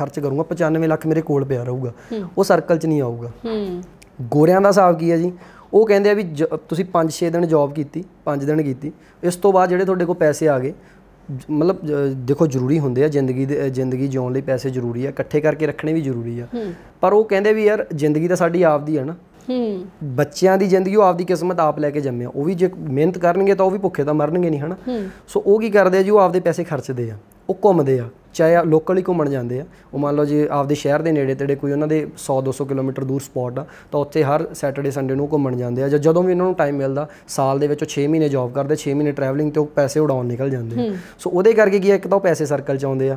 [SPEAKER 1] ਖਰਚ ਕਰੂੰਗਾ 95 ਲੱਖ ਮੇਰੇ ਕੋਲ ਪਿਆ ਰਹੂਗਾ ਉਹ ਸਰਕਲ ਚ ਨਹੀਂ ਆਊਗਾ
[SPEAKER 4] ਹੂੰ
[SPEAKER 1] ਗੋਰਿਆਂ ਦਾ ਹਿਸਾਬ ਕੀ ਹੈ ਜੀ ਉਹ ਕਹਿੰਦੇ ਆ ਵੀ ਤੁਸੀਂ 5-6 ਦਿਨ ਜੌਬ ਕੀਤੀ 5 ਦਿਨ ਕੀਤੀ ਇਸ ਤੋਂ ਬਾਅਦ ਜਿਹੜੇ ਤੁਹਾਡੇ ਕੋਲ ਪੈਸੇ ਆ ਗਏ ਮਤਲਬ ਦੇਖੋ ਜ਼ਰੂਰੀ ਹੁੰਦੇ ਆ ਜ਼ਿੰਦਗੀ ਦੇ ਜ਼ਿੰਦਗੀ ਜਿਉਣ ਲਈ ਪੈਸੇ ਜ਼ਰੂਰੀ ਆ ਇਕੱਠੇ ਕਰਕੇ ਰੱਖਣੇ ਵੀ ਜ਼ਰੂਰੀ ਆ ਪਰ ਉਹ ਕਹਿੰਦੇ ਵੀ ਯਾਰ ਜ਼ਿੰਦਗੀ ਤਾਂ ਸਾਡੀ ਆਪਦੀ ਆ ਨਾ
[SPEAKER 4] ਹੂੰ
[SPEAKER 1] ਬੱਚਿਆਂ ਦੀ ਜ਼ਿੰਦਗੀ ਉਹ ਆਪਦੀ ਕਿਸਮਤ ਆਪ ਲੈ ਕੇ ਜੰਮਿਆ ਉਹ ਵੀ ਜੇ ਮਿਹਨਤ ਕਰਨਗੇ ਤਾਂ ਉਹ ਵੀ ਭੁੱਖੇ ਤਾਂ ਮਰਨਗੇ ਨਹੀਂ ਹਨਾ ਸੋ ਉਹ ਕੀ ਕਰਦੇ ਆ ਜੀ ਉਹ ਆਪਦੇ ਪੈਸੇ ਖਰਚਦੇ ਆ ਉਹ ਘੁੰਮਦੇ ਆ ਚਾਹੇ ਲੋਕਲ ਹੀ ਘੁੰਮਣ ਜਾਂਦੇ ਆ ਉਹ ਮੰਨ ਲਓ ਜੇ ਆਪਦੇ ਸ਼ਹਿਰ ਦੇ ਨੇੜੇ ਤੇੜੇ ਕੋਈ ਉਹਨਾਂ ਦੇ 100 200 ਕਿਲੋਮੀਟਰ ਦੂਰ ਸਪੌਟ ਆ ਤਾਂ ਉੱਥੇ ਹਰ ਸੈਟਰਡੇ ਸੰਡੇ ਨੂੰ ਘੁੰਮਣ ਜਾਂਦੇ ਆ ਜਾਂ ਜਦੋਂ ਵੀ ਉਹਨਾਂ ਨੂੰ ਟਾਈਮ ਮਿਲਦਾ ਸਾਲ ਦੇ ਵਿੱਚ ਉਹ 6 ਮਹੀਨੇ ਜੌਬ ਕਰਦੇ 6 ਮਹੀਨੇ ਟਰੈਵਲਿੰਗ ਤੇ ਉਹ ਪੈਸੇ ਉਡਾਉਣ ਨਿਕਲ ਜਾਂਦੇ ਸੋ ਉਹਦੇ ਕਰਕੇ ਕੀ ਆ ਇੱਕ ਤਾਂ ਉਹ ਪੈਸੇ ਸਰਕਲ ਚ ਆਉਂਦੇ ਆ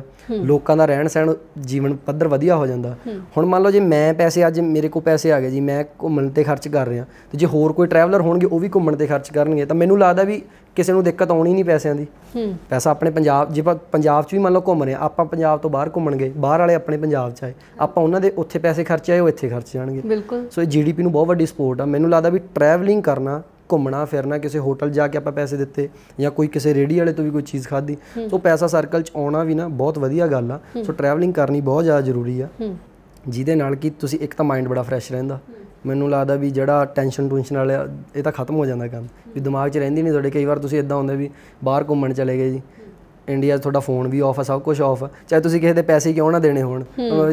[SPEAKER 1] ਲੋਕਾਂ ਦਾ ਰਹਿਣ ਸਹਿਣ ਜੀਵਨ ਪੱਧਰ ਵਧੀਆ ਹੋ ਜਾਂਦਾ ਹੁਣ ਮੰਨ ਲਓ ਜੇ ਮੈਂ ਪੈਸੇ ਅੱਜ ਮੇਰੇ ਕੋਲ ਪੈਸੇ ਆ ਗਏ ਜੀ ਮੈਂ ਘੁੰਮਣ ਤੇ ਖਰਚ ਕਰ ਰਿਹਾ ਤੇ ਜੇ ਹੋਰ ਕੋਈ ਟਰੈਵਲਰ ਹੋਣਗੇ ਉਹ ਵੀ ਘੁੰਮਣ ਤੇ ਖਰਚ ਕਰਨਗੇ ਤਾਂ ਮੈਨੂੰ ਲੱਗਦਾ ਵੀ ਕਿਸੇ ਨੂੰ ਦਿੱਕਤ ਆਉਣੀ ਨਹੀਂ ਪੈਸਿਆਂ ਦੀ ਪੈਸਾ ਆਪਣੇ ਪੰਜਾਬ ਜੇ ਪੰਜਾਬ 'ਚ ਵੀ ਮੰਨ ਲਓ ਘੁੰਮ ਰਹੇ ਆਪਾਂ ਪੰਜਾਬ ਤੋਂ ਬਾਹਰ ਘੁੰਮਣਗੇ ਬਾਹਰ ਵਾਲੇ ਆਪਣੇ ਪੰਜਾਬ 'ਚ ਆਏ ਆਪਾਂ ਉਹਨਾਂ ਦੇ ਉੱਥੇ ਪੈਸੇ ਖਰਚੇ ਆਏ ਉਹ ਇੱਥੇ ਖਰਚ ਜਾਣਗੇ ਬਿਲਕੁਲ ਸੋ ਇਹ ਜੀਡੀਪੀ ਨੂੰ ਬਹੁਤ ਵੱਡੀ ਸਪੋਰਟ ਆ ਮੈਨੂੰ ਲੱਗਦਾ ਵੀ ਟਰੈਵਲਿੰਗ ਕਰਨਾ ਘੁੰਮਣਾ ਫਿਰਨਾ ਕਿਸੇ ਹੋਟਲ ਜਾ ਕੇ ਆਪਾਂ ਪੈਸੇ ਦਿੱਤੇ ਜਾਂ ਕੋਈ ਕਿਸੇ ਰੇੜੀ ਵਾਲੇ ਤੋਂ ਵੀ ਕੋਈ ਚੀਜ਼ ਖਾਧੀ ਸੋ ਪੈਸਾ ਸਰਕਲ 'ਚ ਆਉਣਾ ਵੀ ਨਾ ਬਹੁਤ ਵਧੀਆ ਗੱਲ ਆ ਸੋ ਟਰੈਵਲਿੰਗ ਕਰਨੀ ਬਹੁਤ ਜ਼ਿਆਦਾ ਜ਼ਰੂਰੀ ਆ ਜਿਹਦੇ ਨਾਲ ਕਿ ਤੁਸੀਂ ਇੱਕ ਤਾਂ ਮਾਈਂਡ ਬੜਾ ਫਰੈਸ਼ ਰਹਿੰਦਾ ਮੈਨੂੰ ਲੱਗਦਾ ਵੀ ਜਿਹੜਾ ਟੈਨਸ਼ਨ ਟੂਨਸ਼ਨ ਵਾਲਾ ਇਹ ਤਾਂ ਖਤਮ ਹੋ ਜਾਂਦਾ ਕੰਮ ਵੀ ਦਿਮਾਗ 'ਚ ਰਹਿੰਦੀ ਨਹੀਂ ਤੁਹਾਡੇ ਕਈ ਵਾਰ ਤੁਸੀਂ ਇਦਾਂ ਹੁੰਦਾ ਵੀ ਬਾਹਰ ਘੁੰਮਣ ਚਲੇ ਗਏ ਜੀ ਇੰਡੀਆ 'ਚ ਤੁਹਾਡਾ ਫੋਨ ਵੀ ਆਫ ਆ ਸਭ ਕੁਝ ਆਫ ਚਾਹੇ ਤੁਸੀਂ ਕਿਸੇ ਦੇ ਪੈਸੇ ਕਿਉਂ ਨਾ ਦੇਣੇ ਹੋਣ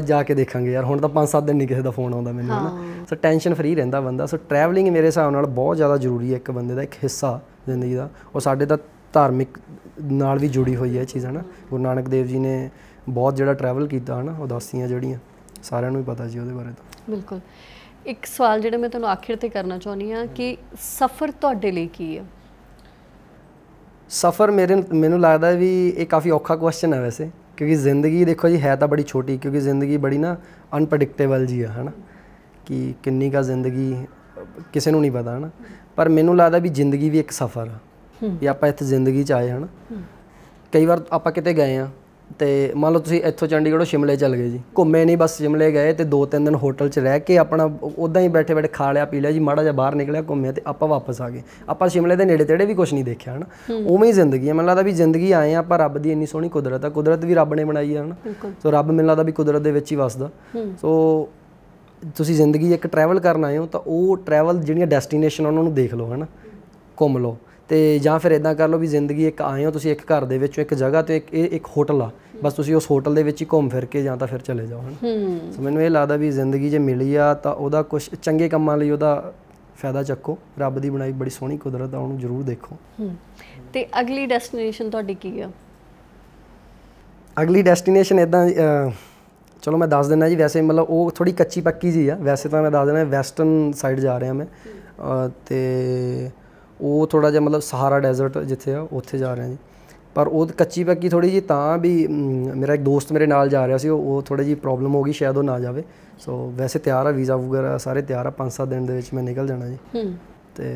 [SPEAKER 1] ਜਾ ਕੇ ਦੇਖਾਂਗੇ ਯਾਰ ਹੁਣ ਤਾਂ 5-7 ਦਿਨ ਨਹੀਂ ਕਿਸੇ ਦਾ ਫੋਨ ਆਉਂਦਾ ਮੈਨੂੰ ਹਨਾ ਸੋ ਟੈਨਸ਼ਨ ਫਰੀ ਰਹਿੰਦਾ ਬੰਦਾ ਸੋ ਟਰੈਵਲਿੰਗ ਮੇਰੇ ਹਿਸਾਬ ਨਾਲ ਬਹੁਤ ਜ਼ਿਆਦਾ ਜ਼ਰੂਰੀ ਹੈ ਇੱਕ ਬੰਦੇ ਦਾ ਇੱਕ ਹਿੱਸਾ ਜ਼ਿੰਦਗੀ ਦਾ ਉਹ ਸਾਡੇ ਦਾ ਧਾਰਮਿਕ ਨਾਲ ਵੀ ਜੁੜੀ ਹੋਈ ਹੈ ਇਹ ਚੀਜ਼ ਹਨਾ ਗੁਰੂ ਨਾਨਕ ਦੇਵ ਜੀ ਨੇ ਬਹੁਤ ਜਿਹੜਾ ਟਰੈਵਲ ਕੀਤਾ ਹਨਾ ਉਦਾਸੀਆਂ ਜਿਹੜੀਆਂ ਸਾਰਿਆਂ ਨੂੰ ਹੀ ਪਤਾ ਜੀ ਉਹਦੇ ਬਾਰੇ ਤਾਂ
[SPEAKER 2] ਬਿਲਕੁਲ ਇੱਕ ਸਵਾਲ ਜਿਹੜਾ ਮੈਂ ਤੁਹਾਨੂੰ ਆਖਿਰ ਤੇ ਕਰਨਾ ਚਾਹੁੰਦੀ ਆ ਕਿ ਸਫ਼ਰ ਤੁਹਾਡੇ ਲਈ ਕੀ ਹੈ
[SPEAKER 1] ਸਫ਼ਰ ਮੇਰੇ ਮੈਨੂੰ ਲੱਗਦਾ ਵੀ ਇਹ ਕਾਫੀ ਔਖਾ ਕੁਐਸਚਨ ਹੈ ਵੈਸੇ ਕਿਉਂਕਿ ਜ਼ਿੰਦਗੀ ਦੇਖੋ ਜੀ ਹੈ ਤਾਂ ਬੜੀ ਛੋਟੀ ਕਿਉਂਕਿ ਜ਼ਿੰਦਗੀ ਬੜੀ ਨਾ ਅਨਪ੍ਰੈਡਿਕਟੇਬਲ ਜੀ ਆ ਹਨਾ ਕਿ ਕਿੰਨੀ ਕਾ ਜ਼ਿੰਦਗੀ ਕਿਸੇ ਨੂੰ ਨਹੀਂ ਪਤਾ ਹਨਾ ਪਰ ਮੈਨੂੰ ਲੱਗਦਾ ਵੀ ਜ਼ਿੰਦਗੀ ਵੀ ਇੱਕ ਸਫ਼ਰ ਆ ਵੀ ਆਪਾਂ ਇੱਥੇ ਜ਼ਿੰਦਗੀ ਚ ਆਏ ਹਨਾ ਕਈ ਵਾਰ ਆਪਾਂ ਕਿਤੇ ਗਏ ਆ ਤੇ ਮੰਨ ਲਓ ਤੁਸੀਂ ਇੱਥੋਂ ਚੰਡੀਗੜ੍ਹੋਂ ਸ਼ਿਮਲੇ ਚੱਲ ਗਏ ਜੀ ਘੁੰਮੇ ਨਹੀਂ ਬਸ ਸ਼ਿਮਲੇ ਗਏ ਤੇ ਦੋ ਤਿੰਨ ਦਿਨ ਹੋਟਲ 'ਚ ਰਹਿ ਕੇ ਆਪਣਾ ਉਦਾਂ ਹੀ ਬੈਠੇ ਬੈਠੇ ਖਾ ਲਿਆ ਪੀ ਲਿਆ ਜੀ ਮਾੜਾ ਜਿਹਾ ਬਾਹਰ ਨਿਕਲਿਆ ਘੁੰਮਿਆ ਤੇ ਆਪਾਂ ਵਾਪਸ ਆ ਗਏ ਆਪਾਂ ਸ਼ਿਮਲੇ ਦੇ ਨੇੜੇ ਤੇੜੇ ਵੀ ਕੁਝ ਨਹੀਂ ਦੇਖਿਆ ਹਨ ਉਵੇਂ ਹੀ ਜ਼ਿੰਦਗੀ ਹੈ ਮੈਨੂੰ ਲੱਗਦਾ ਵੀ ਜ਼ਿੰਦਗੀ ਆਏ ਆ ਪਰ ਰੱਬ ਦੀ ਇੰਨੀ ਸੋਹਣੀ ਕੁਦਰਤ ਆ ਕੁਦਰਤ ਵੀ ਰੱਬ ਨੇ ਬਣਾਈ ਹੈ ਹਨ ਸੋ ਰੱਬ ਮੈਨੂੰ ਲੱਗਦਾ ਵੀ ਕੁਦਰਤ ਦੇ ਵਿੱਚ ਹੀ ਵਸਦਾ ਸੋ ਤੁਸੀਂ ਜ਼ਿੰਦਗੀ ਇੱਕ ਟਰੈਵਲ ਕਰਨ ਆਏ ਹੋ ਤਾਂ ਉਹ ਟਰੈਵਲ ਜਿਹੜੀਆਂ ਡੈਸਟੀਨੇਸ਼ਨ ਉਹਨਾਂ ਨੂੰ ਦੇਖ ਲਓ ਹਨ ਘੁੰਮ ਲਓ ਤੇ ਜਾਂ ਫਿਰ ਇਦਾਂ ਕਰ ਲਓ ਵੀ ਜ਼ਿੰਦਗੀ ਇੱਕ ਆਏ ਹੋ ਤੁਸੀਂ ਇੱਕ ਘਰ ਦੇ ਵਿੱਚੋਂ ਇੱਕ ਜਗ੍ਹਾ ਤੇ ਇੱਕ ਇੱਕ ਹੋਟਲ ਆ ਬਸ ਤੁਸੀਂ ਉਸ ਹੋਟਲ ਦੇ ਵਿੱਚ ਹੀ ਘੁੰਮ ਫਿਰ ਕੇ ਜਾਂ ਤਾਂ ਫਿਰ ਚਲੇ ਜਾਓ ਹਣ ਸੋ ਮੈਨੂੰ ਇਹ ਲੱਗਦਾ ਵੀ ਜ਼ਿੰਦਗੀ ਜੇ ਮਿਲੀ ਆ ਤਾਂ ਉਹਦਾ ਕੁਝ ਚੰਗੇ ਕੰਮਾਂ ਲਈ ਉਹਦਾ ਫਾਇਦਾ ਚੱਕੋ ਰੱਬ ਦੀ ਬਣਾਈ ਬੜੀ ਸੋਹਣੀ ਕੁਦਰਤ ਆ ਉਹਨੂੰ ਜ਼ਰੂਰ ਦੇਖੋ
[SPEAKER 2] ਤੇ ਅਗਲੀ ਡੈਸਟੀਨੇਸ਼ਨ ਤੁਹਾਡੀ ਕੀ ਆ
[SPEAKER 1] ਅਗਲੀ ਡੈਸਟੀਨੇਸ਼ਨ ਇਦਾਂ ਚਲੋ ਮੈਂ ਦੱਸ ਦਿੰਦਾ ਜੀ ਵੈਸੇ ਮਤਲਬ ਉਹ ਥੋੜੀ ਕੱਚੀ ਪੱਕੀ ਜੀ ਆ ਵੈਸੇ ਤਾਂ ਮੈਂ ਦੱਸ ਦਿੰਦਾ ਵੈਸਟਰਨ ਸਾਈਡ ਜਾ ਰਿਹਾ ਮੈਂ ਤੇ ਉਹ ਥੋੜਾ ਜਿਹਾ ਮਤਲਬ ਸਹਾਰਾ ਡੈਜ਼ਰਟ ਜਿੱਥੇ ਆ ਉੱਥੇ ਜਾ ਰਹੇ ਹਾਂ ਜੀ ਪਰ ਉਹ ਕੱਚੀ ਪੱਕੀ ਥੋੜੀ ਜੀ ਤਾਂ ਵੀ ਮੇਰਾ ਇੱਕ ਦੋਸਤ ਮੇਰੇ ਨਾਲ ਜਾ ਰਿਹਾ ਸੀ ਉਹ ਥੋੜੀ ਜੀ ਪ੍ਰੋਬਲਮ ਹੋ ਗਈ ਸ਼ਾਇਦ ਉਹ ਨਾ ਜਾਵੇ ਸੋ ਵੈਸੇ ਤਿਆਰ ਆ ਵੀਜ਼ਾ ਵਗੈਰਾ ਸਾਰੇ ਤਿਆਰ ਆ 5-7 ਦਿਨ ਦੇ ਵਿੱਚ ਮੈਂ ਨਿਕਲ ਜਾਣਾ ਜੀ ਤੇ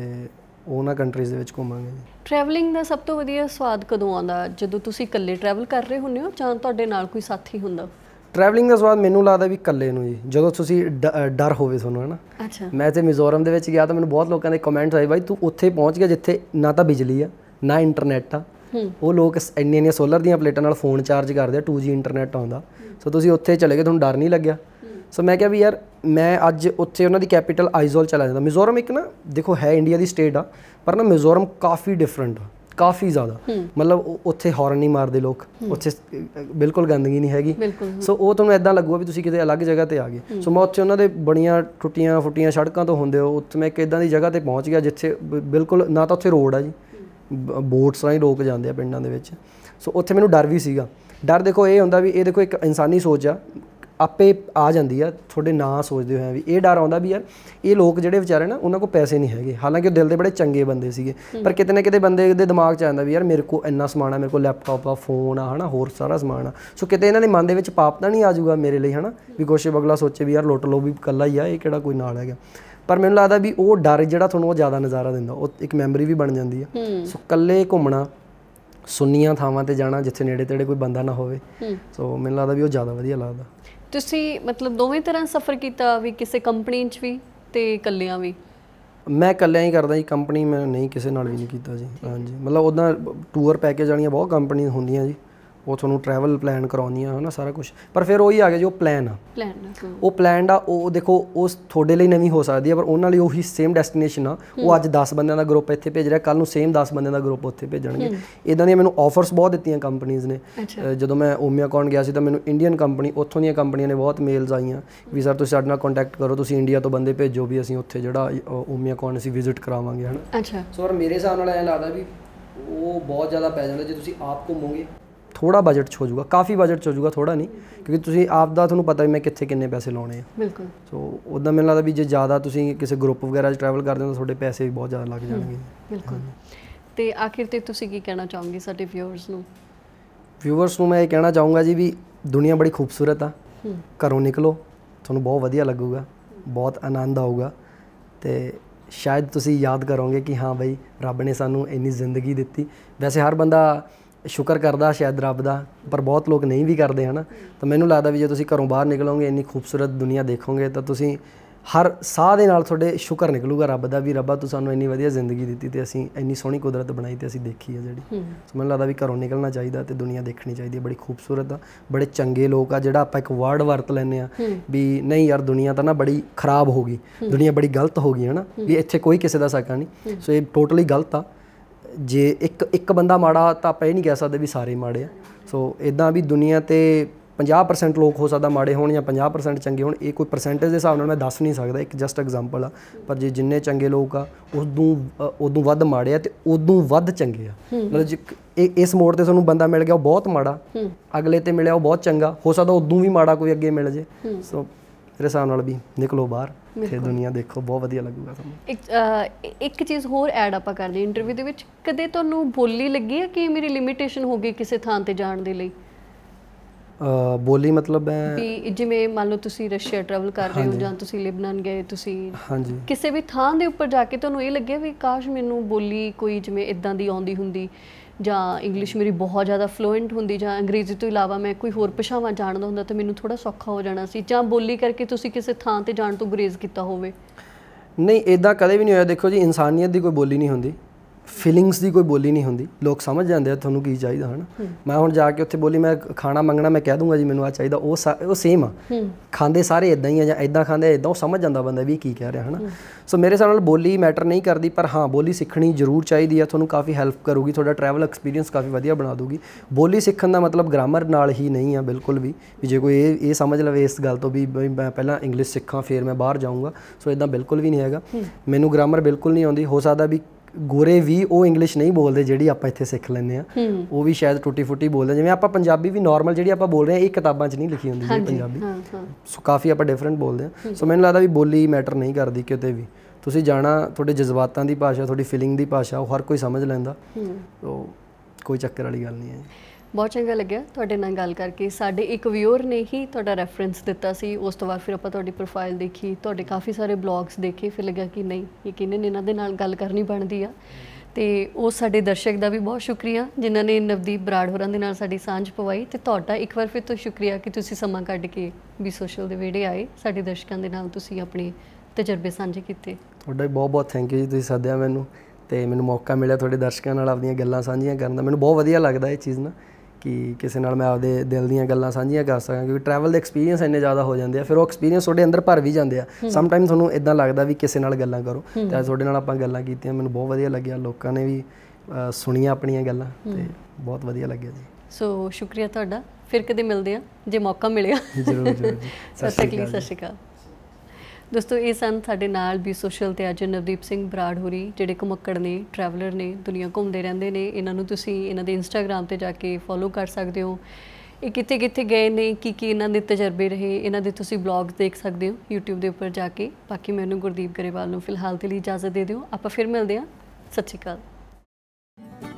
[SPEAKER 1] ਉਹਨਾਂ ਕੰਟਰੀਜ਼ ਦੇ ਵਿੱਚ ਘੁੰਮਾਂਗੇ ਜੀ
[SPEAKER 2] ਟਰੈਵਲਿੰਗ ਦਾ ਸਭ ਤੋਂ ਵਧੀਆ ਸਵਾਦ ਕਦੋਂ ਆਉਂਦਾ ਜਦੋਂ ਤੁਸੀਂ ਇਕੱਲੇ ਟਰੈਵਲ ਕਰ ਰਹੇ ਹੁੰਦੇ ਹੋ ਜਾਂ ਤੁਹਾਡੇ ਨਾਲ ਕੋਈ ਸਾਥੀ ਹੁੰਦਾ
[SPEAKER 1] ਟਰੈਵਲਿੰਗ ਦਾ ਸਵਾਦ ਮੈਨੂੰ ਲੱਗਦਾ ਵੀ ਇਕੱਲੇ ਨੂੰ ਜੀ ਜਦੋਂ ਤੁਸੀਂ ਡਰ ਹੋਵੇ ਤੁਹਾਨੂੰ ਹਨਾ ਅੱਛਾ ਮੈਂ ਤੇ ਮਿਜ਼ੋਰਮ ਦੇ ਵਿੱਚ ਗਿਆ ਤਾਂ ਮੈਨੂੰ ਬਹੁਤ ਲੋਕਾਂ ਦੇ ਕਮੈਂਟਸ ਆਏ ਬਾਈ ਤੂੰ ਉੱਥੇ ਪਹੁੰਚ ਗਿਆ ਜਿੱਥੇ ਨਾ ਤਾਂ ਬਿਜਲੀ ਆ ਨਾ ਇੰਟਰਨੈਟ ਆ ਉਹ ਲੋਕ ਇੰਨੀਆਂ ਇੰਨੀਆਂ ਸੋਲਰ ਦੀਆਂ ਪਲੇਟਾਂ ਨਾਲ ਫੋਨ ਚਾਰਜ ਕਰਦੇ ਆ 2G ਇੰਟਰਨੈਟ ਆਉਂਦਾ ਸੋ ਤੁਸੀਂ ਉੱਥੇ ਚਲੇ ਗਏ ਤੁਹਾਨੂੰ ਡਰ ਨਹੀਂ ਲੱਗਿਆ ਸੋ ਮੈਂ ਕਿਹਾ ਵੀ ਯਾਰ ਮੈਂ ਅੱਜ ਉੱਥੇ ਉਹਨਾਂ ਦੀ ਕੈਪੀਟਲ ਆਈਜ਼ੋਲ ਚਲਾ ਜਾਂਦਾ ਮਿਜ਼ੋਰਮ ਇੱਕ ਨਾ ਦੇਖੋ ਹੈ ਇੰਡੀਆ ਦੀ ਸਟੇਟ ਆ ਪਰ ਨਾ ਮਿਜ਼ੋਰਮ ਕਾਫੀ ਡਿਫਰੈਂਟ ਆ ਕਾਫੀ ਜ਼ਿਆਦਾ ਮਤਲਬ ਉੱਥੇ ਹੌਰਨ ਨਹੀਂ ਮਾਰਦੇ ਲੋਕ ਉੱਥੇ ਬਿਲਕੁਲ ਗੰਦਗੀ ਨਹੀਂ ਹੈਗੀ ਸੋ ਉਹ ਤੁਹਾਨੂੰ ਐਦਾਂ ਲੱਗੂਗਾ ਵੀ ਤੁਸੀਂ ਕਿਤੇ ਅਲੱਗ ਜਗ੍ਹਾ ਤੇ ਆ ਗਏ ਸੋ ਮੈਂ ਉੱਥੇ ਉਹਨਾਂ ਦੇ ਬੜੀਆਂ ਟੁੱਟੀਆਂ ਫੁੱਟੀਆਂ ਸੜਕਾਂ ਤੋਂ ਹੁੰਦੇ ਹੋ ਉੱਥੇ ਮੈਂ ਇੱਕ ਐਦਾਂ ਦੀ ਜਗ੍ਹਾ ਤੇ ਪਹੁੰਚ ਗਿਆ ਜਿੱਥੇ ਬਿਲਕੁਲ ਨਾ ਤਾਂ ਉੱਥੇ ਰੋਡ ਆ ਜੀ ਬੋਟਸ ਰਾਹੀਂ ਲੋਕ ਜਾਂਦੇ ਆ ਪਿੰਡਾਂ ਦੇ ਵਿੱਚ ਸੋ ਉੱਥੇ ਮੈਨੂੰ ਡਰ ਵੀ ਸੀਗਾ ਡਰ ਦੇਖੋ ਇਹ ਹੁੰਦਾ ਵੀ ਇਹ ਦੇਖੋ ਇੱਕ ਇਨਸਾਨੀ ਸੋਚ ਆ ਆਪੇ ਆ ਜਾਂਦੀ ਆ ਤੁਹਾਡੇ ਨਾਂ ਸੋਚਦੇ ਹੋਏ ਵੀ ਇਹ ਡਰ ਆਉਂਦਾ ਵੀ ਯਾਰ ਇਹ ਲੋਕ ਜਿਹੜੇ ਵਿਚਾਰੇ ਨਾ ਉਹਨਾਂ ਕੋਲ ਪੈਸੇ ਨਹੀਂ ਹੈਗੇ ਹਾਲਾਂਕਿ ਉਹ ਦਿਲ ਦੇ ਬੜੇ ਚੰਗੇ ਬੰਦੇ ਸੀਗੇ ਪਰ ਕਿਤੇ ਨਾ ਕਿਤੇ ਬੰਦੇ ਦੇ ਦਿਮਾਗ 'ਚ ਆਉਂਦਾ ਵੀ ਯਾਰ ਮੇਰੇ ਕੋਲ ਇੰਨਾ ਸਮਾਨ ਆ ਮੇਰੇ ਕੋਲ ਲੈਪਟਾਪ ਆ ਫੋਨ ਆ ਹਨਾ ਹੋਰ ਸਾਰਾ ਸਮਾਨ ਆ ਸੋ ਕਿਤੇ ਇਹਨਾਂ ਦੇ ਮਨ ਦੇ ਵਿੱਚ ਪਾਪ ਤਾਂ ਨਹੀਂ ਆ ਮੇਰੇ ਲਈ ਹਨਾ ਵੀ ਗੋਸ਼ੇ ਬਗਲਾ ਸੋਚੇ ਵੀ ਯਾਰ ਲੁੱਟ ਲੋ ਵੀ ਕੱਲਾ ਹੀ ਆ ਇਹ ਕਿਹੜਾ ਕੋਈ ਨਾਲ ਹੈਗਾ ਪਰ ਮੈਨੂੰ ਲੱਗਦਾ ਵੀ ਉਹ ਡਰ ਜਿਹੜਾ ਤੁਹਾਨੂੰ ਉਹ ਜ਼ਿਆਦਾ ਨਜ਼ਾਰਾ ਦਿੰਦਾ ਉਹ ਇੱਕ ਮੈਮਰੀ ਵੀ ਬਣ ਜਾਂਦੀ ਆ ਸੋ ਕੱਲੇ ਘੁੰਮਣਾ ਸੁੰਨੀਆਂ ਥਾਵਾਂ ਤੇ ਜਾਣਾ ਜਿੱਥੇ ਨੇੜੇ ਤੇੜੇ ਕੋਈ ਬੰਦਾ ਨਾ ਹੋਵੇ ਸੋ ਮੈਨੂੰ ਲੱਗਦਾ ਵੀ ਉਹ ਜ਼ਿਆਦਾ ਵਧੀਆ ਲੱਗਦਾ
[SPEAKER 2] ਤੁਸੀਂ ਮਤਲਬ ਦੋਵੇਂ ਤਰ੍ਹਾਂ ਸਫ਼ਰ ਕੀਤਾ ਵੀ ਕਿਸੇ ਕੰਪਨੀ 'ਚ ਵੀ ਤੇ ਇਕੱਲਿਆਂ ਵੀ
[SPEAKER 1] ਮੈਂ ਇਕੱਲਿਆਂ ਹੀ ਕਰਦਾ ਜੀ ਕੰਪਨੀ ਮੈਂ ਨਹੀਂ ਕਿਸੇ ਨਾਲ ਵੀ ਨਹੀਂ ਕੀਤਾ ਜੀ ਹਾਂਜੀ ਮਤਲਬ ਉਦਾਂ ਟੂਰ ਪੈਕੇਜ ਵਾਲੀਆਂ ਬਹੁਤ ਕੰਪਨੀਆਂ ਹੁੰਦੀਆਂ ਜੀ ਉਹ ਤੁਹਾਨੂੰ ਟਰੈਵਲ ਪਲਾਨ ਆ ਹਨਾ ਸਾਰਾ ਕੁਝ ਪਰ ਫਿਰ ਉਹੀ ਆ ਗਿਆ ਜੋ ਪਲਾਨ ਆ
[SPEAKER 4] ਪਲਾਨ ਉਹ
[SPEAKER 1] ਪਲਾਨ ਆ ਉਹ ਦੇਖੋ ਉਸ ਤੁਹਾਡੇ ਲਈ ਨਵੀਂ ਹੋ ਸਕਦੀ ਹੈ ਪਰ ਉਹਨਾਂ ਲਈ ਉਹੀ ਸੇਮ ਡੈਸਟੀਨੇਸ਼ਨ ਆ ਉਹ ਅੱਜ 10 ਬੰਦਿਆਂ ਦਾ ਗਰੁੱਪ ਇੱਥੇ ਭੇਜ ਰਿਹਾ ਕੱਲ ਨੂੰ ਸੇਮ 10 ਬੰਦਿਆਂ ਦਾ ਗਰੁੱਪ ਉੱਥੇ ਭੇਜਣਗੇ ਇਦਾਂ ਦੀਆਂ ਮੈਨੂੰ ਆਫਰਸ ਬਹੁਤ ਦਿੱਤੀਆਂ ਕੰਪਨੀਆਂ ਨੇ ਜਦੋਂ ਮੈਂ ਓਮਿਆਕੌਨ ਗਿਆ ਸੀ ਤਾਂ ਮੈਨੂੰ ਇੰਡੀਅਨ ਕੰਪਨੀ ਉੱਥੋਂ ਦੀਆਂ ਕੰਪਨੀਆਂ ਨੇ ਬਹੁਤ ਮੇਲਸ ਆਈਆਂ ਵੀ ਸਰ ਤੁਸੀਂ ਸਾਡੇ ਨਾਲ ਕੰਟੈਕਟ ਕਰੋ ਤੁਸੀਂ ਇੰਡੀਆ ਤੋਂ ਬੰਦੇ ਭੇਜੋ ਵੀ ਅਸੀਂ ਉੱਥੇ ਜਿਹੜਾ ਓਮਿਆਕੌਨ ਅਸੀਂ ਵਿਜ਼ਿਟ ਕਰਾਵਾਂਗੇ ਹਨਾ ਅੱਛਾ ਸੋ ਮੇਰੇ ਹਿਸਾਬ ਨਾਲ ਐਂ ਲੱਗਦਾ ਵੀ ਉਹ ਬਹੁਤ ਜ਼ਿਆਦਾ ਪੈ ਜਾਂਦਾ ਜੇ ਤੁਸੀਂ ਆਪ ਘੁੰਮੋਗੇ ਥੋੜਾ ਬਜਟ ਚ ਹੋ ਜਾਊਗਾ ਕਾਫੀ ਬਜਟ ਚ ਹੋ ਜਾਊਗਾ ਥੋੜਾ ਨਹੀਂ ਕਿਉਂਕਿ ਤੁਸੀਂ ਆਪ ਦਾ ਤੁਹਾਨੂੰ ਪਤਾ ਵੀ ਮੈਂ ਕਿੱਥੇ ਕਿੰਨੇ ਪੈਸੇ ਲਾਉਣੇ ਆ ਬਿਲਕੁਲ ਸੋ ਉਦਾਂ ਮੈਨੂੰ ਲੱਗਦਾ ਵੀ ਜੇ ਜ਼ਿਆਦਾ ਤੁਸੀਂ ਕਿਸੇ ਗਰੁੱਪ ਵਗੈਰਾ 'ਚ ਟਰੈਵਲ ਕਰਦੇ ਹੋ ਤਾਂ ਤੁਹਾਡੇ ਪੈਸੇ ਵੀ ਬਹੁਤ ਜ਼ਿਆਦਾ ਲੱਗ ਜਾਣਗੇ
[SPEAKER 2] ਬਿਲਕੁਲ ਤੇ ਆਖਿਰ ਤੇ ਤੁਸੀਂ ਕੀ ਕਹਿਣਾ ਚਾਹੋਗੇ ਸਾਡੇ ਵਿਊਅਰਸ ਨੂੰ
[SPEAKER 1] ਵਿਊਅਰਸ ਨੂੰ ਮੈਂ ਇਹ ਕਹਿਣਾ ਚਾਹੂੰਗਾ ਜੀ ਵੀ ਦੁਨੀਆ ਬੜੀ ਖੂਬਸੂਰਤ ਆ ਘਰੋਂ ਨਿਕਲੋ ਤੁਹਾਨੂੰ ਬਹੁਤ ਵਧੀਆ ਲੱਗੂਗਾ ਬਹੁਤ ਆਨੰਦ ਆਊਗਾ ਤੇ ਸ਼ਾਇਦ ਤੁਸੀਂ ਯਾਦ ਕਰੋਗੇ ਕਿ ਹਾਂ ਬਈ ਰੱਬ ਨੇ ਸਾਨੂੰ ਇੰਨੀ ਜ਼ਿੰਦਗੀ ਦਿੱਤੀ ਵੈਸੇ ਹਰ ਬੰਦਾ ਸ਼ੁਕਰ ਕਰਦਾ ਸ਼ਾਇਦ ਰੱਬ ਦਾ ਪਰ ਬਹੁਤ ਲੋਕ ਨਹੀਂ ਵੀ ਕਰਦੇ ਹਨ ਤਾਂ ਮੈਨੂੰ ਲੱਗਦਾ ਵੀ ਜੇ ਤੁਸੀਂ ਘਰੋਂ ਬਾਹਰ ਨਿਕਲੋਗੇ ਇੰਨੀ ਖੂਬਸੂਰਤ ਦੁਨੀਆ ਦੇਖੋਗੇ ਤਾਂ ਤੁਸੀਂ ਹਰ ਸਾਹ ਦੇ ਨਾਲ ਤੁਹਾਡੇ ਸ਼ੁਕਰ ਨਿਕਲੂਗਾ ਰੱਬ ਦਾ ਵੀ ਰੱਬਾ ਤੂੰ ਸਾਨੂੰ ਇੰਨੀ ਵਧੀਆ ਜ਼ਿੰਦਗੀ ਦਿੱਤੀ ਤੇ ਅਸੀਂ ਇੰਨੀ ਸੋਹਣੀ ਕੁਦਰਤ ਬਣਾਈ ਤੇ ਅਸੀਂ ਦੇਖੀ ਹੈ ਜਿਹੜੀ ਸੋ ਮੈਨੂੰ ਲੱਗਦਾ ਵੀ ਘਰੋਂ ਨਿਕਲਣਾ ਚਾਹੀਦਾ ਤੇ ਦੁਨੀਆ ਦੇਖਣੀ ਚਾਹੀਦੀ ਹੈ ਬੜੀ ਖੂਬਸੂਰਤ ਆ ਬੜੇ ਚੰਗੇ ਲੋਕ ਆ ਜਿਹੜਾ ਆਪਾਂ ਇੱਕ ਵਰਡ ਵਰਤ ਲੈਨੇ ਆ ਵੀ ਨਹੀਂ ਯਾਰ ਦੁਨੀਆ ਤਾਂ ਨਾ ਬੜੀ ਖਰਾਬ ਹੋ ਗਈ ਦੁਨੀਆ ਬੜੀ ਗਲਤ ਹੋ ਗਈ ਹੈ ਨਾ ਵੀ ਇੱਥੇ ਕੋਈ ਕਿਸੇ ਦਾ ਸਾਕਾ ਨਹੀਂ ਸੋ ਇਹ ਟੋਟਲੀ ਗਲਤ ਆ ਜੇ ਇੱਕ ਇੱਕ ਬੰਦਾ ਮਾੜਾ ਤਾਂ ਆਪਾਂ ਇਹ ਨਹੀਂ ਕਹਿ ਸਕਦੇ ਵੀ ਸਾਰੇ ਮਾੜੇ ਆ ਸੋ ਇਦਾਂ ਵੀ ਦੁਨੀਆ ਤੇ 50% ਲੋਕ ਹੋ ਸਕਦਾ ਮਾੜੇ ਹੋਣ ਜਾਂ 50% ਚੰਗੇ ਹੋਣ ਇਹ ਕੋਈ ਪਰਸੈਂਟੇਜ ਦੇ ਹਿਸਾਬ ਨਾਲ ਮੈਂ ਦੱਸ ਨਹੀਂ ਸਕਦਾ ਇੱਕ ਜਸਟ ਐਗਜ਼ਾਮਪਲ ਆ ਪਰ ਜੇ ਜਿੰਨੇ ਚੰਗੇ ਲੋਕ ਆ ਉਦੋਂ ਉਦੋਂ ਵੱਧ ਮਾੜੇ ਆ ਤੇ ਉਦੋਂ ਵੱਧ ਚੰਗੇ ਆ ਮਤਲਬ ਜੇ ਇਸ ਮੋੜ ਤੇ ਤੁਹਾਨੂੰ ਬੰਦਾ ਮਿਲ ਗਿਆ ਉਹ ਬਹੁਤ ਮਾੜਾ ਅਗਲੇ ਤੇ ਮਿਲਿਆ ਉਹ ਬਹੁਤ ਚੰਗਾ ਹੋ ਸਕਦਾ ਉਦੋਂ ਵੀ ਮਾੜਾ ਕੋਈ ਅੱਗੇ ਮਿਲ ਜੇ ਸੋ ਮੇਰੇ ਹਿਸਾਬ ਨਾਲ ਵੀ ਨਿਕਲੋ ਬਾਹਰ ਤੇ ਦੁਨੀਆ ਦੇਖੋ ਬਹੁਤ ਵਧੀਆ ਲੱਗੂਗਾ ਤੁਹਾਨੂੰ
[SPEAKER 2] ਇੱਕ ਇੱਕ ਚੀਜ਼ ਹੋਰ ਐਡ ਆਪਾਂ ਕਰ ਲਈ ਇੰਟਰਵਿਊ ਦੇ ਵਿੱਚ ਕਦੇ ਤੁਹਾਨੂੰ ਬੋਲੀ ਲੱਗੀ ਹੈ ਕਿ ਮੇਰੀ ਲਿਮਿਟੇਸ਼ਨ ਹੋ ਗਈ ਕਿਸੇ ਥਾਂ ਤੇ ਜਾਣ ਦੇ ਲਈ
[SPEAKER 1] ਬੋਲੀ ਮਤਲਬ ਹੈ ਵੀ
[SPEAKER 2] ਜਿਵੇਂ ਮੰਨ ਲਓ ਤੁਸੀਂ ਰਸ਼ੀਆ ਟਰੈਵਲ ਕਰ ਰਹੇ ਹੋ ਜਾਂ ਤੁਸੀਂ ਲਿਬਨਾਨ ਗਏ ਤੁਸੀਂ ਹਾਂਜੀ ਕਿਸੇ ਵੀ ਥਾਂ ਦੇ ਉੱਪਰ ਜਾ ਕੇ ਤੁਹਾਨੂੰ ਇਹ ਲੱਗਿਆ ਵੀ ਕਾਸ਼ ਮੈਨੂੰ ਬੋਲੀ ਕੋਈ ਜਿਵੇਂ ਇਦਾਂ ਦੀ ਆਉਂਦੀ ਹੁੰਦੀ ਜਾਂ ਇੰਗਲਿਸ਼ ਮੇਰੀ ਬਹੁਤ ਜ਼ਿਆਦਾ ਫਲੂਐਂਟ ਹੁੰਦੀ ਜਾਂ ਅੰਗਰੇਜ਼ੀ ਤੋਂ ਇਲਾਵਾ ਮੈਂ ਕੋਈ ਹੋਰ ਭਾਸ਼ਾਵਾਂ ਜਾਣਦਾ ਹੁੰਦਾ ਤਾਂ ਮੈਨੂੰ ਥੋੜਾ ਸੌਖਾ ਹੋ ਜਾਣਾ ਸੀ ਜਾਂ ਬੋਲੀ ਕਰਕੇ ਤੁਸੀਂ ਕਿਸੇ ਥਾਂ ਤੇ ਜਾਣ ਤੋਂ ਗੁਰੇਜ਼ ਕੀਤਾ ਹੋਵੇ
[SPEAKER 1] ਨਹੀਂ ਇਦਾਂ ਕਦੇ ਵੀ ਨਹੀਂ ਹੋਇਆ ਦੇਖੋ ਜੀ ਇਨਸਾਨੀਅਤ ਦੀ ਕੋਈ ਬੋਲੀ ਨਹੀਂ ਹੁੰਦੀ ਫੀਲਿੰਗਸ ਦੀ ਕੋਈ ਬੋਲੀ ਨਹੀਂ ਹੁੰਦੀ ਲੋਕ ਸਮਝ ਜਾਂਦੇ ਆ ਤੁਹਾਨੂੰ ਕੀ ਚਾਹੀਦਾ ਹਨ ਮੈਂ ਹੁਣ ਜਾ ਕੇ ਉੱਥੇ ਬੋਲੀ ਮੈਂ ਖਾਣਾ ਮੰਗਣਾ ਮੈਂ ਕਹਿ ਦੂੰਗਾ ਜੀ ਮੈਨੂੰ ਆ ਚਾਹੀਦਾ ਉਹ ਉਹ ਸੇਮ ਆ ਖਾਂਦੇ ਸਾਰੇ ਇਦਾਂ ਹੀ ਆ ਜਾਂ ਇਦਾਂ ਖਾਂਦੇ ਇਦਾਂ ਉਹ ਸਮਝ ਜਾਂਦਾ ਬੰਦਾ ਵੀ ਕੀ ਕਹਿ ਰਿਹਾ ਹਨ ਸੋ ਮੇਰੇ ਹਿਸਾਬ ਨਾਲ ਬੋਲੀ ਮੈਟਰ ਨਹੀਂ ਕਰਦੀ ਪਰ ਹਾਂ ਬੋਲੀ ਸਿੱਖਣੀ ਜ਼ਰੂਰ ਚਾਹੀਦੀ ਆ ਤੁਹਾਨੂੰ ਕਾਫੀ ਹੈਲਪ ਕਰੂਗੀ ਤੁਹਾਡਾ ਟਰੈਵਲ ਐਕਸਪੀਰੀਅੰਸ ਕਾਫੀ ਵਧੀਆ ਬਣਾ ਦੂਗੀ ਬੋਲੀ ਸਿੱਖਣ ਦਾ ਮਤਲਬ ਗ੍ਰਾਮਰ ਨਾਲ ਹੀ ਨਹੀਂ ਆ ਬਿਲਕੁਲ ਵੀ ਵੀ ਜੇ ਕੋਈ ਇਹ ਇਹ ਸਮਝ ਲਵੇ ਇਸ ਗੱਲ ਤੋਂ ਵੀ ਮੈਂ ਪਹਿਲਾਂ ਇੰਗਲਿਸ਼ ਸਿੱਖਾਂ ਫਿਰ ਮੈਂ ਬਾਹਰ ਜਾਊਂਗਾ ਸੋ ਇਦਾਂ ਬਿਲਕੁਲ ਵੀ ਨਹੀਂ ਹੈਗਾ ਮੈਨੂੰ ਗ੍ਰਾਮਰ ਬਿਲਕੁਲ ਨਹੀਂ ਆਉਂਦੀ ਹੋ ਸਕਦਾ ਵੀ ਗੋਰੇ ਵੀ ਉਹ ਇੰਗਲਿਸ਼ ਨਹੀਂ ਬੋਲਦੇ ਜਿਹੜੀ ਆਪਾਂ ਇੱਥੇ ਸਿੱਖ ਲੈਂਦੇ ਆ ਉਹ ਵੀ ਸ਼ਾਇਦ ਟੁੱਟੀ ਫੁੱਟੀ ਬੋਲਦੇ ਜਿਵੇਂ ਆਪਾਂ ਪੰਜਾਬੀ ਵੀ ਨਾਰਮਲ ਜਿਹੜੀ ਆਪਾਂ ਬੋਲ ਰਹੇ ਆ ਇਹ ਕਿਤਾਬਾਂ 'ਚ ਨਹੀਂ ਲਿਖੀ ਹੁੰਦੀ ਜੀ ਪੰਜਾਬੀ ਸੋ ਕਾਫੀ ਆਪਾਂ ਡਿਫਰੈਂਟ ਬੋਲਦੇ ਆ ਸੋ ਮੈਨੂੰ ਲੱਗਦਾ ਵੀ ਬੋਲੀ ਮੈਟਰ ਨਹੀਂ ਕਰਦੀ ਕਿਤੇ ਵੀ ਤੁਸੀਂ ਜਾਣਾ ਤੁਹਾਡੇ ਜਜ਼ਬਾਤਾਂ ਦੀ ਭਾਸ਼ਾ ਤੁਹਾਡੀ ਫੀਲਿੰਗ ਦੀ ਭਾਸ਼ਾ ਉਹ ਹਰ ਕੋਈ ਸਮਝ ਲੈਂਦਾ ਸੋ ਕੋਈ ਚੱਕਰ ਵਾਲੀ ਗੱਲ ਨਹੀਂ ਹੈ
[SPEAKER 2] ਬਹੁਤ ਚੰਗਾ ਲੱਗਿਆ ਤੁਹਾਡੇ ਨਾਲ ਗੱਲ ਕਰਕੇ ਸਾਡੇ ਇੱਕ ਵਿਊਅਰ ਨੇ ਹੀ ਤੁਹਾਡਾ ਰੈਫਰੈਂਸ ਦਿੱਤਾ ਸੀ ਉਸ ਤੋਂ ਬਾਅਦ ਫਿਰ ਆਪਾਂ ਤੁਹਾਡੀ ਪ੍ਰੋਫਾਈਲ ਦੇਖੀ ਤੁਹਾਡੇ ਕਾਫੀ ਸਾਰੇ ਬਲੌਗਸ ਦੇਖੇ ਫਿਰ ਲੱਗਿਆ ਕਿ ਨਹੀਂ ਯਕੀਨਨ ਇਹਨਾਂ ਦੇ ਨਾਲ ਗੱਲ ਕਰਨੀ ਬਣਦੀ ਆ ਤੇ ਉਹ ਸਾਡੇ ਦਰਸ਼ਕ ਦਾ ਵੀ ਬਹੁਤ ਸ਼ੁਕਰੀਆ ਜਿਨ੍ਹਾਂ ਨੇ ਨਵਦੀਪ ਬਰਾੜ ਹੋਰਾਂ ਦੇ ਨਾਲ ਸਾਡੀ ਸਾਂਝ ਪਵਾਈ ਤੇ ਤੁਹਾਡਾ ਇੱਕ ਵਾਰ ਫਿਰ ਤੋਂ ਸ਼ੁਕਰੀਆ ਕਿ ਤੁਸੀਂ ਸਮਾਂ ਕੱਢ ਕੇ ਵੀ ਸੋਸ਼ਲ ਦੇ ਵਿਹੜੇ ਆਏ ਸਾਡੇ ਦਰਸ਼ਕਾਂ ਦੇ ਨਾਲ ਤੁਸੀਂ ਆਪਣੇ ਤਜਰਬੇ ਸਾਂਝੇ ਕੀਤੇ
[SPEAKER 1] ਤੁਹਾਡਾ ਬਹੁਤ ਬਹੁਤ ਥੈਂਕ ਯੂ ਜੀ ਤੁਸੀਂ ਸੱਦਿਆ ਮੈਨੂੰ ਤੇ ਮੈਨੂੰ ਮੌਕਾ ਮਿਲਿਆ ਤੁਹਾਡੇ ਦਰਸ਼ਕਾਂ ਨਾਲ ਆਪਣੀਆਂ ਗੱਲਾਂ ਸਾਂਝੀਆਂ ਕਰਨ ਦਾ ਮੈਨੂੰ ਬਹੁਤ ਵਧੀਆ ਲੱਗਦਾ ਇਹ ਚੀਜ਼ ਨਾ ਕਿ ਕਿਸੇ ਨਾਲ ਮੈਂ ਆਪਦੇ ਦਿਲ ਦੀਆਂ ਗੱਲਾਂ ਸਾਂਝੀਆਂ ਕਰ ਸਕਾਂ ਕਿਉਂਕਿ ਟਰੈਵਲ ਦੇ ਐਕਸਪੀਰੀਅੰਸ ਇੰਨੇ ਜ਼ਿਆਦਾ ਹੋ ਜਾਂਦੇ ਆ ਫਿਰ ਉਹ ਐਕਸਪੀਰੀਅੰਸ ਤੁਹਾਡੇ ਅੰਦਰ ਭਰ ਵੀ ਜਾਂਦੇ ਆ ਸਮ ਟਾਈਮ ਤੁਹਾਨੂੰ ਇਦਾਂ ਲੱਗਦਾ ਵੀ ਕਿਸੇ ਨਾਲ ਗੱਲਾਂ ਕਰੋ ਤੇ ਤੁਹਾਡੇ ਨਾਲ ਆਪਾਂ ਗੱਲਾਂ ਕੀਤੀਆਂ ਮੈਨੂੰ ਬਹੁਤ ਵਧੀਆ ਲੱਗਿਆ ਲੋਕਾਂ ਨੇ ਵੀ ਸੁਣੀਆਂ ਆਪਣੀਆਂ ਗੱਲਾਂ ਤੇ ਬਹੁਤ ਵਧੀਆ ਲੱਗਿਆ ਜੀ
[SPEAKER 2] ਸੋ ਸ਼ੁਕਰੀਆ ਤੁਹਾਡਾ ਫਿਰ ਕਦੇ ਮਿਲਦੇ ਆ ਜੇ ਮੌਕਾ ਮਿਲਿਆ ਜਰੂਰ ਜਰੂਰ ਸਤਿ ਸ਼੍ਰੀ ਅਕਾਲ ਦੋਸਤੋ ਇਹ ਸਨ ਸਾਡੇ ਨਾਲ ਵੀ ਸੋਸ਼ਲ ਤੇ ਅੱਜ ਨਵਦੀਪ ਸਿੰਘ ਬਰਾੜ ਹੋਰੀ ਜਿਹੜੇ ਕੁਮੱਕੜ ਨੇ ਟਰੈਵਲਰ ਨੇ ਦੁਨੀਆ ਘੁੰਮਦੇ ਰਹਿੰਦੇ ਨੇ ਇਹਨਾਂ ਨੂੰ ਤੁਸੀਂ ਇਹਨਾਂ ਦੇ ਇੰਸਟਾਗ੍ਰam ਤੇ ਜਾ ਕੇ ਫੋਲੋ ਕਰ ਸਕਦੇ ਹੋ ਇਹ ਕਿੱਥੇ ਕਿੱਥੇ ਗਏ ਨੇ ਕੀ ਕੀ ਇਹਨਾਂ ਦੇ ਤਜਰਬੇ ਰਹੇ ਇਹਨਾਂ ਦੇ ਤੁਸੀਂ ਬਲੌਗਸ ਦੇਖ ਸਕਦੇ ਹੋ YouTube ਦੇ ਉੱਪਰ ਜਾ ਕੇ ਬਾਕੀ ਮੈਨੂੰ ਗੁਰਦੀਪ ਗਰੇਵਾਲ ਨੂੰ ਫਿਲਹਾਲ ਤੇ ਲਈ ਇਜਾਜ਼ਤ ਦੇ ਦਿਓ ਆਪਾਂ ਫਿਰ ਮਿਲਦੇ ਹਾਂ ਸਤਿ ਸ਼੍ਰੀ ਅਕਾਲ